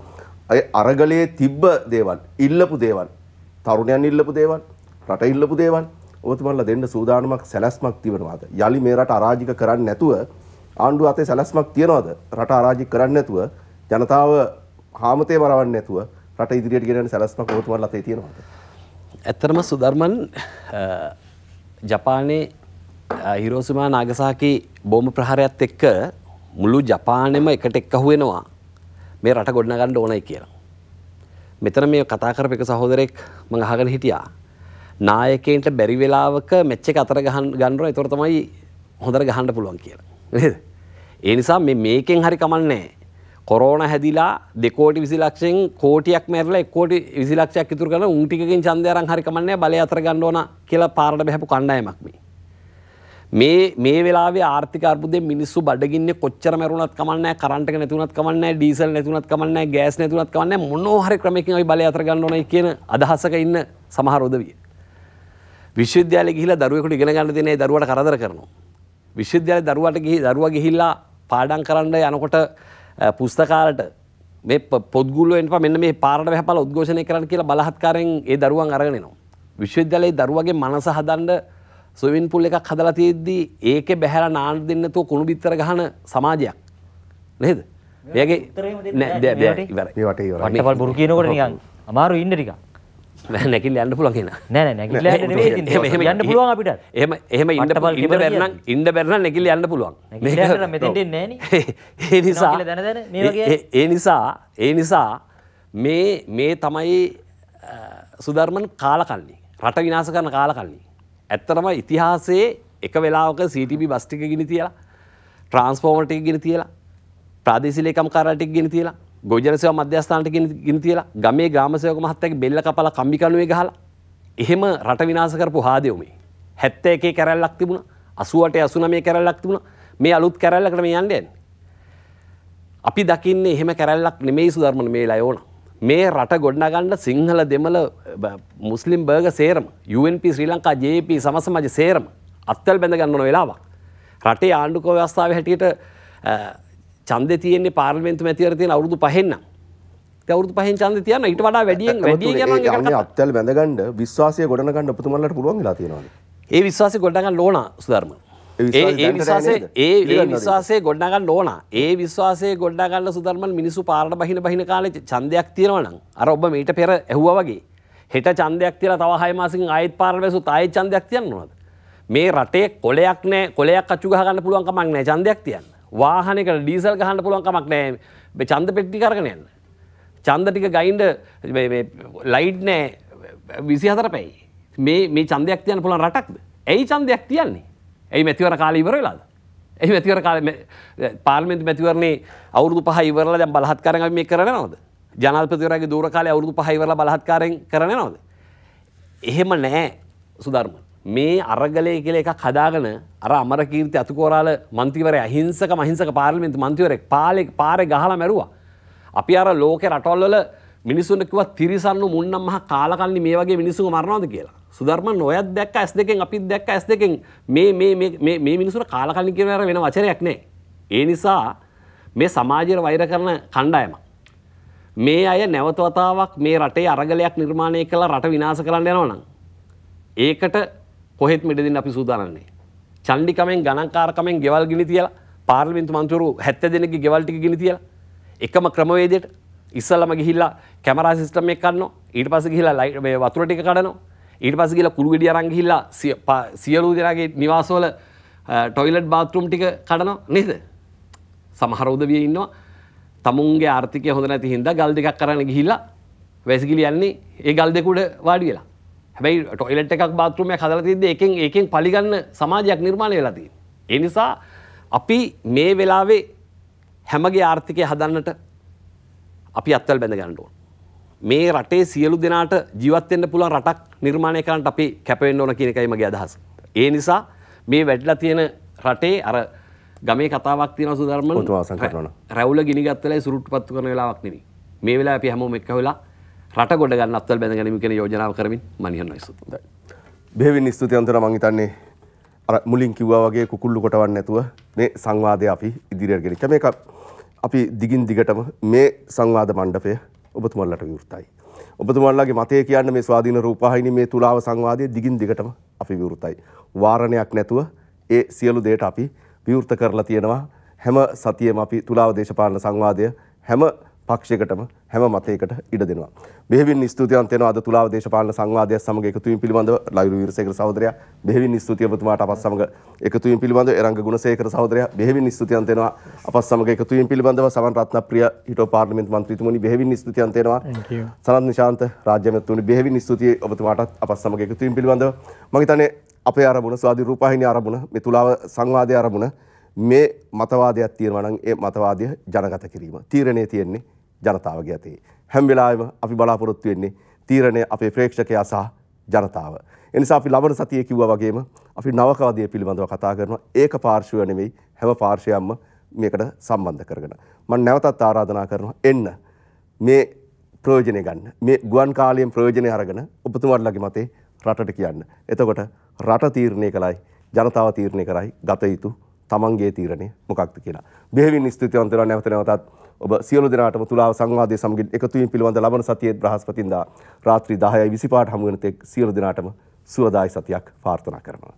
අය අරගලයේ තිබ්බ දේවල්, ඉල්ලපු දේවල් තරුණයන් ඉල්ලපු දේවල් රට ඉල්ලපු දේවල් ඔබතුමන්ලා දෙන්න සූදානමක් සැලැස්මක් තිබෙනවාද යලි මේ රට අරාජික කරන්නේ නැතුව ආණ්ඩුව අතේ සැලැස්මක් තියනවාද රට අරාජික කරන්නේ නැතුව ජනතාව හාමතේ මරවන්නේ නැතුව රට ඉදිරියට ගෙන යන සැලැස්මක් ඔබතුමන්ලා අතේ තියනවාද ඇත්තටම සුධර්මන් ජපානයේ හිරෝසිමා නාගසාකි බෝම ප්‍රහාරයත් එක්ක මුළු ජපානෙම එකට එක්කහුවෙනවා මේ රට ගොඩනගන්න ඕනයි කියලා මෙතන මේ කතා කරප එක සහෝදරෙක් මං අහගෙන හිටියා. නායකයන්ට බැරි වෙලාවක මෙච්ච එක අතර ගහන් ගන්නවා ඒතර තමයි හොඳට ගහන්න පුළුවන් කියලා. නේද? ඒ නිසා මේ මේකෙන් හරි කමන්නේ කොරෝන හැදිලා දෙකෝටි විසි ලක්ෂයෙන් කෝටියක් මැරලා එක්කෝටි විසි ලක්ෂයක් ඉතුරු කරලා උන් ටිකකින් ඡන්දය අරන් හරි කමන්නේ බලය අතර ගන්න ඕන කියලා පාරට බහැපු කණ්ඩායමක් මේ. මේ මේ වෙලාවේ ආර්ථික අර්බුදයෙන් මිනිස්සු බඩගින්නේ කොච්චර මැරුණත් කමක් නැහැ කරන්ට් එක නැතුණත් කමක් නැහැ ඩීසල් නැතුණත් කමක් නැහැ ගෑස් නැතුණත් කමක් නැහැ මොනවා හරි ක්‍රමයකින් අපි බලය අතර ගන්න ඕනයි කියන අදහසක ඉන්න සමහර උදවිය විශ්වවිද්‍යාලේ ගිහිලා දරුවෙකුට ඉගෙන ගන්න දෙන්නේ දරුවාට කරදර කරනවා විශ්වවිද්‍යාලේ දරුවාට ගිහි දරුවා ගිහිල්ලා පාඩම් කරන්න යනකොට පුස්තකාලට මේ පොද්ගුලුවෙන් පා මෙන්න මේ පාරට වැහපල උද්ඝෝෂණය කරන්න කියලා බලහත්කාරයෙන් ඒ දරුවන් අරගෙන එනවා. විශ්වවිද්‍යාලයේ දරුවගේ මනස හදන්න සොවින් පුල් එකක් හදලා තියෙද්දී ඒකේ බැහැලා නාන්න දෙන්නේ නැතුව කුණු බිත්තර ගහන සමාජයක් නේද? එයාගේ නෑ නෑ ඉවරයි. ඒවට ඉවරයි. වටපල් බුරු කියනකොට නිකන් අමාරු ඉන්න ටිකක්. නෑ නැකිල යන්න පුළුවන් කෙනා. නෑ නෑ නැකිල යන්න නෙවෙයි ඉතින්. යන්න පුළුවන් අපිට. එහෙම එහෙම ඉන්න ඉන්න බැරි නම් ඉන්න බැරි නම් නැකිල යන්න පුළුවන්. නැකිල යන්න මෙතෙන්ට එන්නේ නෑනේ. ඒ නිසා ඒ නිසා ඒ නිසා මේ මේ තමයි සුධර්මන් කාලකල්ලි. රට විනාශ කරන කාලකල්ලි. ඇත්තටම ඉතිහාසයේ එක වෙලාවක CTP බස් ටික ගිනි තියලා ට්‍රාන්ස්ෆෝමර් ටික ගිනි තියලා ප්‍රාදේශීය ලේකම්කාරයා ටික ගිනි තියලා ගොවිජන සේවා මධ්‍යස්ථාන ටික ගිනි තියලා ගමේ ග්‍රාම සේවක මහත්තයාගේ බෙල්ල කපලා කම්බි කණුවේ ගහලා එහෙම රට විනාශ කරපු හාදයෝ මේ 71 කැරැල්ලක් තිබුණා 88 89 කැරැල්ලක් තිබුණා මේ අලුත් කැරැල්ලකට මේ යන්නේ අපි දකින්නේ එහෙම කැරැල්ලක් නෙමෙයි සුධර්මන මේලා යෝනා මේ රට ගොඩනගන්න සිංහල දෙමළ මුස්ලිම් බර්ග සේරම UNP ශ්‍රී ලංකා ජප සමසමජ සේරම අත්තල් බැඳගන්නන වෙලාවක්. රටේ ආණ්ඩුකෝ ව්‍යවස්ථාව හැටියට චන්ද තියන්නේ පාර්මෙන්තු මැතිවර තියෙන අවුරුදු පහෙන්න්න අවුරුදු පහෙන් චන්ද තියන ඉට වඩා වැඩියෙන් වැඩිය අත්තල් බැඳගන්න විශ්වාසය ගොඩනගන්න පුතුමල්ලට පුළුවන් ලා තියෙනවා ඒ විශ්වාස ගොඩගන්න ලෝන සුධර්ම ඒ විශවාසේ ඒ විශවාසේ ගොඩ්ඩගන්න ඕන ඒ විශවාසේ ගොඩ්ඩගන්න සුදර්මන් මිනිසු පාරට බහින බහින කාලෙ චන්දයක් තියෙනවනම් අර ඔබ මීට පෙර ඇහුව වගේ හෙට චන්දයක් තියලා තව හය මාසිකින් ආයෙත් පාරවැසු තායි චන්දයක් තියන්න ඕනද මේ රටේ කොලයක් නෑ කොලයක් අච්චු ගහගන්න පුළුවන් කමක් නෑ චන්දයක් තියන්න වාහනයකට ඩීසල් ගහන්න පුළුවන් කමක් නෑ මේ ඡන්ද පෙට්ටි කරගෙන යන්න ඡන්ද ටික ගයින්ඩ මේ ලයිට් නෑ 24 පැයි මේ මේ ඡන්දයක් තියන්න පුළුවන් රටක්ද ඇයි ඡන්දයක් තියන්නේ ඇයි මැතිවර කාල ඉවරලාද. ඇයි මැතිවර කාල පාර්මෙන්ට මැතිවරන්නේ අවුරදු පහ ඉවරලා දැම් බලහත්කාරග මේ කරනවද. ජනල්පතිවරගේ දූර කාලය අවුරදු පහයිවරල බලහත්කාරෙන් කරනනවද. එහෙම නෑ සුධර්ම. මේ අරගලය කියල එක කදාගන අර අමරකීර්ති අතුකෝරාල මන්තිවර අහිංසක මහිංසක පාර්ලිමෙන්තු මන්තිවරෙක් පාලෙක් පාර ගහලා මැරවා. අපි අර ලෝකෙ රටොල්වල මිනිසුන්ට කිව්වා තිරිසන්නු මුන්නම් මහ කාලකල්ලි මේ වගේ මිනිසුන් මරනවාද කියලා. සුධර්මන් ඔයත් දැක්ක S2කින් අපිත් දැක්ක S2කින් මේ මේ මේ මේ මිනිසුන්ට කාලකල්ලි කියන වෙන වචනයක් නෑ. ඒ නිසා මේ සමාජයට වෛර කරන කණ්ඩායමක්. මේ අය නැවත වතාවක් මේ රටේ අරගලයක් නිර්මාණය කළා රට විනාශ කරන්න යනවා නම් ඒකට කොහෙත් මෙඩ දෙන්න අපි සූදානම් නෑ. චණ්ඩිකමෙන් ගණන්කාරකමෙන් ගෙවල් ගිනි තියලා පාර්ලිමේන්තු මන්ත්‍රවරු 70 දෙනෙක්ගේ ගෙවල් ටික ගිනි තියලා එකම ක්‍රමවේදයට ඉස්සල්ලම ගිහිල්ලා කැමරා සිස්ටම් එක කන්නවා ඊට පස්සේ ගිහිල්ලා ලයිට් මේ වතුර ටික කඩනවා ඊට පස්සේ ගිහිල්ලා කුළු ගෙඩිය අරන් ගිහිල්ලා සියලු දෙනාගේ නිවාසවල ටොයිලට් බාත්රූම් ටික කඩනවා නේද සමහර උදවිය ඉන්නවා තමුන්ගේ ආර්ථිකය හොඳ නැති හින්දා ගල් දෙකක් කරන්න ගිහිල්ලා වැසිකිලි යන්නේ ඒ ගල් දෙක උඩ වාඩි වෙලා හැබැයි ටොයිලට් එකක් බාත්රූමයක් හදලා තියෙද්දි එකෙන් එකෙන් පලිගන්න සමාජයක් නිර්මාණය වෙලා තියෙනවා ඒ නිසා අපි මේ වෙලාවේ හැමගේ ආර්ථිකය හදන්නට අපි අත්වල් බැඳ ගණ්ඩුව. මේ රටේ සියලු දෙනාට ජීවත්තෙන්ට පුළන් රටක් නිර්මාණය කරන්නට අපි කැපවෙන්න ඕන කියන එකයි මගේ අදහස. ඒ නිසා මේ වැඩලා තියෙන රටේ අර ගමේ කතාවක් තියෙන සුධර්ම රැවුල ගිනිගත්තලයි සුරුට් පත්තු කරන වෙලාවක් නෙවී. මේ වෙලා අපි හැමෝම එක්ක වෙලා රට ගොඩ ගන්න අත්වල් බැඳ ගැනීම කියන යෝජනාව කරමින් මනිහන්න ඉස්සු. බෙහෙවින් ස්තුති අන්තර මං හිතන්නේ අර මුලින් කිව්වා වගේ කුකුල්ලු කොටවන්න නැතුව මේ සංවාදය අපි ඉදිරියට ගෙනිච්චා. මේක අපි දිගින් දිගටම මේ සංවාද මණ්ඩපය ඔබතුමල්ලට විවෘතයි. ඔබතුමල්ලගේ මතය කියන්න මේ ස්වාධීන රූපහිනි මේ තුලාව සංවාදය දිගින් දිගටම අපි විවෘතයි. වාරණයක් නැතුව ඒ සියලු දේට අපි විවෘත කරලා තියෙනවා හැම සතියම අපි තුලාව දේශපාලන සංවාදය හැම පක්ෂයකටම හැම මතයකට ඉඩ දෙනවා. බෙහෙවින් ස්තුතියන්ත වෙනවා අද තුලාව දේශපාලන සංවාදය සමග එකතු වීම පිළිබඳව ලයිරු වීරසේකර සහෝදරයා බෙහෙවින් ස්තුතිය ඔබතුමාට අපත් සමග එකතු වීම පිළිබඳව එරංග ගුණසේකර සහෝදරයා බෙහෙවින් ස්තුතියන්ත වෙනවා අපත් සමග එකතු වීම පිළිබඳව සමන් රත්නප්‍රිය හිටෝ පාර්ලිමේන්තු මන්ත්‍රීතුමනි බෙහෙවින් ස්තුතියන්ත වෙනවා. සනත් නිශාන්ත රාජ්‍ය මැතිතුමනි බෙහෙවින් ස්තුතිය ඔබතුමාටත් අපත් සමග එකතු වීම පිළිබඳව මම හිතන්නේ අපේ අරමුණ ස්වාධීන රූපවාහිනිය අරමුණ මේ තුලාව සංවාදයේ අරමුණ මේ මතවාදයක් තියෙනවා නම් ඒ මතවාදය ජනගත කිරීම. තීරණේ තියෙන්නේ ජනතාවගේ අතේ. හැම වෙලාවෙම අපි බලාපොරොත්තු වෙන්නේ තීරණය අපේ ප්‍රේක්ෂකයා සහ ජනතාව. එනිසා අපි ලබන සතියේ කිව්වා වගේම අපි නවකවදය පිළිබඳව කතා කරනවා. ඒක පාර්ශ්වය නෙමෙයි හැම පාර්ශ්වයක්ම මේකට සම්බන්ධ කරගෙන. මම නැවතත් ආරාධනා කරනවා එන්න මේ ප්‍රයෝජනය ගන්න. මේ ගුවන් කාලයෙන් ප්‍රයෝජනය අරගෙන ඔබතුමාලගේ මතේ රටට කියන්න. එතකොට රට තීරණය කළයි ජනතාව තීරණය කරයි ගත යුතු තමන්ගේ තීරණය මොකක්ද කියලා. බෙහෙවින් ස්තුතිවන්ත වෙනවා නැවත නැවතත් ඔබ සියලු දෙනාටම තුලාව සංවාදයේ සමගින් එකතු වීම පිළිබඳ ලබන සතියේ බ්‍රහස්පතින්දා රාත්‍රී 10:25ට හමු වෙන තෙක් සියලු දෙනාටම සුවදායි සතියක් ප්‍රාර්ථනා කරනවා.